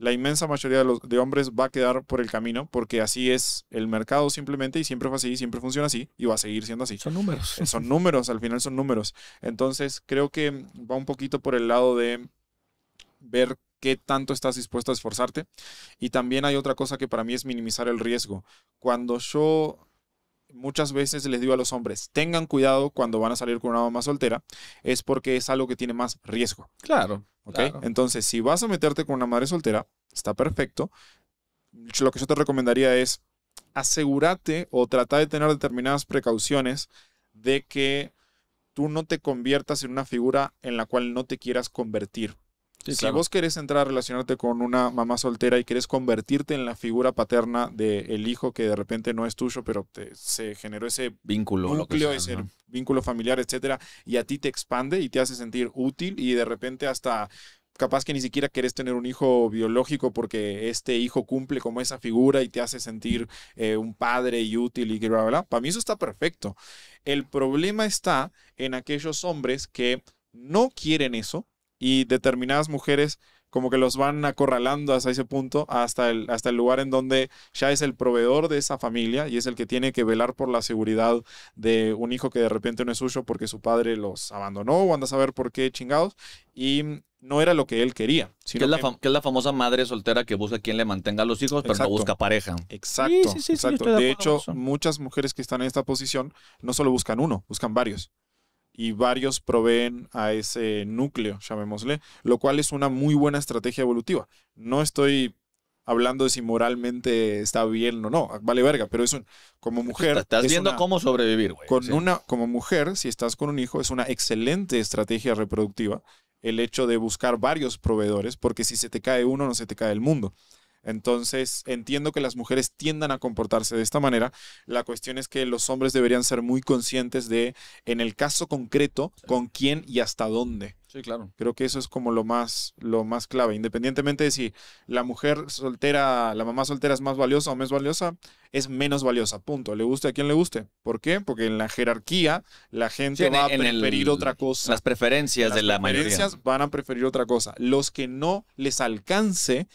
la inmensa mayoría de, los, de hombres va a quedar por el camino porque así es el mercado simplemente y siempre fue así, siempre funciona así y va a seguir siendo así. Son números. Eh, son números, al final son números. Entonces creo que va un poquito por el lado de ver qué tanto estás dispuesto a esforzarte. Y también hay otra cosa que para mí es minimizar el riesgo. Cuando yo muchas veces les digo a los hombres, tengan cuidado cuando van a salir con una mamá soltera, es porque es algo que tiene más riesgo. Claro. Entonces, si vas a meterte con una madre soltera, está perfecto. Lo que yo te recomendaría es asegúrate o trata de tener determinadas precauciones de que tú no te conviertas en una figura en la cual no te quieras convertir. Si vos querés entrar a relacionarte con una mamá soltera y querés convertirte en la figura paterna del hijo que de repente no es tuyo, pero te, se generó ese vínculo, núcleo, ese vínculo familiar, etcétera, y a ti te expande y te hace sentir útil y de repente hasta capaz que ni siquiera querés tener un hijo biológico porque este hijo cumple como esa figura y te hace sentir eh, un padre y útil y bla, bla, bla. Para mí eso está perfecto. El problema está en aquellos hombres que no quieren eso, y determinadas mujeres como que los van acorralando hasta ese punto, hasta el, hasta el lugar en donde ya es el proveedor de esa familia y es el que tiene que velar por la seguridad de un hijo que de repente no es suyo porque su padre los abandonó o anda a saber por qué chingados y no era lo que él quería. que, es la famosa madre soltera que busca quien le mantenga a los hijos, pero no busca pareja. Exacto, exacto. de hecho, muchas mujeres que están en esta posición no solo buscan uno, buscan varios y varios proveen a ese núcleo, llamémosle, lo cual es una muy buena estrategia evolutiva. No estoy hablando de si moralmente está bien o no, vale verga, pero es como mujer... Estás viendo cómo sobrevivir, güey. Con una, como mujer, si estás con un hijo, es una excelente estrategia reproductiva el hecho de buscar varios proveedores, porque si se te cae uno, no se te cae el mundo. Entonces, entiendo que las mujeres tiendan a comportarse de esta manera. La cuestión es que los hombres deberían ser muy conscientes de, en el caso concreto, con quién y hasta dónde. Sí, claro. Creo que eso es como lo más, lo más clave. Independientemente de si la mujer soltera, la mamá soltera es más valiosa o menos valiosa, es menos valiosa. Punto. Le guste a quien le guste. ¿Por qué? Porque en la jerarquía la gente va a preferir otra cosa. Las preferencias de la mayoría. Las preferencias van a preferir otra cosa. Los que no les alcance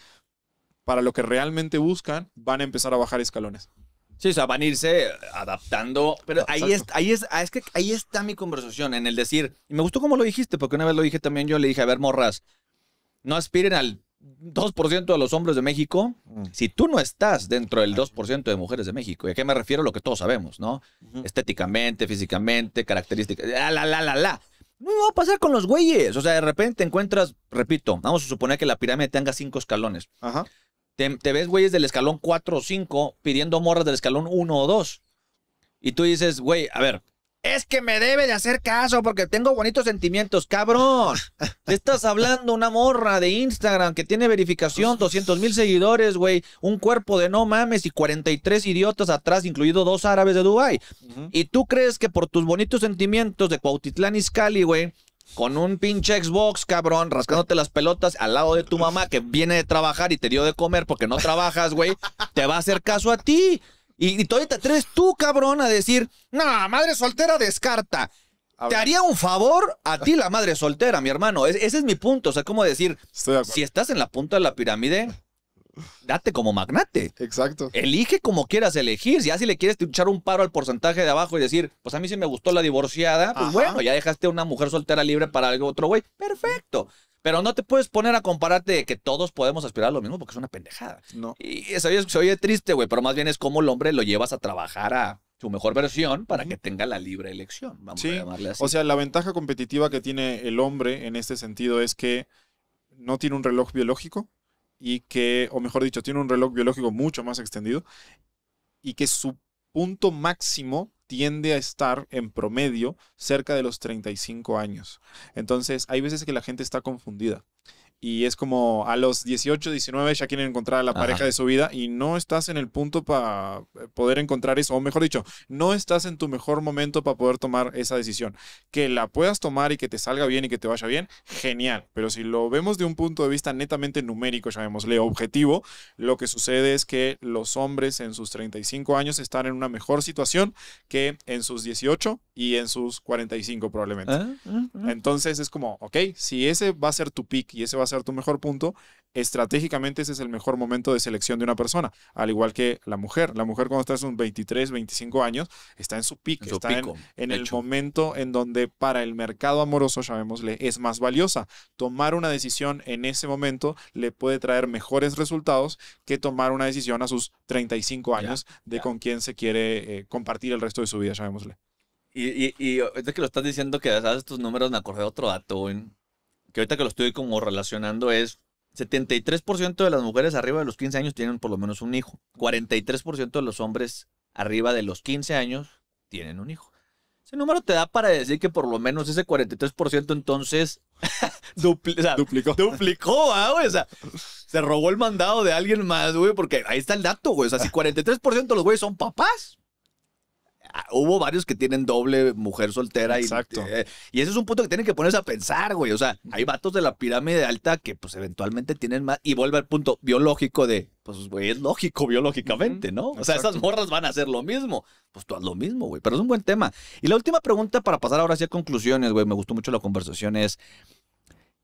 para lo que realmente buscan, van a empezar a bajar escalones. Sí, o sea, van a irse adaptando. Pero ahí ahí ah, es, que ahí está mi conversación, en el decir, y me gustó cómo lo dijiste, porque una vez lo dije también yo, le dije, a ver, morras, no aspiren al 2% de los hombres de México mm. si tú no estás dentro del 2% de mujeres de México. ¿Y a qué me refiero? Lo que todos sabemos, ¿no? Estéticamente, físicamente, características, la, la, la, la, la. No va a pasar con los güeyes. O sea, de repente encuentras, repito, vamos a suponer que la pirámide tenga cinco escalones. Ajá te, ves güeyes del escalón 4 o 5 pidiendo morras del escalón 1 o 2. Y tú dices, güey, a ver, es que me debe de hacer caso porque tengo bonitos sentimientos, cabrón. Te estás hablando una morra de Instagram que tiene verificación, 200 mil seguidores, güey, un cuerpo de no mames y 43 idiotas atrás, incluido dos árabes de Dubai. Y tú crees que por tus bonitos sentimientos de Cuautitlán Izcalli, güey, con un pinche Xbox, cabrón, rascándote las pelotas al lado de tu mamá que viene de trabajar y te dio de comer porque no trabajas, güey, te va a hacer caso a ti. Y, todavía te atreves tú, cabrón, a decir, no, madre soltera descarta. Te haría un favor a ti, la madre soltera, mi hermano. ese es mi punto. O sea, como decir, si estás en la punta de la pirámide, date como magnate. Exacto. Elige como quieras elegir. Ya si le quieres echar un paro al porcentaje de abajo y decir, pues a mí sí me gustó la divorciada, pues bueno, ya dejaste a una mujer soltera libre para algo otro güey. Perfecto. Pero no te puedes poner a compararte de que todos podemos aspirar a lo mismo porque es una pendejada. No. Y eso se oye triste, güey, pero más bien es como el hombre lo llevas a trabajar a su mejor versión para que tenga la libre elección, vamos a llamarle así. O sea, la ventaja competitiva que tiene el hombre en este sentido es que no tiene un reloj biológico, y que, o mejor dicho, tiene un reloj biológico mucho más extendido y que su punto máximo tiende a estar en promedio cerca de los 35 años. Entonces, hay veces que la gente está confundida y es como a los 18, 19 ya quieren encontrar a la pareja de su vida y no estás en el punto para eh, poder encontrar eso, o mejor dicho, no estás en tu mejor momento para poder tomar esa decisión. Que la puedas tomar y que te salga bien y que te vaya bien, genial, pero si lo vemos de un punto de vista netamente numérico, llamémosle objetivo, lo que sucede es que los hombres en sus 35 años están en una mejor situación que en sus 18 y en sus 45 probablemente. Ah, ah, ah. Entonces es como, ok, si ese va a ser tu pick y ese va a ser tu mejor punto, estratégicamente ese es el mejor momento de selección de una persona, al igual que la mujer. La mujer cuando está en sus 23, 25 años, está en su, pico, está en, el momento en donde para el mercado amoroso, llamémosle, es más valiosa. Tomar una decisión en ese momento le puede traer mejores resultados que tomar una decisión a sus 35 años de con quién se quiere eh, compartir el resto de su vida, llamémosle. Y, y, y que lo estás diciendo que sabes tus números, me acordé de otro dato, en que ahorita que lo estoy como relacionando es 73% de las mujeres arriba de los 15 años tienen por lo menos un hijo. 43% de los hombres arriba de los 15 años tienen un hijo. Ese número te da para decir que por lo menos ese 43% entonces duplicó. Duplicó, se robó el mandado de alguien más, güey, porque ahí está el dato, güey. O sea, si 43% de los güeyes son papás, Ah, hubo varios que tienen doble mujer soltera. Exacto. Y, eh, y ese es un punto que tienen que ponerse a pensar, güey. O sea, hay vatos de la pirámide alta que pues eventualmente tienen más. Y vuelve al punto biológico de, pues, güey, es lógico biológicamente, ¿no? O sea, esas morras van a hacer lo mismo. Pues tú haz lo mismo, güey. Pero es un buen tema. Y la última pregunta para pasar ahora sí a conclusiones, güey. Me gustó mucho la conversación es,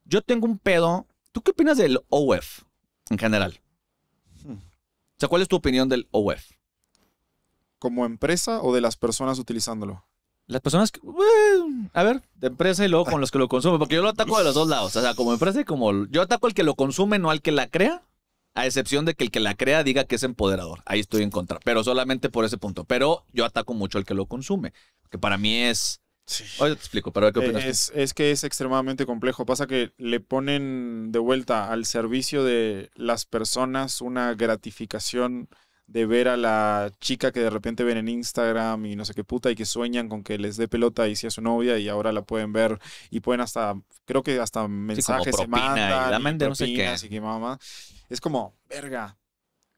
yo tengo un pedo. ¿Tú qué opinas del OF en general? Hmm. O sea, ¿cuál es tu opinión del OF? como empresa o de las personas utilizándolo? Las personas, a ver, de empresa y luego con los que lo consumen, porque yo lo ataco de los dos lados, o sea, como empresa y como... Yo ataco al que lo consume, no al que la crea, a excepción de que el que la crea diga que es empoderador. Ahí estoy en contra, pero solamente por ese punto. Pero yo ataco mucho al que lo consume, que para mí es... Oye, te explico, pero ¿qué eh, opinas? Es, es, que es extremadamente complejo. Pasa que le ponen de vuelta al servicio de las personas una gratificación de ver a la chica que de repente ven en Instagram y no sé qué puta y que sueñan con que les dé pelota y sea su novia y ahora la pueden ver y pueden hasta, creo que hasta mensajes se mandan, y, propinas, no sé qué. Así que mamá. Es como, verga,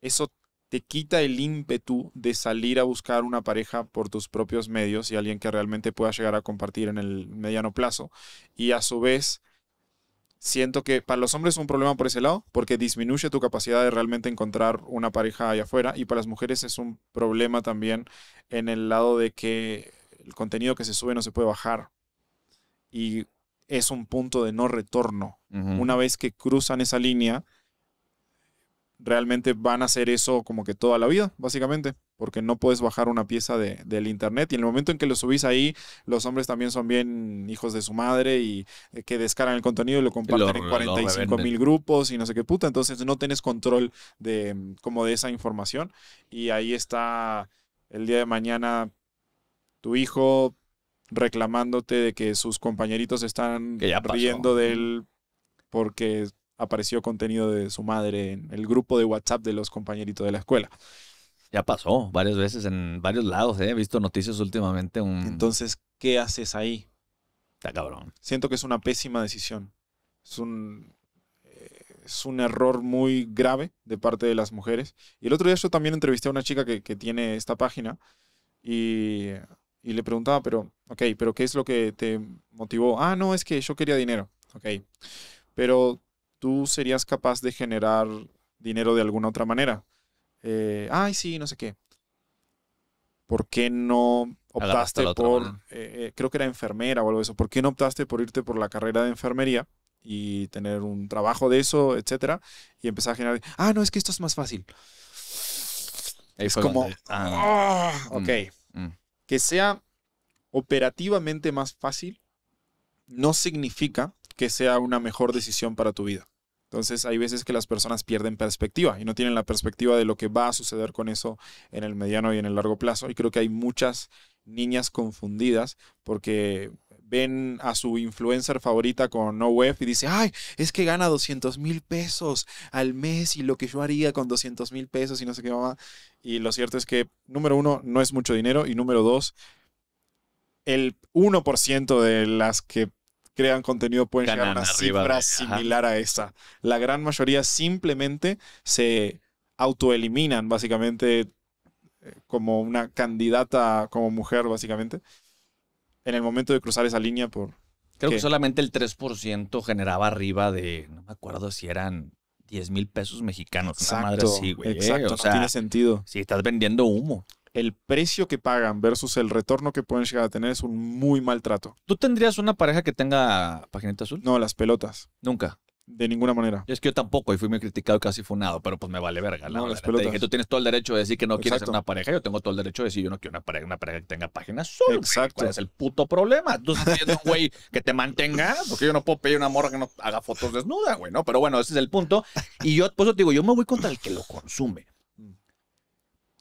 eso te quita el ímpetu de salir a buscar una pareja por tus propios medios y alguien que realmente pueda llegar a compartir en el mediano plazo y a su vez Siento que para los hombres es un problema por ese lado, porque disminuye tu capacidad de realmente encontrar una pareja allá afuera, y para las mujeres es un problema también en el lado de que el contenido que se sube no se puede bajar. Y es un punto de no retorno. Una vez que cruzan esa línea, realmente van a hacer eso como que toda la vida, básicamente, porque no puedes bajar una pieza de, del internet y en el momento en que lo subís ahí, los hombres también son bien hijos de su madre y eh, que descargan el contenido y lo comparten en 45 mil grupos y no sé qué puta, entonces no tienes control de mm, como de esa información y ahí está el día de mañana tu hijo reclamándote de que sus compañeritos están riendo de él porque apareció contenido de su madre en el grupo de WhatsApp de los compañeritos de la escuela. Ya pasó varias veces en varios lados, eh. he visto noticias últimamente. Entonces, ¿qué haces ahí? Está cabrón. Siento que es una pésima decisión. Es un, eh, es un error muy grave de parte de las mujeres. Y el otro día yo también entrevisté a una chica que, que tiene esta página y, y, le preguntaba, pero, ok, pero ¿qué es lo que te motivó? Ah, no, es que yo quería dinero. Ok. Pero tú serías capaz de generar dinero de alguna otra manera. Eh, Ay, sí, no sé qué. ¿Por qué no optaste por, eh, eh, creo que era enfermera o algo de eso, ¿por qué no optaste por irte por la carrera de enfermería y tener un trabajo de eso, etcétera? Y empezar a generar, ah, no, es que esto es más fácil. es como, ah, ah, mm, ok, mm. que sea operativamente más fácil no significa que sea una mejor decisión para tu vida. Entonces hay veces que las personas pierden perspectiva y no tienen la perspectiva de lo que va a suceder con eso en el mediano y en el largo plazo. Y creo que hay muchas niñas confundidas porque ven a su influencer favorita con no web y dice, ay, es que gana 200 mil pesos al mes y lo que yo haría con 200 mil pesos y no sé qué mamá. Y lo cierto es que, número uno, no es mucho dinero y número dos, el 1% de las que crean contenido pueden llegar a una cifra similar a esa. La gran mayoría simplemente se autoeliminan, básicamente, eh, como una candidata, como mujer, básicamente, en el momento de cruzar esa línea por... Creo que solamente el 3% generaba arriba de, no me acuerdo si eran 10 mil pesos mexicanos. Exacto, madre güey. Exacto, tiene sentido. Si estás vendiendo humo el precio que pagan versus el retorno que pueden llegar a tener es un muy mal trato. ¿Tú tendrías una pareja que tenga pagineta azul? No, las pelotas. Nunca. De ninguna manera. Es que yo tampoco, y fui muy criticado casi funado, pero pues me vale verga. no, las pelotas. tú tienes todo el derecho de decir que no quieres una pareja, yo tengo todo el derecho de decir yo no quiero una pareja, una pareja que tenga página azul. Exacto. es el puto problema? Tú estás un güey que te mantenga, porque yo no puedo pedir una morra que no haga fotos desnuda, güey, ¿no? Pero bueno, ese es el punto. Y yo, por te digo, yo me voy contra el que lo consume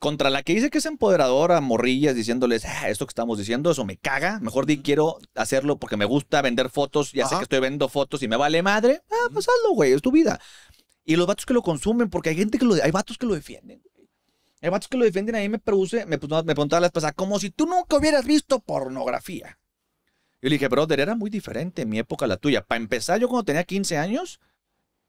contra la que dice que es empoderadora, morrillas, diciéndoles, ah, esto que estamos diciendo, eso me caga. Mejor di, quiero hacerlo porque me gusta vender fotos, ya sé que estoy vendo fotos y me vale madre. Ah, pues hazlo, güey, es tu vida. Y los vatos que lo consumen, porque hay gente que lo, hay vatos que lo defienden. Hay vatos que lo defienden, ahí me produce, me, me preguntaba las esposa, como si tú nunca hubieras visto pornografía. Yo le dije, brother, era muy diferente mi época a la tuya. Para empezar, yo cuando tenía 15 años,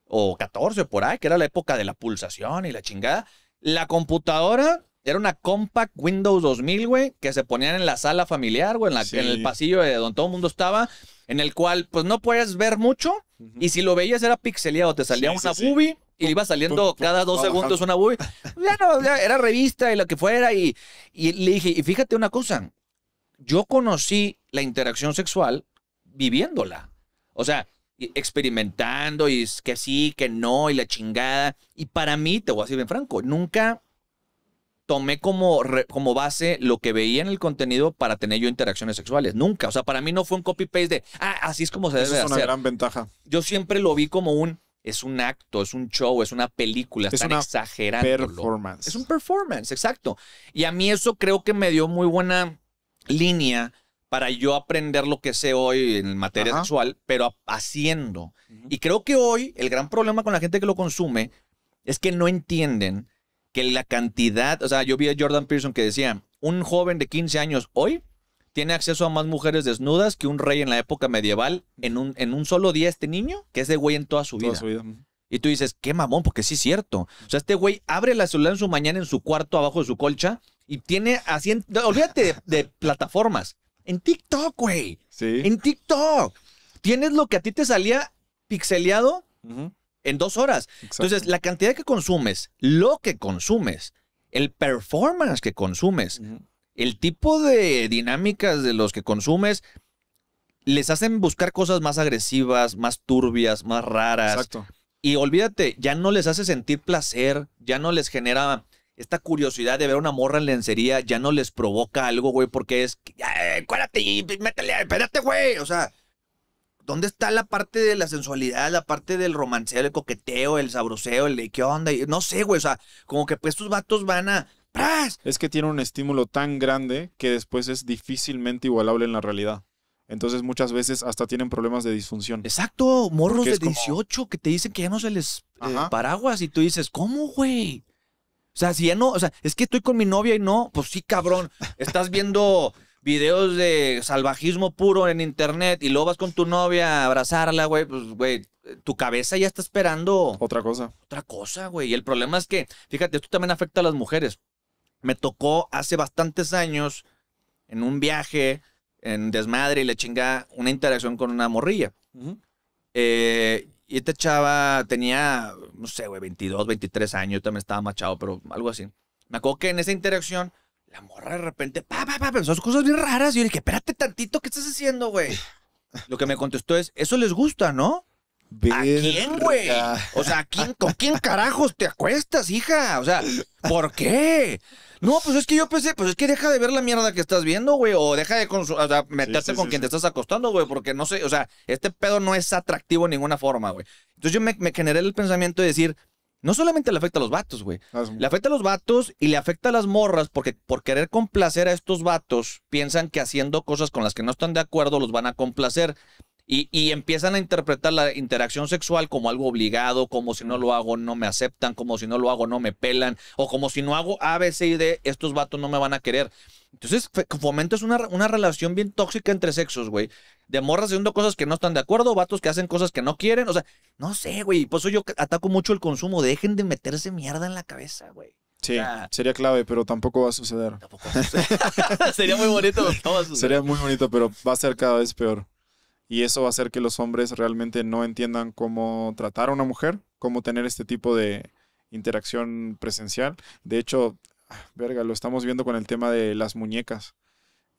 o 14 por ahí, que era la época de la pulsación y la chingada, la computadora era una Compact Windows 2000, güey, que se ponían en la sala familiar, güey, en, en el pasillo de donde todo el mundo estaba, en el cual, pues, no puedes ver mucho. Y si lo veías era pixeleado, te salía una sí, y iba saliendo cada dos segundos una boobie. Ya no, ya era revista y lo que fuera. Y, y le dije, y fíjate una cosa, yo conocí la interacción sexual viviéndola. O sea, experimentando y que sí, que no y la chingada. Y para mí, te voy a decir bien franco, nunca tomé como, como base lo que veía en el contenido para tener yo interacciones sexuales. Nunca. O sea, para mí no fue un copy-paste de, ah, así es como se debe hacer es una gran ventaja. Yo siempre lo vi como un, es un acto, es un show, es una película, es una exagerando. Performance. Es un performance, exacto. Y a mí eso creo que me dio muy buena línea para yo aprender lo que sé hoy en materia sexual, pero haciendo. Y creo que hoy el gran problema con la gente que lo consume es que no entienden que la cantidad, o sea, yo vi a Jordan Pearson que decía, un joven de 15 años hoy tiene acceso a más mujeres desnudas que un rey en la época medieval en un, en un solo día este niño, que es de güey en toda su vida. Y tú dices, qué mamón, porque sí es cierto. O sea, este güey abre la celular en su mañana en su cuarto abajo de su colcha y tiene así, olvídate de plataformas. En TikTok, güey. Sí. En TikTok. Tienes lo que a ti te salía pixeleado en dos horas. Entonces, la cantidad que consumes, lo que consumes, el performance que consumes, el tipo de dinámicas de los que consumes, les hacen buscar cosas más agresivas, más turbias, más raras. Exacto. Y olvídate, ya no les hace sentir placer, ya no les genera esta curiosidad de ver una morra en lencería ya no les provoca algo, güey, porque es, ¡Cuérate! y métele, espérate, güey. O sea, ¿dónde está la parte de la sensualidad, la parte del romanceo, el coqueteo, el sabroseo, el de qué onda? No sé, güey, o sea, como que pues estos vatos van a... ¡Pras! Es que tiene un estímulo tan grande que después es difícilmente igualable en la realidad. Entonces muchas veces hasta tienen problemas de disfunción. Exacto, morros de 18 que te dicen que ya no se les eh, paraguas y tú dices, ¿cómo, güey? O sea, si ya no, o sea, es que estoy con mi novia y no, pues sí, cabrón. Estás viendo videos de salvajismo puro en internet y luego vas con tu novia a abrazarla, güey, pues, güey, tu cabeza ya está esperando. Otra cosa. Otra cosa, güey. Y el problema es que, fíjate, esto también afecta a las mujeres. Me tocó hace bastantes años, en un viaje, en desmadre y le chinga una interacción con una morrilla. eh, y esta chava tenía, no sé, güey, 22, 23 años, yo también estaba machado, pero algo así. Me acuerdo que en esa interacción, la morra de repente, pa, pa, pa, pensó cosas bien raras. Y yo le dije, espérate tantito, ¿qué estás haciendo, güey? Lo que me contestó es, eso les gusta, ¿no? ¿A quién, güey? O sea, ¿con quién carajos te acuestas, hija? O sea, ¿por qué? No, pues es que yo pensé, pues es que deja de ver la mierda que estás viendo, güey, o deja de meterte con quien te estás acostando, güey, porque no sé, o sea, este pedo no es atractivo en ninguna forma, güey. Entonces yo me, me generé el pensamiento de decir, no solamente le afecta a los vatos, güey. Ah, le afecta a los vatos y le afecta a las morras porque por querer complacer a estos vatos, piensan que haciendo cosas con las que no están de acuerdo los van a complacer. Y, empiezan a interpretar la interacción sexual como algo obligado, como si no lo hago no me aceptan, como si no lo hago no me pelan, o como si no hago A, B, C y D, estos vatos no me van a querer. Entonces fomento una, una relación bien tóxica entre sexos, güey. De morras haciendo cosas que no están de acuerdo, vatos que hacen cosas que no quieren, o sea, no sé, güey. Por eso yo ataco mucho el consumo. Dejen de meterse mierda en la cabeza, güey. Sí, sería clave, pero tampoco va a suceder. Tampoco sería muy bonito, Sería muy bonito, pero va a ser cada vez peor y eso va a hacer que los hombres realmente no entiendan cómo tratar a una mujer, cómo tener este tipo de interacción presencial. De hecho, verga, lo estamos viendo con el tema de las muñecas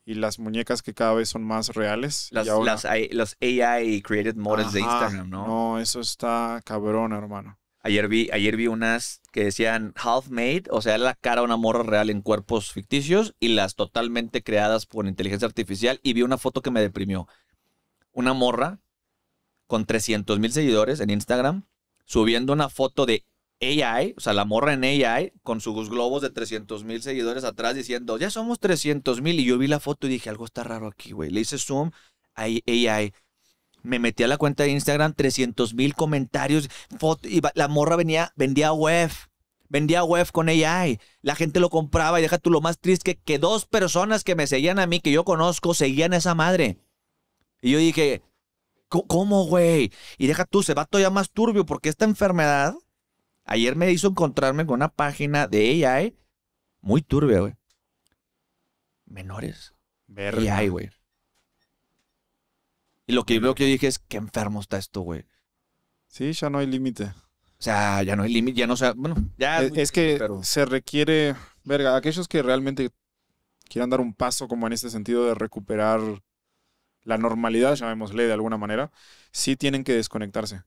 y las muñecas que cada vez son más reales. Las, AI, created models de Instagram, ¿no? No, eso está cabrón, hermano. Ayer vi, ayer vi unas que decían half made, o sea, la cara de una morra real en cuerpos ficticios y las totalmente creadas por inteligencia artificial. Y vi una foto que me deprimió una morra con 300 mil seguidores en Instagram subiendo una foto de AI, o sea, la morra en AI, con sus globos de 300 mil seguidores atrás diciendo, ya somos 300 mil. Y yo vi la foto y dije, algo está raro aquí, güey. Le hice zoom ahí AI. Me metí a la cuenta de Instagram, 300 mil comentarios, y la morra venía, vendía web. Vendía web con AI. La gente lo compraba y deja tú lo más triste que, que dos personas que me seguían a mí, que yo conozco, seguían a esa madre. Y yo dije, ¿cómo, güey? Y deja tú, se va todavía más turbio porque esta enfermedad ayer me hizo encontrarme con una página de eh muy turbia, güey. Menores. y AI, güey. Y lo que, lo que yo dije es, qué enfermo está esto, güey. Sí, ya no hay límite. O sea, ya no hay límite, ya no se bueno, ya. E-, es, que se requiere, verga, aquellos que realmente quieran dar un paso como en este sentido de recuperar la normalidad, llamémosle de alguna manera, sí tienen que desconectarse.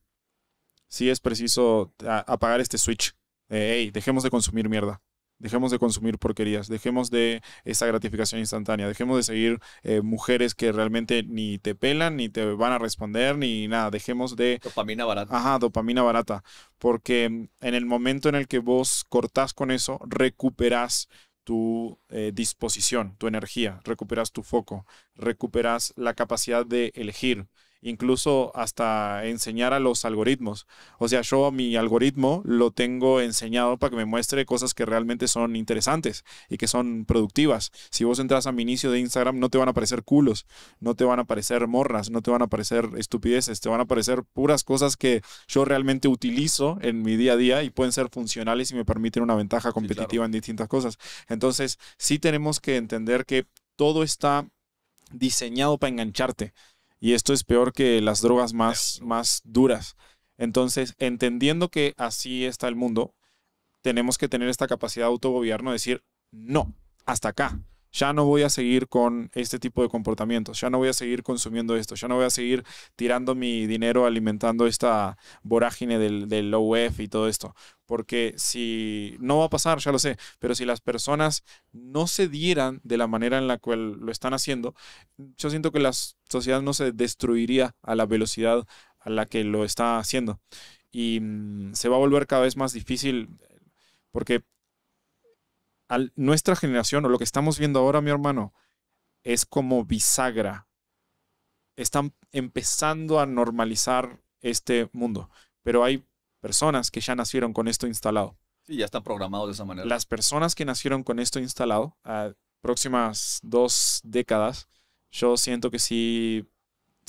Sí es preciso apagar este switch. hey, dejemos de consumir mierda. Dejemos de consumir porquerías, dejemos de esa gratificación instantánea, dejemos de seguir eh, mujeres que realmente ni te pelan, ni te van a responder, ni nada. Dejemos de. Dopamina barata. Ajá, dopamina barata. Porque en el momento en el que vos cortás con eso, recuperás tu eh, disposición, tu energía, recuperas tu foco, recuperas la capacidad de elegir, incluso hasta enseñar a los algoritmos. O sea, yo mi algoritmo lo tengo enseñado para que me muestre cosas que realmente son interesantes y que son productivas. Si vos entras a mi inicio de Instagram, no te van a aparecer culos, no te van a aparecer morras, no te van a aparecer estupideces, te van a aparecer puras cosas que yo realmente utilizo en mi día a día y pueden ser funcionales y me permiten una ventaja competitiva en distintas cosas. Entonces, sí tenemos que entender que todo está diseñado para engancharte y esto es peor que las drogas más, más duras. Entonces, entendiendo que así está el mundo, tenemos que tener esta capacidad de autogobierno, de decir, no, hasta acá ya no voy a seguir con este tipo de comportamientos, ya no voy a seguir consumiendo esto, ya no voy a seguir tirando mi dinero alimentando esta vorágine del, del F y todo esto. Porque si no va a pasar, ya lo sé, pero si las personas no se dieran de la manera en la cual lo están haciendo, yo siento que la sociedad no se destruiría a la velocidad a la que lo está haciendo. Y mm, se va a volver cada vez más difícil porque a nuestra generación o lo que estamos viendo ahora, mi hermano, es como bisagra. Están empezando a normalizar este mundo, pero hay personas que ya nacieron con esto instalado. Sí, ya están programados de esa manera. Las personas que nacieron con esto instalado, a próximas dos décadas, yo siento que sí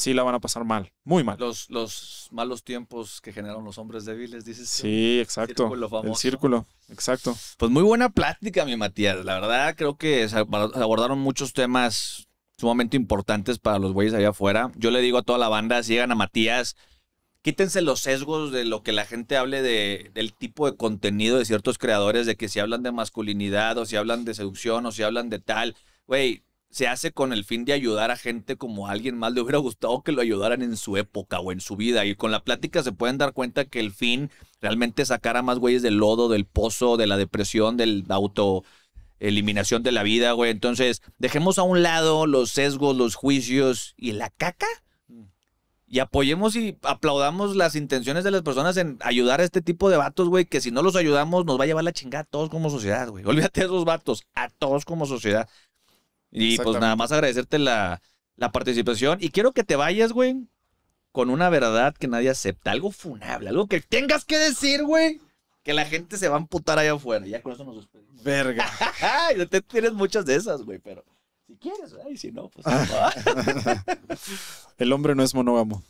sí la van a pasar mal, muy mal. Los, los malos tiempos que generaron los hombres débiles, dices. Sí, exacto. El círculo, círculo, exacto. Pues muy buena plática, mi Matías. La verdad, creo que se abordaron muchos temas sumamente importantes para los güeyes allá afuera. Yo le digo a toda la banda, si llegan a Matías, quítense los sesgos de lo que la gente hable de, del tipo de contenido de ciertos creadores, de que si hablan de masculinidad o si hablan de seducción o si hablan de tal. Güey, se hace con el fin de ayudar a gente como alguien más le hubiera gustado que lo ayudaran en su época o en su vida. Y con la plática se pueden dar cuenta que el fin realmente sacar a más güeyes del lodo, del pozo, de la depresión, del auto eliminación de la vida, güey. Entonces, dejemos a un lado los sesgos, los juicios y la caca. Y apoyemos y aplaudamos las intenciones de las personas en ayudar a este tipo de vatos, güey, que si no los ayudamos nos va a llevar la chingada a todos como sociedad, güey. Olvídate de esos vatos, a todos como sociedad. Y pues nada más agradecerte la, participación. Y quiero que te vayas, güey, con una verdad que nadie acepta. Algo funable, algo que tengas que decir, güey. Que la gente se va a amputar allá afuera. Ya con eso nos despedimos. Verga. Te tienes muchas de esas, güey, pero si quieres, güey. Si no, pues. El hombre no es monógamo.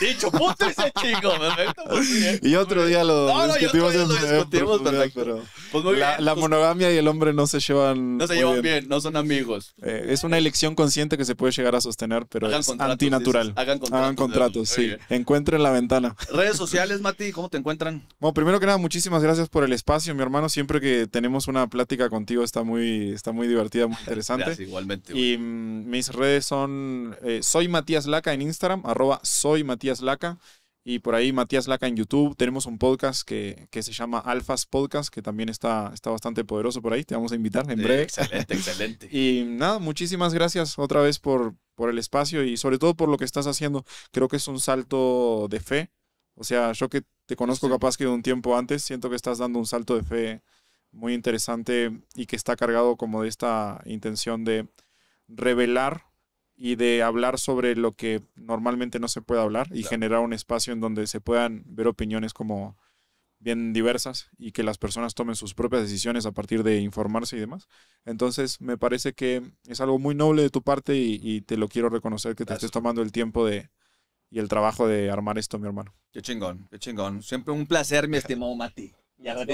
Dicho, puto ese chico. y otro día lo discutimos. la, monogamia y el hombre no se llevan. No se llevan bien, no son amigos. Eh, es una elección consciente que se puede llegar a sostener, pero es antinatural. hagan contratos. sí. Encuentren la ventana. Redes sociales, Mati, ¿cómo te encuentran? Bueno, primero que nada, muchísimas gracias por el espacio, mi hermano. Siempre que tenemos una plática contigo está muy, está muy divertida, muy interesante. igualmente. Y mis redes son eh, soy Matías Laca en Instagram, arroba soy soy Matías Laca y por ahí Matías Laca en YouTube. Tenemos un podcast que, se llama Alfas Podcast, que también está, está bastante poderoso por ahí. Te vamos a invitar en breve. Excelente, excelente. y nada, muchísimas gracias otra vez por, por el espacio y sobre todo por lo que estás haciendo. Creo que es un salto de fe. O sea, yo que te conozco capaz que de un tiempo antes, siento que estás dando un salto de fe muy interesante y que está cargado como de esta intención de revelar y de hablar sobre lo que normalmente no se puede hablar y generar un espacio en donde se puedan ver opiniones como bien diversas y que las personas tomen sus propias decisiones a partir de informarse y demás. Entonces, me parece que es algo muy noble de tu parte y, te lo quiero reconocer que te estés tomando el tiempo de, y el trabajo de armar esto, mi hermano. Qué chingón, qué chingón. Siempre un placer, mi estimado Mati. Y al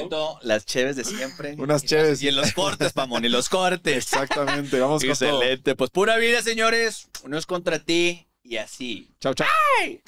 las cheves de siempre. Unas cheves. y en los cortes, Pamón, y los cortes. Exactamente, vamos con Excelente. Pues pura vida, señores. Uno es contra ti y así. Chao, chao. ¡Ay!